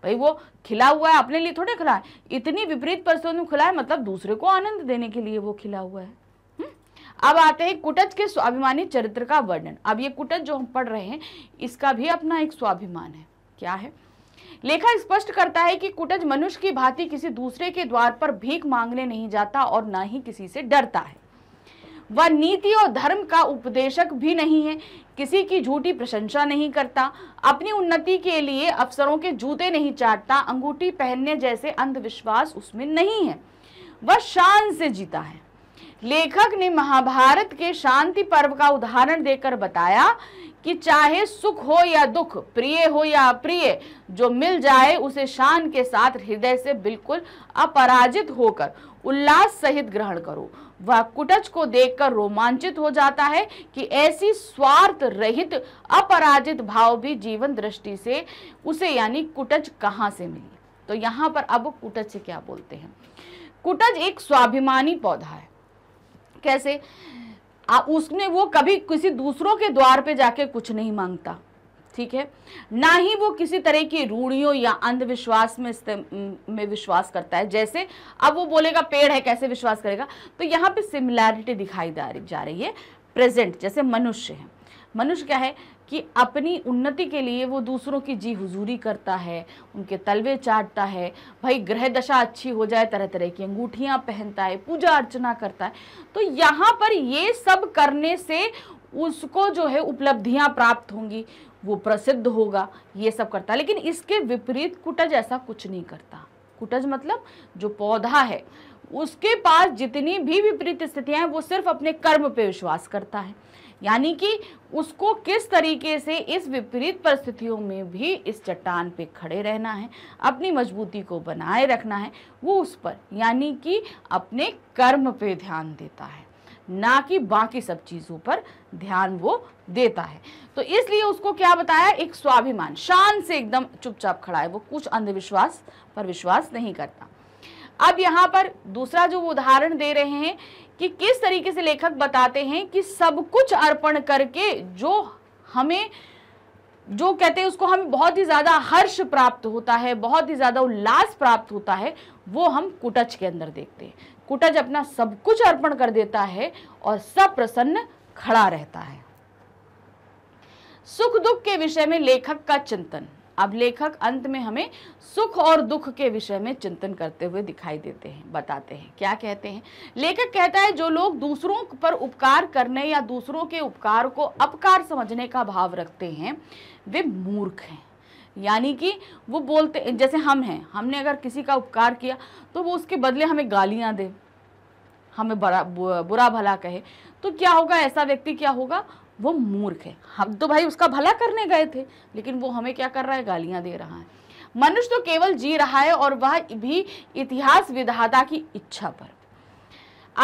भाई वो खिला हुआ है अपने लिए थोड़े खिला है इतनी विपरीत परिस्थितियों में खिला है मतलब दूसरे को आनंद देने के लिए वो खिला हुआ है अब आते हैं कुटज के स्वाभिमानी चरित्र का वर्णन अब ये कुटज जो हम पढ़ रहे हैं इसका भी अपना एक स्वाभिमान है क्या है लेखा स्पष्ट करता है कि कुटज मनुष्य की भांति किसी दूसरे के द्वार पर भीख मांगने नहीं जाता और ना ही किसी से डरता है वह नीति और धर्म का उपदेशक भी नहीं है किसी की झूठी प्रशंसा नहीं करता अपनी उन्नति के लिए अफसरों के जूते नहीं चाटता अंगूठी पहनने जैसे अंधविश्वास उसमें नहीं है वह शान से जीता है लेखक ने महाभारत के शांति पर्व का उदाहरण देकर बताया कि चाहे सुख हो या दुख प्रिय हो या अप्रिय जो मिल जाए उसे शान के साथ हृदय से बिल्कुल अपराजित होकर उल्लास सहित ग्रहण करो वह कुटज को देखकर रोमांचित हो जाता है कि ऐसी स्वार्थ रहित अपराजित भाव भी जीवन दृष्टि से उसे यानी कुटच कहाँ से मिली तो यहाँ पर अब कुटच से क्या बोलते हैं कुटज एक स्वाभिमानी पौधा है कैसे आ, उसने वो कभी किसी दूसरों के द्वार पे जाके कुछ नहीं मांगता ठीक है ना ही वो किसी तरह की रूढ़ियों या अंधविश्वास में में विश्वास करता है जैसे अब वो बोलेगा पेड़ है कैसे विश्वास करेगा तो यहाँ पे सिमिलैरिटी दिखाई जा रही है प्रेजेंट जैसे मनुष्य है मनुष्य क्या है कि अपनी उन्नति के लिए वो दूसरों की जी हुजूरी करता है उनके तलवे चाटता है भाई ग्रह दशा अच्छी हो जाए तरह तरह की अंगूठियाँ पहनता है पूजा अर्चना करता है तो यहाँ पर ये सब करने से उसको जो है उपलब्धियाँ प्राप्त होंगी वो प्रसिद्ध होगा ये सब करता है लेकिन इसके विपरीत कुटज ऐसा कुछ नहीं करता कुटज मतलब जो पौधा है उसके पास जितनी भी विपरीत स्थितियां हैं वो सिर्फ अपने कर्म पे विश्वास करता है यानी कि उसको किस तरीके से इस विपरीत परिस्थितियों में भी इस चट्टान पे खड़े रहना है अपनी मजबूती को बनाए रखना है वो उस पर यानी कि अपने कर्म पे ध्यान देता है ना कि बाकी सब चीज़ों पर ध्यान वो देता है तो इसलिए उसको क्या बताया एक स्वाभिमान शान से एकदम चुपचाप खड़ा है वो कुछ अंधविश्वास पर विश्वास नहीं करता अब यहाँ पर दूसरा जो उदाहरण दे रहे हैं कि किस तरीके से लेखक बताते हैं कि सब कुछ अर्पण करके जो हमें जो कहते हैं उसको हम बहुत ही ज़्यादा हर्ष प्राप्त होता है बहुत ही ज़्यादा उल्लास प्राप्त होता है वो हम कुटज के अंदर देखते हैं कुटज अपना सब कुछ अर्पण कर देता है और सब प्रसन्न खड़ा रहता है सुख दुख के विषय में लेखक का चिंतन अब लेखक अंत में हमें सुख और दुख के विषय में चिंतन करते हुए दिखाई देते हैं बताते हैं क्या कहते हैं लेखक कहता है जो लोग दूसरों पर उपकार करने या दूसरों के उपकार को अपकार समझने का भाव रखते हैं वे मूर्ख हैं यानी कि वो बोलते जैसे हम हैं हमने अगर किसी का उपकार किया तो वो उसके बदले हमें गालियाँ दे हमें बड़ा बुरा भला कहे तो क्या होगा ऐसा व्यक्ति क्या होगा वो मूर्ख है हम तो भाई उसका भला करने गए थे लेकिन वो हमें क्या कर रहा है गालियाँ दे रहा है मनुष्य तो केवल जी रहा है और वह भी इतिहास विधाता की इच्छा पर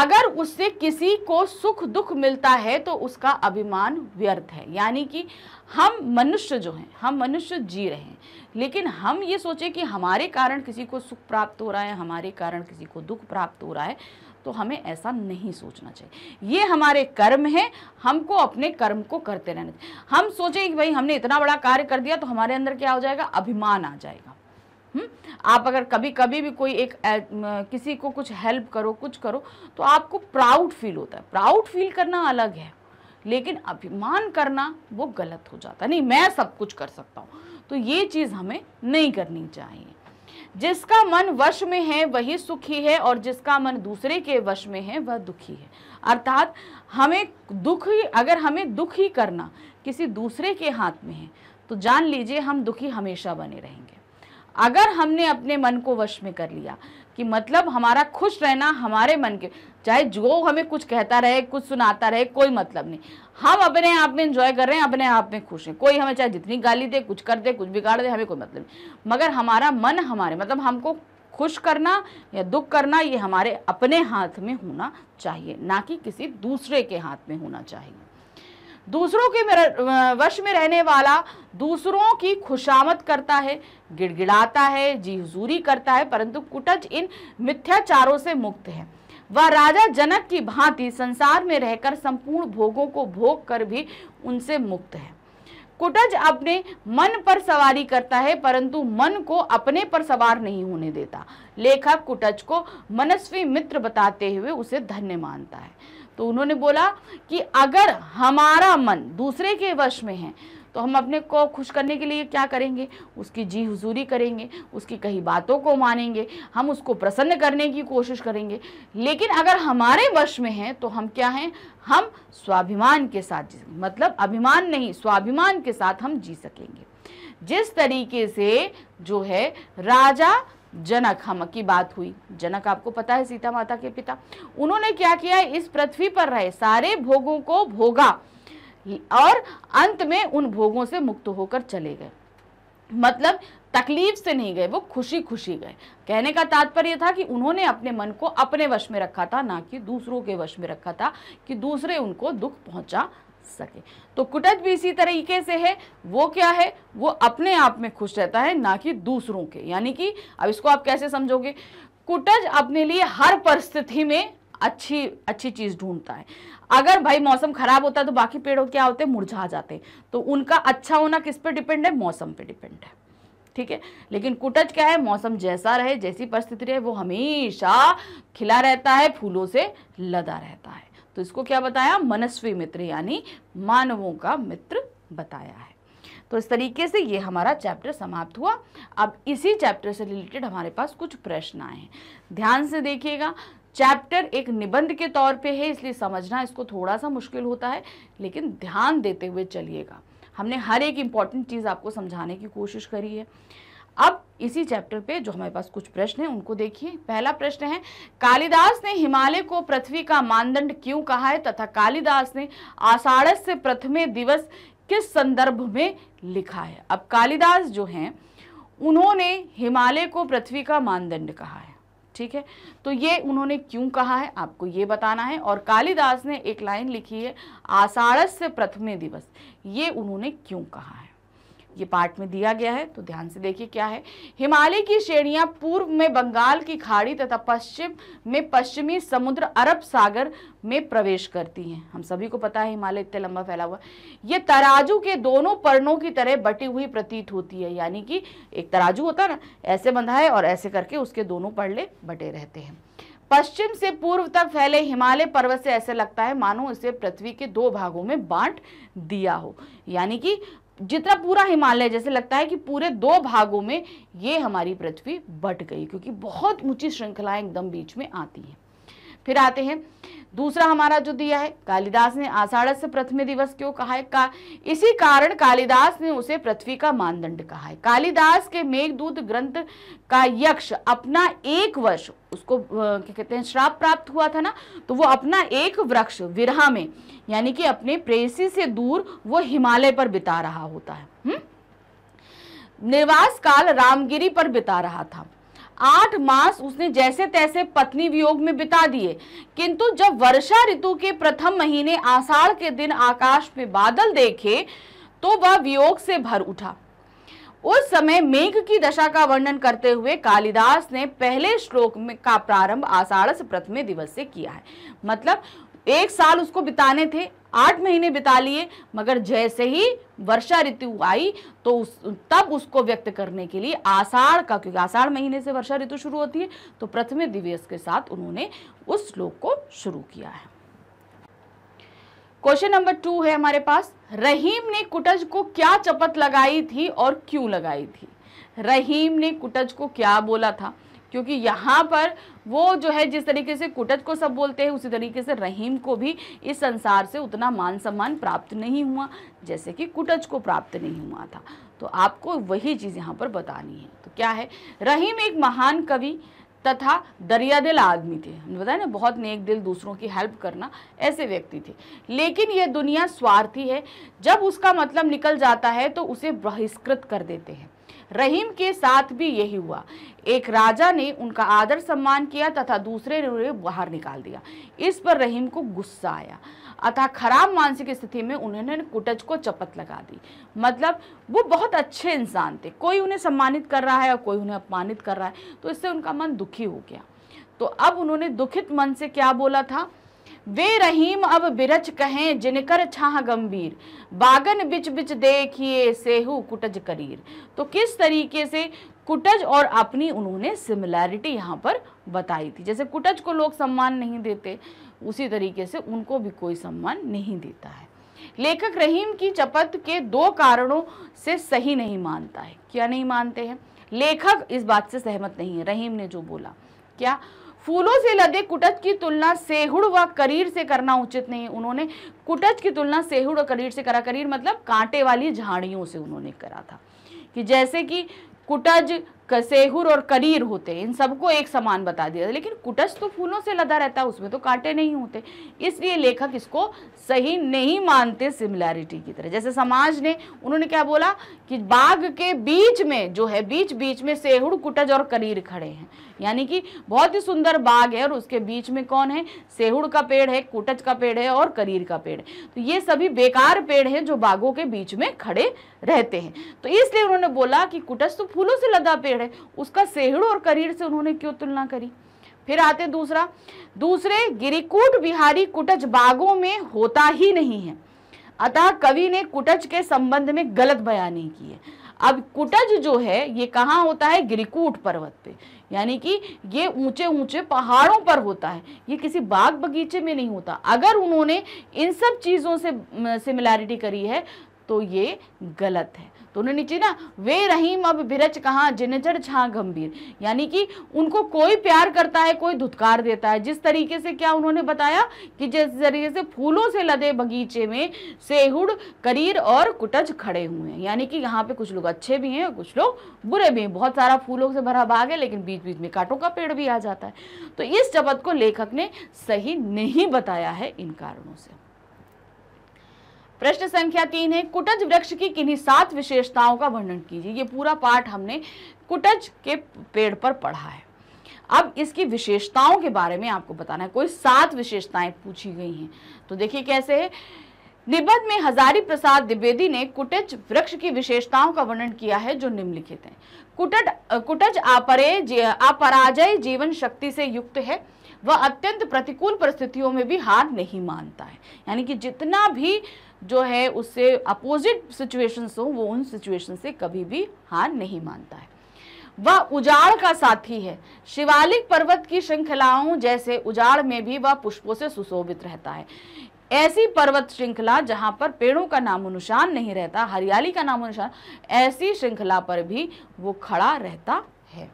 अगर उससे किसी को सुख दुख मिलता है तो उसका अभिमान व्यर्थ है यानी कि हम मनुष्य जो हैं हम मनुष्य जी रहे हैं लेकिन हम ये सोचें कि हमारे कारण किसी को सुख प्राप्त हो रहा है हमारे कारण किसी को दुख प्राप्त हो रहा है तो हमें ऐसा नहीं सोचना चाहिए ये हमारे कर्म हैं हमको अपने कर्म को करते रहना चाहिए हम सोचें कि भाई हमने इतना बड़ा कार्य कर दिया तो हमारे अंदर क्या हो जाएगा अभिमान आ जाएगा हुँ? आप अगर कभी कभी भी कोई एक आ, किसी को कुछ हेल्प करो कुछ करो तो आपको प्राउड फील होता है प्राउड फील करना अलग है लेकिन अभिमान करना वो गलत हो जाता है नहीं मैं सब कुछ कर सकता हूँ तो ये चीज़ हमें नहीं करनी चाहिए जिसका मन वश में है वही सुखी है और जिसका मन दूसरे के वश में है वह दुखी है अर्थात हमें दुख ही अगर हमें दुख ही करना किसी दूसरे के हाथ में है तो जान लीजिए हम दुखी हमेशा बने रहेंगे अगर हमने अपने मन को वश में कर लिया कि मतलब हमारा खुश रहना हमारे मन के चाहे जो हमें कुछ कहता रहे कुछ सुनाता रहे कोई मतलब नहीं हम अपने आप में इंजॉय कर रहे हैं अपने आप में खुश हैं कोई हमें चाहे जितनी गाली दे कुछ कर दे कुछ बिगाड़ दे हमें कोई मतलब नहीं मगर हमारा मन हमारे मतलब हमको खुश करना या दुख करना ये हमारे अपने हाथ में होना चाहिए ना कि किसी दूसरे के हाथ में होना चाहिए दूसरों के वश में रहने वाला दूसरों की खुशामद करता है गिड़गिड़ाता है जी करता है परंतु कुटज इन मिथ्याचारों से मुक्त है वह राजा जनक की भांति संसार में रहकर संपूर्ण भोगों को भोग कर भी उनसे मुक्त है कुटज अपने मन पर सवारी करता है परंतु मन को अपने पर सवार नहीं होने देता लेखक कुटज को मनस्वी मित्र बताते हुए उसे धन्य मानता है तो उन्होंने बोला कि अगर हमारा मन दूसरे के वश में है तो हम अपने को खुश करने के लिए क्या करेंगे उसकी जी हजूरी करेंगे उसकी कही बातों को मानेंगे हम उसको प्रसन्न करने की कोशिश करेंगे लेकिन अगर हमारे वश में हैं तो हम क्या हैं हम स्वाभिमान के साथ मतलब अभिमान नहीं स्वाभिमान के साथ हम जी सकेंगे जिस तरीके से जो है राजा जनक हम की बात हुई जनक आपको पता है सीता माता के पिता उन्होंने क्या किया इस पृथ्वी पर रहे सारे भोगों को भोगा और अंत में उन भोगों से मुक्त होकर चले गए मतलब तकलीफ से नहीं गए वो खुशी खुशी गए कहने का तात्पर्य था कि उन्होंने अपने मन को अपने वश में रखा था ना कि दूसरों के वश में रखा था कि दूसरे उनको दुख पहुंचा सके तो कुटत भी इसी तरीके से है वो क्या है वो अपने आप में खुश रहता है ना कि दूसरों के यानी कि अब इसको आप कैसे समझोगे कुटज अपने लिए हर परिस्थिति में अच्छी अच्छी चीज़ ढूंढता है अगर भाई मौसम खराब होता है तो बाकी पेड़ क्या होते मुरझा जाते तो उनका अच्छा होना किस पे डिपेंड है मौसम पे डिपेंड है ठीक है लेकिन कुटज क्या है मौसम जैसा रहे जैसी परिस्थिति रहे वो हमेशा खिला रहता है फूलों से लदा रहता है तो इसको क्या बताया मनस्वी मित्र यानी मानवों का मित्र बताया है तो इस तरीके से ये हमारा चैप्टर समाप्त हुआ अब इसी चैप्टर से रिलेटेड हमारे पास कुछ प्रश्न आए हैं ध्यान से देखिएगा चैप्टर एक निबंध के तौर पे है इसलिए समझना इसको थोड़ा सा मुश्किल होता है लेकिन ध्यान देते हुए चलिएगा हमने हर एक इम्पॉर्टेंट चीज़ आपको समझाने की कोशिश करी है अब इसी चैप्टर पे जो हमारे पास कुछ प्रश्न हैं उनको देखिए पहला प्रश्न है कालिदास ने हिमालय को पृथ्वी का मानदंड क्यों कहा है तथा कालिदास ने आषाढ़ से प्रथमे दिवस किस संदर्भ में लिखा है अब कालिदास जो हैं उन्होंने हिमालय को पृथ्वी का मानदंड कहा है ठीक है तो ये उन्होंने क्यों कहा है आपको ये बताना है और कालिदास ने एक लाइन लिखी है आषाढ़ से प्रथमे दिवस ये उन्होंने क्यों कहा है ये पार्ट में दिया गया है तो ध्यान से देखिए क्या है हिमालय की श्रेणियां पूर्व में बंगाल की खाड़ी तथा पश्चिम में पश्चिमी समुद्र अरब सागर में प्रवेश करती हैं हम सभी को पता है हिमालय इतना लंबा फैला हुआ ये तराजू के दोनों पर्णों की तरह बटी हुई प्रतीत होती है यानी कि एक तराजू होता है ना ऐसे बंधा है और ऐसे करके उसके दोनों पर्ले बटे रहते हैं पश्चिम से पूर्व तक फैले हिमालय पर्वत से ऐसे लगता है मानो इसे पृथ्वी के दो भागों में बांट दिया हो यानी कि जितना पूरा हिमालय जैसे लगता है कि पूरे दो भागों में ये हमारी पृथ्वी बट गई क्योंकि बहुत ऊंची श्रृंखलाएं एकदम बीच में आती हैं फिर आते हैं दूसरा हमारा जो दिया है कालिदास ने आषाढ़ से पृथ्वी दिवस क्यों कहा है का इसी कारण कालिदास ने उसे पृथ्वी का मानदंड कहा है कालिदास के मेघदूत ग्रंथ का यक्ष अपना एक वर्ष उसको क्या कहते हैं श्राप प्राप्त हुआ था ना तो वो अपना एक वृक्ष विरहा में यानी कि अपने प्रेसी से दूर वो हिमालय पर बिता रहा होता है हु? हम्म? निर्वास काल रामगिरी पर बिता रहा था आठ मास उसने जैसे तैसे पत्नी वियोग में बिता दिए किंतु जब वर्षा ऋतु के प्रथम महीने आषाढ़ के दिन आकाश में बादल देखे तो वह वियोग से भर उठा उस समय मेघ की दशा का वर्णन करते हुए कालिदास ने पहले श्लोक में का प्रारंभ आषाढ़ प्रथम दिवस से किया है मतलब एक साल उसको बिताने थे आठ महीने बिता लिए मगर जैसे ही वर्षा ऋतु आई तो उस तब उसको व्यक्त करने के लिए आषाढ़ का क्योंकि आषाढ़ महीने से वर्षा ऋतु शुरू होती है तो प्रथम दिवस के साथ उन्होंने उस श्लोक को शुरू किया है क्वेश्चन नंबर टू है हमारे पास रहीम ने कुटज को क्या चपत लगाई थी और क्यों लगाई थी रहीम ने कुटज को क्या बोला था क्योंकि यहाँ पर वो जो है जिस तरीके से कुटत को सब बोलते हैं उसी तरीके से रहीम को भी इस संसार से उतना मान सम्मान प्राप्त नहीं हुआ जैसे कि कुटज को प्राप्त नहीं हुआ था तो आपको वही चीज़ यहाँ पर बतानी है तो क्या है रहीम एक महान कवि तथा दरिया दिल आदमी थे हमने बताया ना बहुत नेक दिल दूसरों की हेल्प करना ऐसे व्यक्ति थे लेकिन यह दुनिया स्वार्थी है जब उसका मतलब निकल जाता है तो उसे बहिष्कृत कर देते हैं रहीम के साथ भी यही हुआ एक राजा ने उनका आदर सम्मान किया तथा दूसरे ने उन्हें बाहर निकाल दिया इस पर रहीम को गुस्सा आया अतः खराब मानसिक स्थिति में उन्होंने कुटज को चपत लगा दी मतलब वो बहुत अच्छे इंसान थे कोई उन्हें सम्मानित कर रहा है और कोई उन्हें अपमानित कर रहा है तो इससे उनका मन दुखी हो गया तो अब उन्होंने दुखित मन से क्या बोला था वे रहीम अब बिरच कहें जिनकर छाह गंभीर बागन बिच बिच देखिए सेहू कुटज करीर तो किस तरीके से कुटज और अपनी उन्होंने सिमिलैरिटी यहाँ पर बताई थी जैसे कुटज को लोग सम्मान नहीं देते उसी तरीके से उनको भी कोई सम्मान नहीं देता है लेखक रहीम की चपत के दो कारणों से सही नहीं मानता है क्या नहीं मानते हैं लेखक इस बात से सहमत नहीं है रहीम ने जो बोला क्या फूलों से लदे कुटज की तुलना सेहुड़ व करीर से करना उचित नहीं उन्होंने कुटज की तुलना सेहुड़ और करीर से करा करीर मतलब कांटे वाली झाड़ियों से उन्होंने करा था कि जैसे कि कुटज सेहुर और करीर होते इन सबको एक समान बता दिया लेकिन कुटज तो फूलों से लदा रहता है उसमें तो कांटे नहीं होते इसलिए लेखक इसको सही नहीं मानते सिमिलैरिटी की तरह जैसे समाज ने उन्होंने क्या बोला कि बाग के बीच में जो है बीच बीच में सेहुड़ कुटज और करीर खड़े हैं यानी कि बहुत ही सुंदर बाग है और उसके बीच में कौन है सेहुड़ का पेड़ है कुटज का पेड़ है और करीर का पेड़ है तो ये सभी बेकार पेड़ हैं जो बागों के बीच में खड़े रहते हैं तो इसलिए उन्होंने बोला कि कुटज तो फूलों से लदा पेड़ है उसका सेहुड़ और करीर से उन्होंने क्यों तुलना करी फिर आते दूसरा दूसरे गिरिकूट बिहारी कुटज बागों में होता ही नहीं है अतः कवि ने कुटज के संबंध में गलत बयानी की है अब कुटज जो है ये कहाँ होता है गिरिकूट पर्वत पे यानी कि ये ऊंचे ऊंचे पहाड़ों पर होता है ये किसी बाग बगीचे में नहीं होता अगर उन्होंने इन सब चीज़ों से सिमिलैरिटी करी है तो ये गलत है तो उन्होंने नीचे ना वे रहीम अब बिरच कहाँ जिनजर झा गंभीर यानी कि उनको कोई प्यार करता है कोई धुतकार देता है जिस तरीके से क्या उन्होंने बताया कि जिस तरीके से फूलों से लदे बगीचे में सेहुड़ करीर और कुटज खड़े हुए हैं यानी कि यहाँ पे कुछ लोग अच्छे भी हैं और कुछ लोग बुरे भी हैं बहुत सारा फूलों से भरा भाग है लेकिन बीच बीच में कांटों का पेड़ भी आ जाता है तो इस शब्द को लेखक ने सही नहीं बताया है इन कारणों से प्रश्न संख्या तीन है कुटज वृक्ष की किन्हीं सात विशेषताओं का वर्णन कीजिए ये पूरा पाठ हमने कुटज के पेड़ पर पढ़ा है अब इसकी विशेषताओं के बारे में आपको बताना है कोई सात विशेषताएं पूछी गई हैं तो देखिए कैसे है निबंध में हजारी प्रसाद द्विवेदी ने कुटज वृक्ष की विशेषताओं का वर्णन किया है जो निम्नलिखित है कुटज कुटज अपरे अपराजय जीवन शक्ति से युक्त है वह अत्यंत प्रतिकूल परिस्थितियों में भी हार नहीं मानता है यानी कि जितना भी जो है उससे अपोजिट सिचुएशंस हो वो उन सिचुएशन से कभी भी हार नहीं मानता है वह उजाड़ का साथी है शिवालिक पर्वत की श्रृंखलाओं जैसे उजाड़ में भी वह पुष्पों से सुशोभित रहता है ऐसी पर्वत श्रृंखला जहाँ पर पेड़ों का नामो निशान नहीं रहता हरियाली का नामो निशान ऐसी श्रृंखला पर भी वो खड़ा रहता है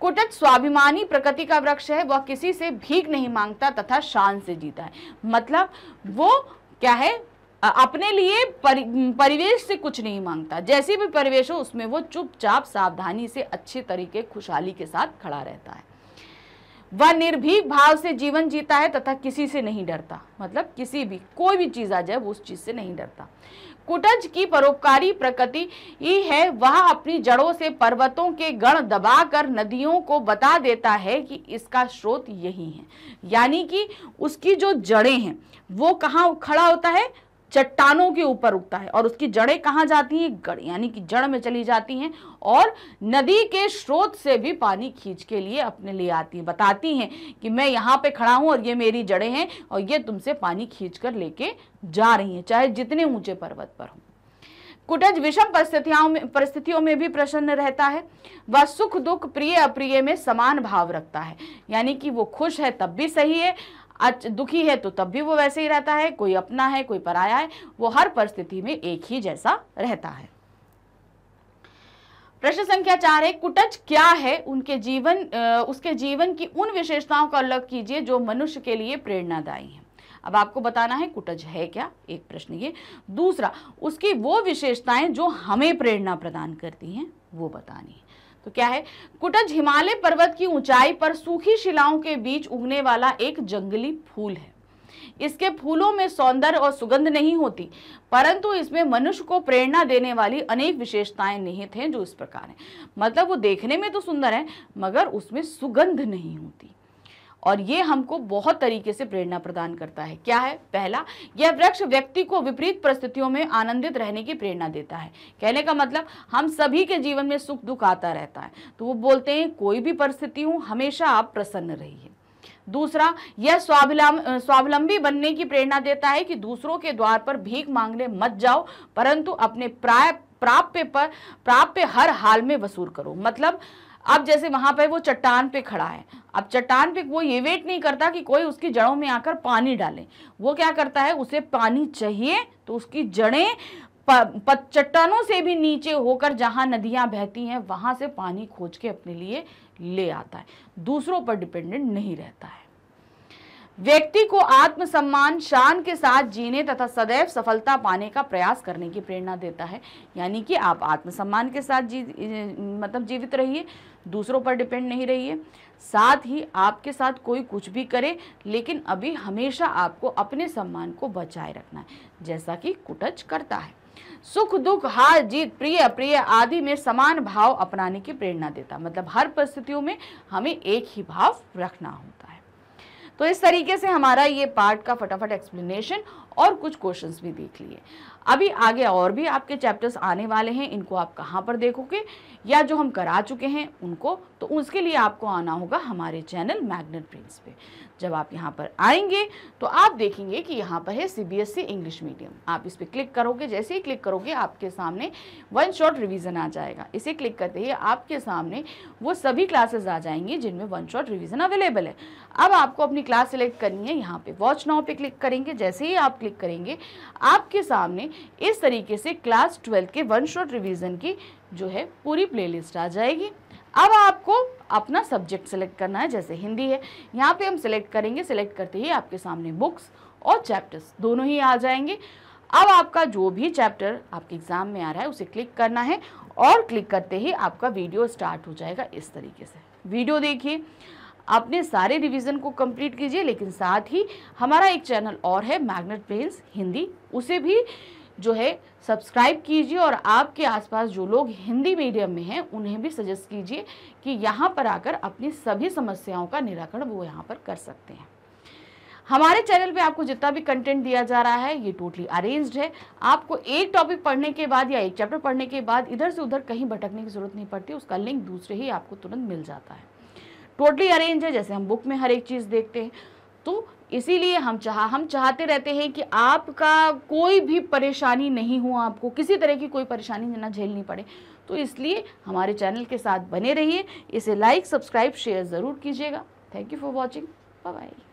कुटज स्वाभिमानी प्रकृति का वृक्ष है वह किसी से भीख नहीं मांगता तथा शान से जीता है मतलब वो क्या है अपने लिए परि, परिवेश से कुछ नहीं मांगता जैसे भी परिवेश हो उसमें वो चुपचाप सावधानी से अच्छे तरीके खुशहाली के साथ खड़ा रहता है वह निर्भीक भाव से जीवन जीता है तथा किसी से नहीं डरता मतलब किसी भी कोई भी चीज़ आ जाए वो उस चीज़ से नहीं डरता कुटज की परोपकारी प्रकृति ही है वह अपनी जड़ों से पर्वतों के गण दबाकर नदियों को बता देता है कि इसका स्रोत यही है यानी कि उसकी जो जड़ें हैं वो कहाँ खड़ा होता है चट्टानों के ऊपर उगता है और उसकी जड़ें कहाँ जाती हैं गड़ यानी कि जड़ में चली जाती हैं और नदी के स्रोत से भी पानी खींच के लिए अपने लिए आती हैं बताती हैं कि मैं यहाँ पे खड़ा हूँ और ये मेरी जड़ें हैं और ये तुमसे पानी खींच कर लेके जा रही हैं चाहे जितने ऊंचे पर्वत पर हों कुटज विषम परिस्थितियों में परिस्थितियों में भी प्रसन्न रहता है वह सुख दुख प्रिय अप्रिय में समान भाव रखता है यानी कि वो खुश है तब भी सही है दुखी है तो तब भी वो वैसे ही रहता है कोई अपना है कोई पराया है वो हर परिस्थिति में एक ही जैसा रहता है प्रश्न संख्या चार है कुटज क्या है उनके जीवन उसके जीवन की उन विशेषताओं का अलग कीजिए जो मनुष्य के लिए प्रेरणादायी है अब आपको बताना है कुटज है क्या एक प्रश्न ये दूसरा उसकी वो विशेषताएं जो हमें प्रेरणा प्रदान करती हैं वो बतानी है तो क्या है कुटज हिमालय पर्वत की ऊंचाई पर सूखी शिलाओं के बीच उगने वाला एक जंगली फूल है इसके फूलों में सौंदर्य और सुगंध नहीं होती परंतु इसमें मनुष्य को प्रेरणा देने वाली अनेक विशेषताएं निहित हैं जो इस प्रकार हैं मतलब वो देखने में तो सुंदर है मगर उसमें सुगंध नहीं होती और ये हमको बहुत तरीके से प्रेरणा प्रदान करता है क्या है पहला यह वृक्ष व्यक्ति को विपरीत परिस्थितियों में आनंदित रहने की प्रेरणा देता है कहने का मतलब हम सभी के जीवन में सुख दुख आता रहता है तो वो बोलते हैं कोई भी परिस्थिति हो हमेशा आप प्रसन्न रहिए दूसरा यह स्वावलंब स्वावलंबी बनने की प्रेरणा देता है कि दूसरों के द्वार पर भीख मांगने मत जाओ परंतु अपने प्राय प्राप्य पर प्राप्य हर हाल में वसूल करो मतलब अब जैसे वहां पर वो चट्टान पे खड़ा है अब चट्टान पे वो ये वेट नहीं करता कि कोई उसकी जड़ों में आकर पानी डाले वो क्या करता है उसे पानी चाहिए तो उसकी जड़ें चट्टानों से भी नीचे होकर जहां नदियां बहती हैं वहां से पानी खोज के अपने लिए ले आता है दूसरों पर डिपेंडेंट नहीं रहता है व्यक्ति को आत्मसम्मान शान के साथ जीने तथा सदैव सफलता पाने का प्रयास करने की प्रेरणा देता है यानी कि आप आत्मसम्मान के साथ जी मतलब जीवित रहिए दूसरों पर डिपेंड नहीं रहिए साथ ही आपके साथ कोई कुछ भी करे लेकिन अभी हमेशा आपको अपने सम्मान को बचाए रखना है जैसा कि कुटच करता है सुख दुख हार जीत प्रिय प्रिय आदि में समान भाव अपनाने की प्रेरणा देता मतलब हर परिस्थितियों में हमें एक ही भाव रखना होता है तो इस तरीके से हमारा ये पार्ट का फटाफट एक्सप्लेनेशन और कुछ क्वेश्चंस भी देख लिए अभी आगे और भी आपके चैप्टर्स आने वाले हैं इनको आप कहाँ पर देखोगे या जो हम करा चुके हैं उनको तो उसके लिए आपको आना होगा हमारे चैनल मैग्नेट प्रिंस पे जब आप यहाँ पर आएंगे तो आप देखेंगे कि यहाँ पर है सीबीएसई इंग्लिश मीडियम आप इस पर क्लिक करोगे जैसे ही क्लिक करोगे आपके सामने वन शॉट रिविज़न आ जाएगा इसे क्लिक करते ही आपके सामने वो सभी क्लासेस आ जाएंगे जिनमें वन शॉट रिविज़न अवेलेबल है अब आपको अपनी क्लास सेलेक्ट करनी है यहाँ पे वॉच नाउ पे क्लिक करेंगे जैसे ही आप क्लिक करेंगे आपके सामने इस तरीके से क्लास ट्वेल्थ के वन शॉट रिविज़न की जो है पूरी प्लेलिस्ट आ जाएगी अब आपको अपना सब्जेक्ट सेलेक्ट करना है जैसे हिंदी है यहाँ पे हम सेलेक्ट करेंगे सिलेक्ट करते ही आपके सामने बुक्स और चैप्टर्स दोनों ही आ जाएंगे अब आपका जो भी चैप्टर आपके एग्ज़ाम में आ रहा है उसे क्लिक करना है और क्लिक करते ही आपका वीडियो स्टार्ट हो जाएगा इस तरीके से वीडियो देखिए अपने सारे रिवीजन को कंप्लीट कीजिए लेकिन साथ ही हमारा एक चैनल और है मैग्नेट पेंस हिंदी उसे भी जो है सब्सक्राइब कीजिए और आपके आसपास जो लोग हिंदी मीडियम में हैं उन्हें भी सजेस्ट कीजिए कि यहाँ पर आकर अपनी सभी समस्याओं का निराकरण वो यहाँ पर कर सकते हैं हमारे चैनल पे आपको जितना भी कंटेंट दिया जा रहा है ये टोटली अरेंज्ड है आपको एक टॉपिक पढ़ने के बाद या एक चैप्टर पढ़ने के बाद इधर से उधर कहीं भटकने की ज़रूरत नहीं पड़ती उसका लिंक दूसरे ही आपको तुरंत मिल जाता है टोटली अरेंज है जैसे हम बुक में हर एक चीज़ देखते हैं तो इसीलिए हम चाह हम चाहते रहते हैं कि आपका कोई भी परेशानी नहीं हो आपको किसी तरह की कोई परेशानी ना झेलनी पड़े तो इसलिए हमारे चैनल के साथ बने रहिए इसे लाइक सब्सक्राइब शेयर ज़रूर कीजिएगा thank you for watching bye